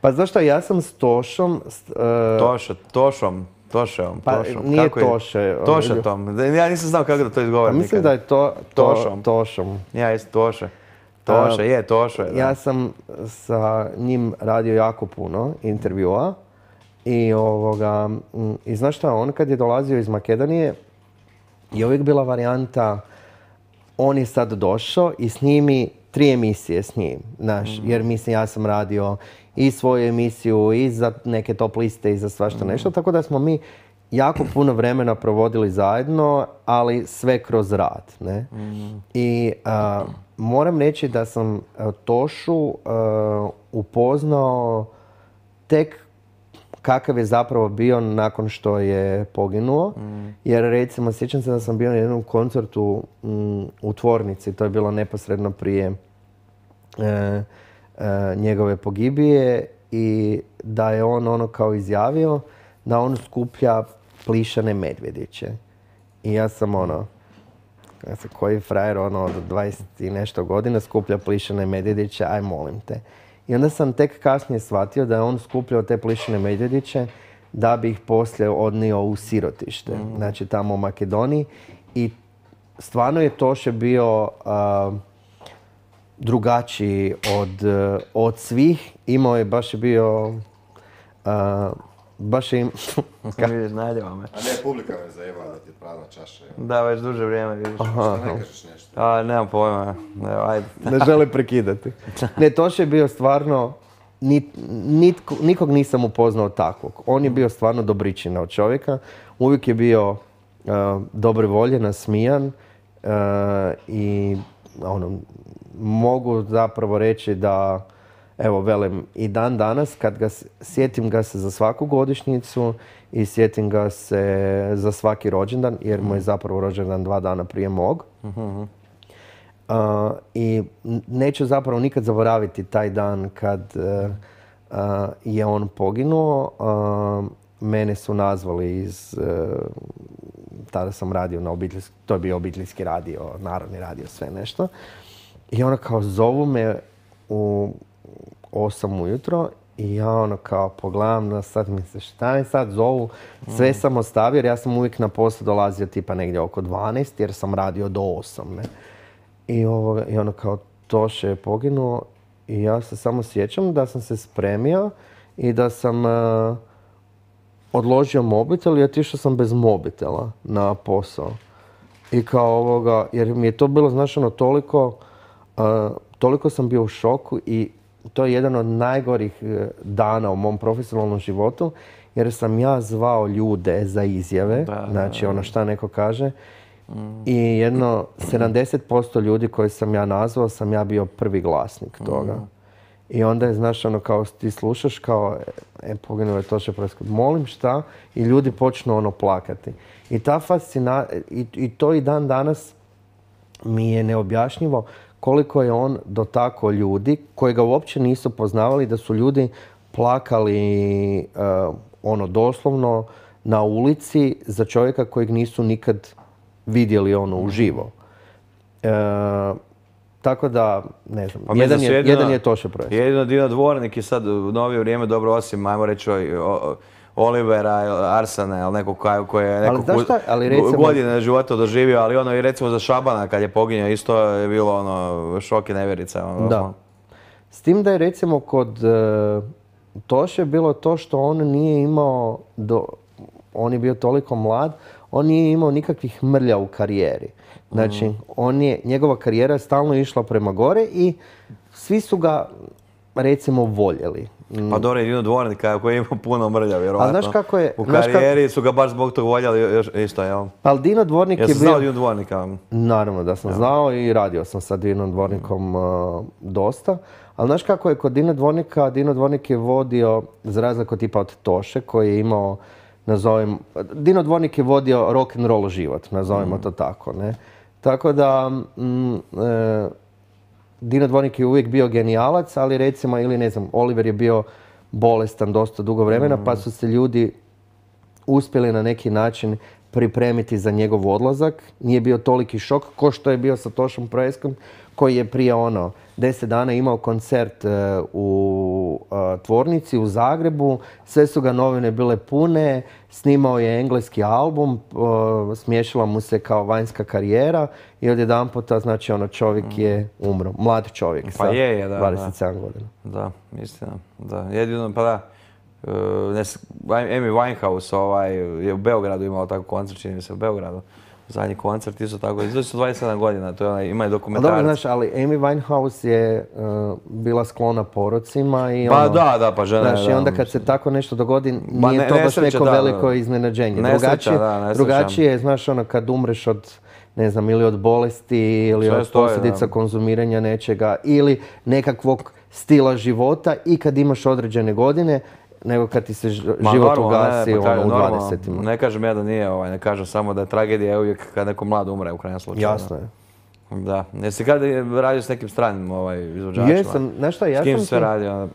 Pa znaš šta, ja sam s Tošom... E, Tošom, Tošom, pa, Nije Toše. Ovaj, ja nisam znao kako da to izgovaram pa, Mislim da je to, Tošom. Ja, isto Toše. Toše, je, Toše. Ja sam sa njim radio jako puno intervjua. I, ovoga, mm, I znaš šta, on kad je dolazio iz Makedonije je uvijek bila varijanta on je sad došao i snimi tri emisije s njim, znaš, mhm. jer mislim ja sam radio i svoju emisiju i za neke top liste i za svašta mm. nešto, tako da smo mi jako puno vremena provodili zajedno, ali sve kroz rad, ne? Mhm. I moram reći da sam e, Tošu e, upoznao tek kakav je zapravo bio nakon što je poginuo. Mm. Jer recimo, sjećam se da sam bio na jednom koncertu mm, u tvornici, to je bilo neposredno prije e, e, njegove pogibije i da je on ono kao izjavio da on skuplja plišane medvjediće. I ja sam ono, ja sam koji frajer ono od 20 i nešto godina skuplja plišane medvjediće, aj molim te. I onda sam tek kasnije shvatio da je on skupljao te plišine medvjediće da bi ih poslije odnio u sirotište, mhm. znači tamo u Makedoniji. I stvarno je Toše bio drugačiji eh, od, svih. Imao je, baš bio Baš im... (laughs) Ka... vidiš, A ne, publika me zajeba da ti je prazna čaša. Da, već duže vrijeme vidiš. ne kažeš nešto? A, nemam pojma. Evo, ajde. ne žele prekidati. Ne, Toš je bio stvarno... nikog nisam upoznao takvog. On je bio stvarno dobričina od čovjeka. Uvijek je bio uh, dobre volje, nasmijan. Uh, I ono, mogu zapravo reći da evo velem i dan danas kad ga sjetim ga se za svaku godišnjicu i sjetim ga se za svaki rođendan jer mu je zapravo rođendan dva dana prije mog. Uh, I neću zapravo nikad zaboraviti taj dan kad uh, uh, je on poginuo. Mene su nazvali iz, tada sam radio na obiteljski, to je bio obiteljski radio, narodni radio, sve nešto. I ona kao zovu me u Osam ujutro i ja ono kao pogledam da sad mi se šta je sad zovu. Sve mm. sam ostavio jer ja sam uvijek na posao dolazio tipa negdje oko 12 jer sam radio do osam, Ne? I, ono kao Toše je poginuo i ja se samo sjećam da sam se spremio i da sam e, odložio mobitel i otišao sam bez mobitela na posao. I kao ovoga, jer mi je to bilo znaš ono, toliko, e, toliko sam bio u šoku i to je jedan od najgorih e, dana u mom profesionalnom životu jer sam ja zvao ljude za izjave, znači ono šta neko kaže. Mm. I jedno 70% ljudi koje sam ja nazvao sam ja bio prvi glasnik mm. toga. I onda je, znaš, ono kao ti slušaš kao, e, e je ovaj to molim šta, i ljudi počnu ono plakati. I ta fascina, i, i to i dan danas mi je neobjašnjivo koliko je on dotako ljudi koji ga uopće nisu poznavali, da su ljudi plakali e, ono doslovno na ulici za čovjeka kojeg nisu nikad vidjeli ono uživo. E, tako da, ne znam, pa jedan, je, to jedan je projekt. Jedino Dino Dvornik je sad u novije vrijeme, dobro osim, ajmo reći, ovaj, Olivera, Arsena, ili nekog koji je nekog ali šta, ali recimo... godine života doživio, ali ono i recimo za Šabana kad je poginuo isto je bilo ono šok i nevjerica. Ono, da. S tim da je recimo kod e, Toše bilo to što on nije imao, do, on je bio toliko mlad, on nije imao nikakvih mrlja u karijeri. Znači, mm. on njegova karijera je stalno išla prema gore i svi su ga recimo voljeli. Pa mm. dobro, jedino dvornika koji imao puno mrlja, vjerovatno. A znaš kako je? U karijeri su ga baš zbog toga voljeli još isto, jel? Ali Dino Dvornik je bio... znao Dino Dvornika? Naravno da sam znao i radio sam sa Dinom Dvornikom mm. uh, dosta. Ali znaš kako je kod Dino Dvornika? Dino Dvornik je vodio, za razliku tipa od Toše, koji je imao, nazovem... Dino Dvornik je vodio rock'n'roll život, nazovimo mm. to tako, ne? Tako da... E, Dino Dvornik je uvijek bio genijalac, ali recimo, ili ne znam, Oliver je bio bolestan dosta dugo vremena, pa su se ljudi uspjeli na neki način pripremiti za njegov odlazak. Nije bio toliki šok, ko što je bio sa Tošom Preskom koji je prije ono deset dana imao koncert e, u e, tvornici u Zagrebu, sve su ga novine bile pune, snimao je engleski album, e, smiješila mu se kao vanjska karijera i odjedan puta, znači ono čovjek je umro, mlad čovjek pa sa 27 godina. Da, istina, da, jedino, pa da. Amy Winehouse ovaj, je u Beogradu imao tako koncert, čini mi se u Beogradu zadnji koncert isto tako. Izdali su 27 godina, to je onaj, imaju dokumentarac. Dobro, znaš, ali Amy Winehouse je e, bila sklona porocima i Pa ono, da, da, pa Znaš, i onda kad se tako nešto dogodi, nije to baš neko veliko iznenađenje. Nesreća, drugačije, nesreća. drugačije, znaš, ono, kad umreš od ne znam, ili od bolesti, ili od posljedica konzumiranja nečega, ili nekakvog stila života i kad imaš određene godine nego kad ti se život pa ono, u ugasi u 20. Ne kažem ja da nije, ovaj, ne kažem samo da je tragedija uvijek kad neko mlad umre u krajnjem slučaju. Jasno ono. je. Da. Jesi kad radio s nekim stranim ovaj, izvođačima? Jesam, znaš šta, ja S kim sam radio? Ono?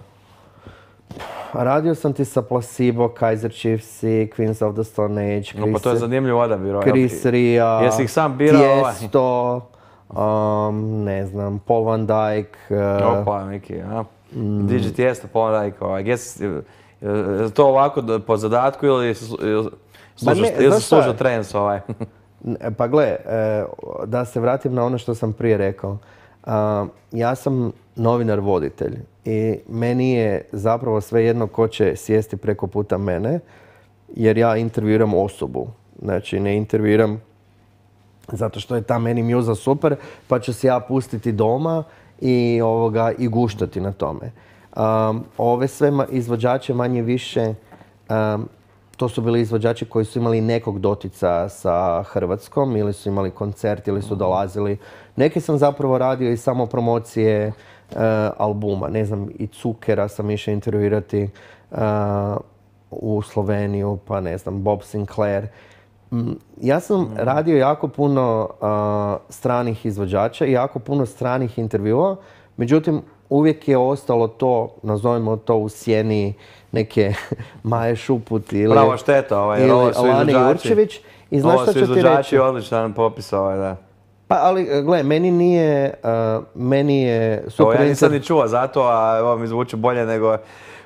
Radio sam ti sa Placebo, Kaiser Chiefs Queens of the Stone Age. Chris, no, pa to je zanimljiv odabir. Chris Ria, Jesi ih sam birao? Ovaj? Tiesto, um, ne znam, Paul Van Dyke. Uh, Opa, Miki, a? Mm. DJ Tiesto, Paul Van Dyke, ovaj. Guess, je to ovako po zadatku ili pa služa trens ovaj? (laughs) pa gle, e, da se vratim na ono što sam prije rekao. Ja sam novinar voditelj i meni je zapravo sve jedno ko će sjesti preko puta mene jer ja intervjuiram osobu. Znači ne intervjuiram zato što je ta meni mjuza super pa ću se ja pustiti doma i, ovoga, i guštati na tome ove sve izvođače manje više, to su bili izvođači koji su imali nekog dotica sa Hrvatskom ili su imali koncert ili su mhm. dolazili. Neke sam zapravo radio i samo promocije e, albuma. Ne znam, i Cukera sam išao intervjuirati e, u Sloveniju, pa ne znam, Bob Sinclair. Ja sam mhm. radio jako puno stranih izvođača i jako puno stranih intervjua. Međutim, uvijek je ostalo to, nazovimo to u sjeni neke (laughs) Maje Šuput ili... Pravo šteta ovaj, ili ovo su Jurčević. I znaš ti reći? odličan popis ovaj, da. Pa ali, e, gle, meni nije, e, meni je... ja nisam ni čuo zato, a ovo mi zvuči bolje nego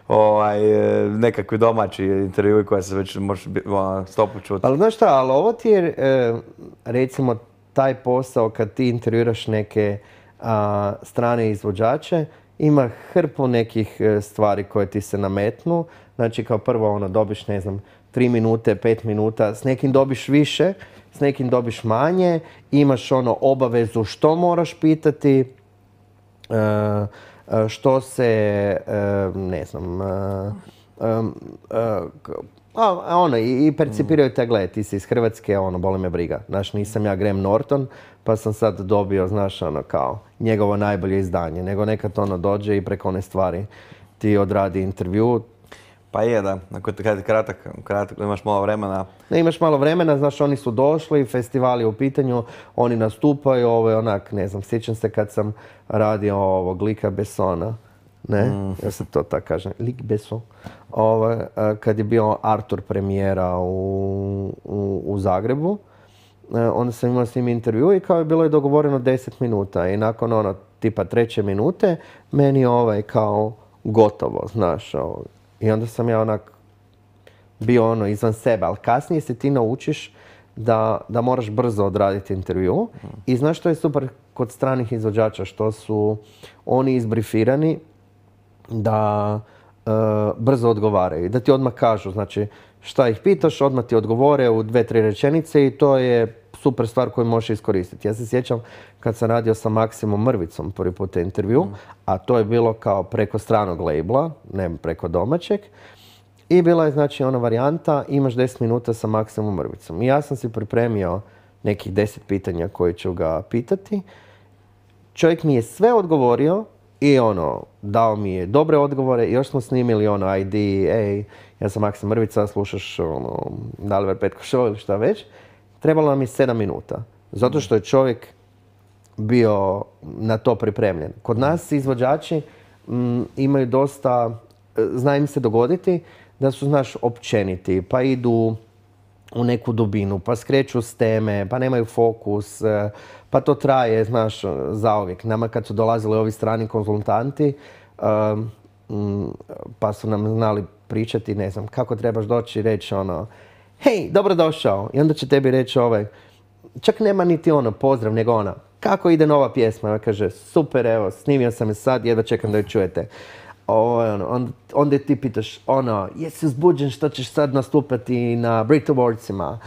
ovaj, e, nekakvi domaći intervjui koje se već može ono, stopu čuti. Ali znaš šta, ali ovo ti je, recimo, taj posao kad ti intervjuiraš neke a, strane izvođače, ima hrpu nekih e, stvari koje ti se nametnu. Znači kao prvo ono dobiš ne znam 3 minute, 5 minuta, s nekim dobiš više, s nekim dobiš manje, imaš ono obavezu što moraš pitati, e, e, što se ne znam a, ono, i, percipiraju te, ti si iz Hrvatske, ono, boli me briga. Znaš, nisam ja Graham Norton, pa sam sad dobio, znaš, ono, kao, njegovo najbolje izdanje. Nego nekad, ono, dođe i preko one stvari ti odradi intervju. Pa je, da. Ako kratak, kratak, imaš malo vremena. Ne, imaš malo vremena, znaš, oni su došli, festival je u pitanju, oni nastupaju, ovo je onak, ne znam, sjećam se kad sam radio ovog lika Besona ne, mm. ja se to tako kažem, Lik Besson, Ovo, ovaj, e, kad je bio Artur premijera u, u, Zagrebu, e, onda sam imao s njim intervju i kao je bilo je dogovoreno 10 minuta i nakon ono tipa treće minute meni ovaj kao gotovo, znaš, i onda sam ja onak bio ono izvan sebe, ali kasnije se ti naučiš da, da moraš brzo odraditi intervju mm. i znaš što je super kod stranih izvođača, što su oni izbrifirani da e, brzo odgovaraju, da ti odmah kažu, znači šta ih pitaš, odmah ti odgovore u dve, tri rečenice i to je super stvar koju možeš iskoristiti. Ja se sjećam kad sam radio sa Maksimom Mrvicom prvi put intervju, mm. a to je bilo kao preko stranog labela, ne preko domaćeg. I bila je znači ona varijanta, imaš 10 minuta sa Maksimom Mrvicom. I ja sam si pripremio nekih 10 pitanja koje ću ga pitati. Čovjek mi je sve odgovorio, i ono, dao mi je dobre odgovore, još smo snimili ono ID, ej, ja sam Maksim Mrvica, slušaš ono, Daliver Petko show ili šta već. Trebalo nam je 7 minuta, zato što je čovjek bio na to pripremljen. Kod nas izvođači mm, imaju dosta, e, zna im se dogoditi da su, znaš, općeniti, pa idu u neku dubinu, pa skreću s teme, pa nemaju fokus, e, pa to traje, znaš, zaovijek. Nama kad su dolazili ovi strani konzultanti, pa su nam znali pričati, ne znam, kako trebaš doći i reći ono, hej, dobrodošao. I onda će tebi reći ovaj, čak nema niti ono pozdrav, nego ona, kako ide nova pjesma? Ona ovaj kaže, super, evo, snimio sam je sad, jedva čekam da ju čujete. Ovo, ono, onda, ti pitaš, ono, jesi uzbuđen što ćeš sad nastupati na Brit Awardsima?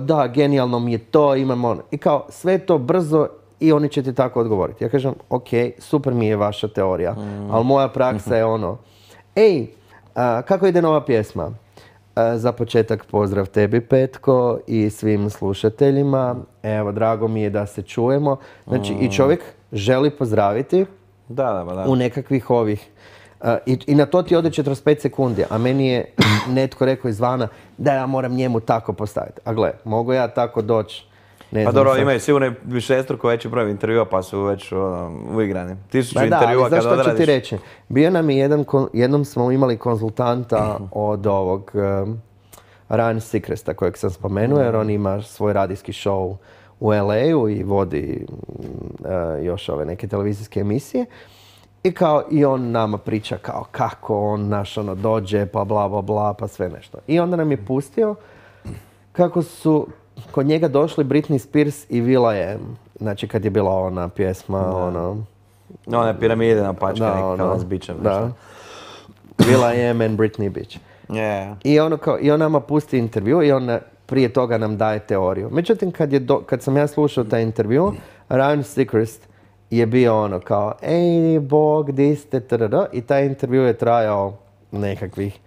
da, genijalno mi je to, imam ono. I kao, sve to brzo i oni će ti tako odgovoriti. Ja kažem, ok, super mi je vaša teorija, mm. ali moja praksa je ono, ej, kako ide nova pjesma? za početak pozdrav tebi Petko i svim slušateljima. Evo, drago mi je da se čujemo. Znači, i mm. čovjek želi pozdraviti pa u nekakvih ovih i, I na to ti ode 45 sekundi, a meni je netko rekao izvana da ja moram njemu tako postaviti. A gle, mogu ja tako doći ne pa dobro, imaju sigurno višestruko veći broj intervjua pa su već um, ono, uigrani. Tisuću da, intervjua kada odradiš. Da, ću ti reći? Bio nam je jedan, jednom smo imali konzultanta mhm. od ovog um, Ryan Sikresta kojeg sam spomenuo jer on mhm. ima svoj radijski show u LA-u i vodi uh, još ove neke televizijske emisije. I kao i on nama priča kao kako on naš ono dođe pa bla bla bla pa sve nešto. I onda nam je pustio kako su kod njega došli Britney Spears i je Znači kad je bila ona pjesma da. ono... No, ona piramide na pačka da, ono. ono, s bićem. Da. and Britney bitch. I, ono kao, I on nama pusti intervju i on prije toga nam daje teoriju. Međutim, kad, je kad sam ja slušao taj intervju, Ryan Seacrest je bio ono kao, ej, bog, di ste, trr, i taj intervju je trajao nekakvih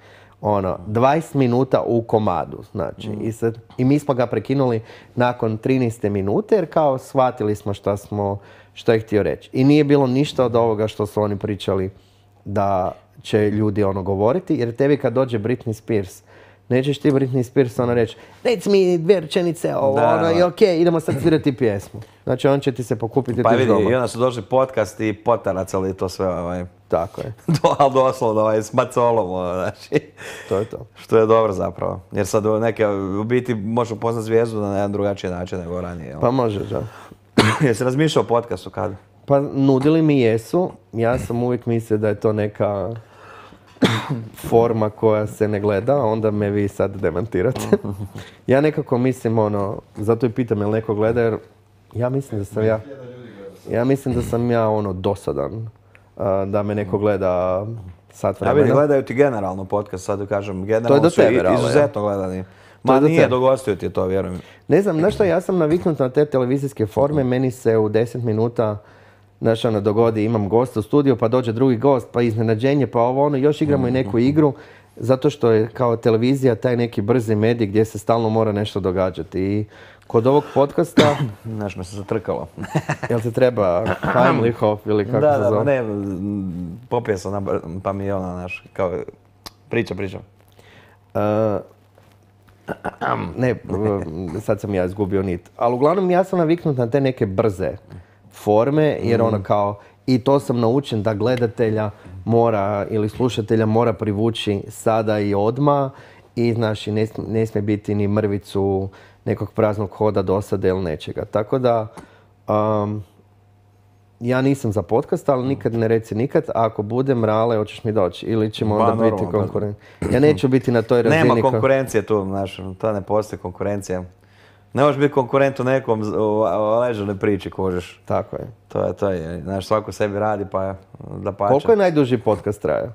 ono, 20 minuta u komadu, znači. Mm. I, sad, I, mi smo ga prekinuli nakon 13. minute jer kao shvatili smo šta smo, što je htio reći. I nije bilo ništa od ovoga što su oni pričali da će ljudi ono govoriti, jer tebi kad dođe Britney Spears Nećeš ti Britney Spears ono reći, rec mi dvije rečenice, ovo, ono, i okej, idemo sad svirati pjesmu. Znači on će ti se pokupiti pa, vidi, I onda su došli podcast i potarac, ali to sve ovaj... Tako je. (laughs) ali doslovno ovaj, s ono znači. To je to. Što je dobro zapravo. Jer sad ono, neke, u biti možeš upoznat zvijezdu na jedan drugačiji način nego ranije. Pa može, da. (clears throat) Jesi razmišljao o podcastu kada? Pa nudili mi jesu. Ja sam uvijek mislio da je to neka forma koja se ne gleda, onda me vi sad demantirate. (laughs) ja nekako mislim ono, zato i pitam jel neko gleda jer ja mislim da sam ja, ja mislim da sam ja ono dosadan, da me neko gleda sat vremena. Ja vidim, gledaju ti generalno podcast, sad kažem, generalno su izuzetno gledani. Ma nije, dogostio ti to, vjerujem. Ne znam, znaš što, ja sam naviknut na te televizijske forme, mhm. meni se u deset minuta Znaš, ono, dogodi, imam gost u studiju, pa dođe drugi gost, pa iznenađenje, pa ovo, ono, još igramo i neku mhm. igru, zato što je kao televizija taj neki brzi medij gdje se stalno mora nešto događati. I kod ovog podcasta... (clears throat) Znaš, me se zatrkalo. (laughs) jel se treba Heimlichov ili kako se zove? Da, ne, popio na, pa mi je ona, znaš, kao, priča, priča. Uh, (clears throat) ne, sad sam ja izgubio nit. Ali uglavnom ja sam naviknut na te neke brze forme jer ono mhm. kao i to sam naučen da gledatelja mora ili slušatelja mora privući sada i odma i znaš i ne, smije biti ni mrvicu nekog praznog hoda, dosade ili nečega. Tako da ja nisam za podcast, ali nikad ne reci nikad, a ako budem rale, hoćeš mi doći. Ili ćemo onda biti konkurencija. Ja neću biti na toj razini. Nema konkurencije tu, znaš, to ne postoji konkurencija. Ne možeš biti konkurent u nekom ležanoj priči, kožeš. Tako je. To je, to je. Znaš, svako sebi radi pa da pače. Koliko je najduži podcast trajao?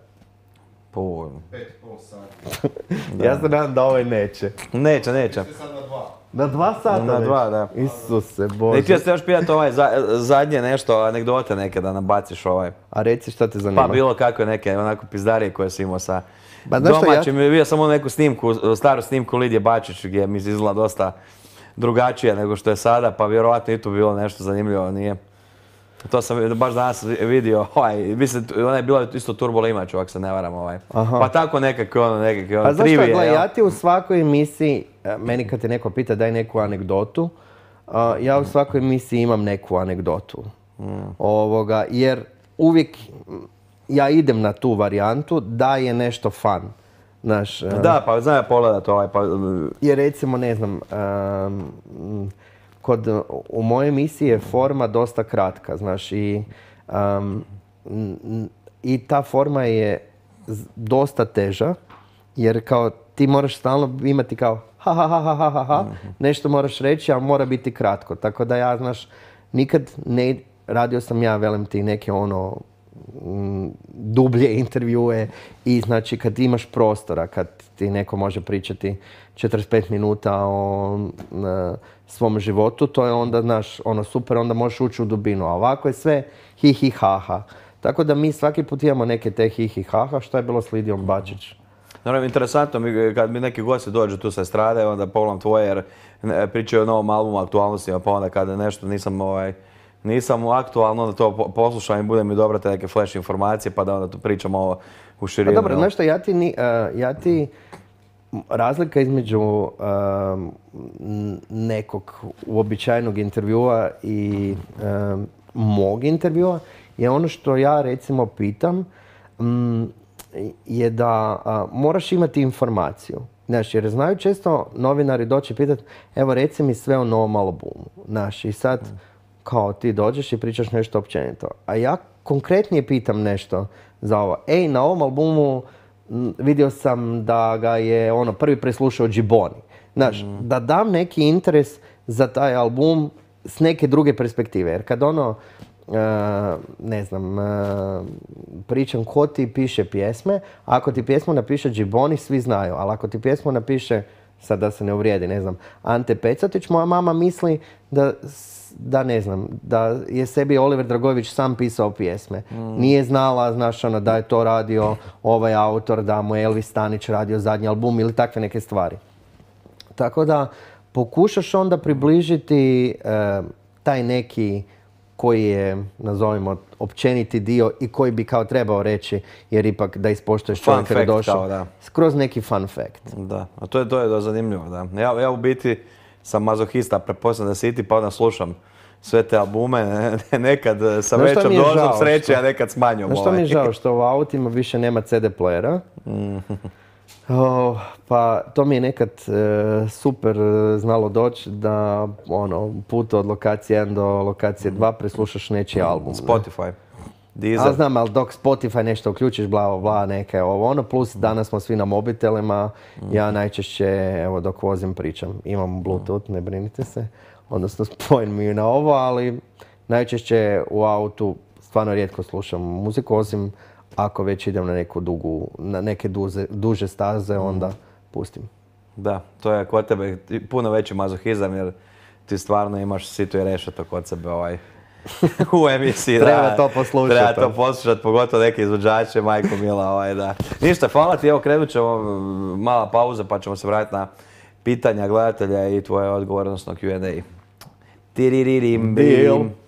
Po... Pa, ono. Pet, pol sati. (laughs) ja se nadam da ovaj neće. Neće, neće. Vi sad na dva. Na dva sata Na dva, da. Isuse Bože. se još ovaj zadnje nešto, anegdote neke da nabaciš ovaj. A reci šta te zanima. Pa bilo kako neke, onako pizdarije koje si imao sa ba, pa domaćim. Ja... Bio sam ono neku snimku, staru snimku Lidije Bačić gdje mi se dosta drugačije nego što je sada, pa vjerojatno i tu bilo nešto zanimljivo, nije. To sam baš danas vidio, (laughs) ovaj, mislim, ona je bila isto turbo limač, ovak se ne varam, ovaj. Pa tako nekakve ono, nekakve ono, Pa znaš ja ti u svakoj emisiji, e, meni kad te neko pita daj neku anegdotu, ja u svakoj emisiji imam neku anegdotu. Mm. Ovoga, jer uvijek ja idem na tu varijantu da je nešto fun. Naš, pa eh, da, pa znam ja to ovaj. Pa... Eh, jer recimo, ne znam, um, kod, u mojoj emisiji je forma dosta kratka, znaš, i, um, i ta forma je dosta teža, jer kao ti moraš stalno imati kao ha ha ha ha ha mhm. nešto moraš reći, a mora biti kratko. Tako da ja, znaš, nikad ne, radio sam ja, velim ti, neke ono Mm, dublje intervjue i znači kad imaš prostora, kad ti neko može pričati 45 minuta o mm, e, svom životu, to je onda, znaš, ono super, onda možeš ući u dubinu. A ovako je sve hi hi Tako da mi svaki put imamo neke te hi hi što je bilo s Lidijom Bačić. Naravno, interesantno mi kad mi neki gosti dođu tu sa strade, onda pogledam tvoje jer e, pričaju o novom albumu, aktualnostima, pa onda kada nešto nisam ovaj, nisam aktualno da to poslušam i bude mi dobro te neke flash informacije pa da onda tu pričamo ovo u širinu. Pa dobro, znaš što, e, ja ti, razlika između e, nekog uobičajenog intervjua i e, mog intervjua je ono što ja recimo pitam mm, je da moraš imati informaciju. Znaš, jer znaju često novinari doći pitati, evo reci mi sve o novom albumu. Znaš, i sad kao ti dođeš i pričaš nešto općenito. A ja konkretnije pitam nešto za ovo. Ej, na ovom albumu vidio sam da ga je ono prvi preslušao Džiboni. Znaš, mm. da dam neki interes za taj album s neke druge perspektive. Jer kad ono, e, ne znam, e, pričam ko ti piše pjesme. Ako ti pjesmu napiše Džiboni, svi znaju, ali ako ti pjesmu napiše, sad da se ne uvrijedi, ne znam, Ante Pecatić, moja mama misli da da ne znam, da je sebi Oliver Dragović sam pisao pjesme. Mm. Nije znala, znaš, ono, da je to radio ovaj autor, da mu je Elvis Stanić radio zadnji album ili takve neke stvari. Tako da pokušaš onda približiti e, taj neki koji je, nazovimo, općeniti dio i koji bi kao trebao reći, jer ipak da ispoštoješ čovjek kada došao. Skroz neki fun fact. Da, a to je, to je zanimljivo, da. Ja, ja u biti, sam mazohista, prepoznam da se pa onda slušam sve te albume, (laughs) nekad e, sa većom dozom sreće, a nekad s manjom. Znaš što ovaj. mi je žao, (laughs) što u autima više nema CD playera. Mhm. Oh, pa to mi je nekad e, super znalo doći da ono, put od lokacije 1 do lokacije 2 mhm. preslušaš nečiji mhm. album. Spotify. Deezer. A znam, ali dok Spotify nešto uključiš, bla, bla, neke ovo, ono, plus danas smo svi na mobitelima, ja najčešće, evo, dok vozim pričam, imam Bluetooth, ne brinite se, odnosno spojen mi na ovo, ali najčešće u autu stvarno rijetko slušam muziku, osim ako već idem na neku dugu, na neke duže staze, mhm. onda pustim. Da, to je kod tebe puno veći mazohizam jer ti stvarno imaš situ i rešeto kod sebe ovaj (laughs) u emisiji. Treba to poslušati. Treba to poslušati, pogotovo neke izvođače, majko mila, ovaj, da. Ništa, hvala ti, evo krenut ćemo, mala pauza pa ćemo se vratiti na pitanja gledatelja i tvoje odgovore, na Q&A. Tiriririm,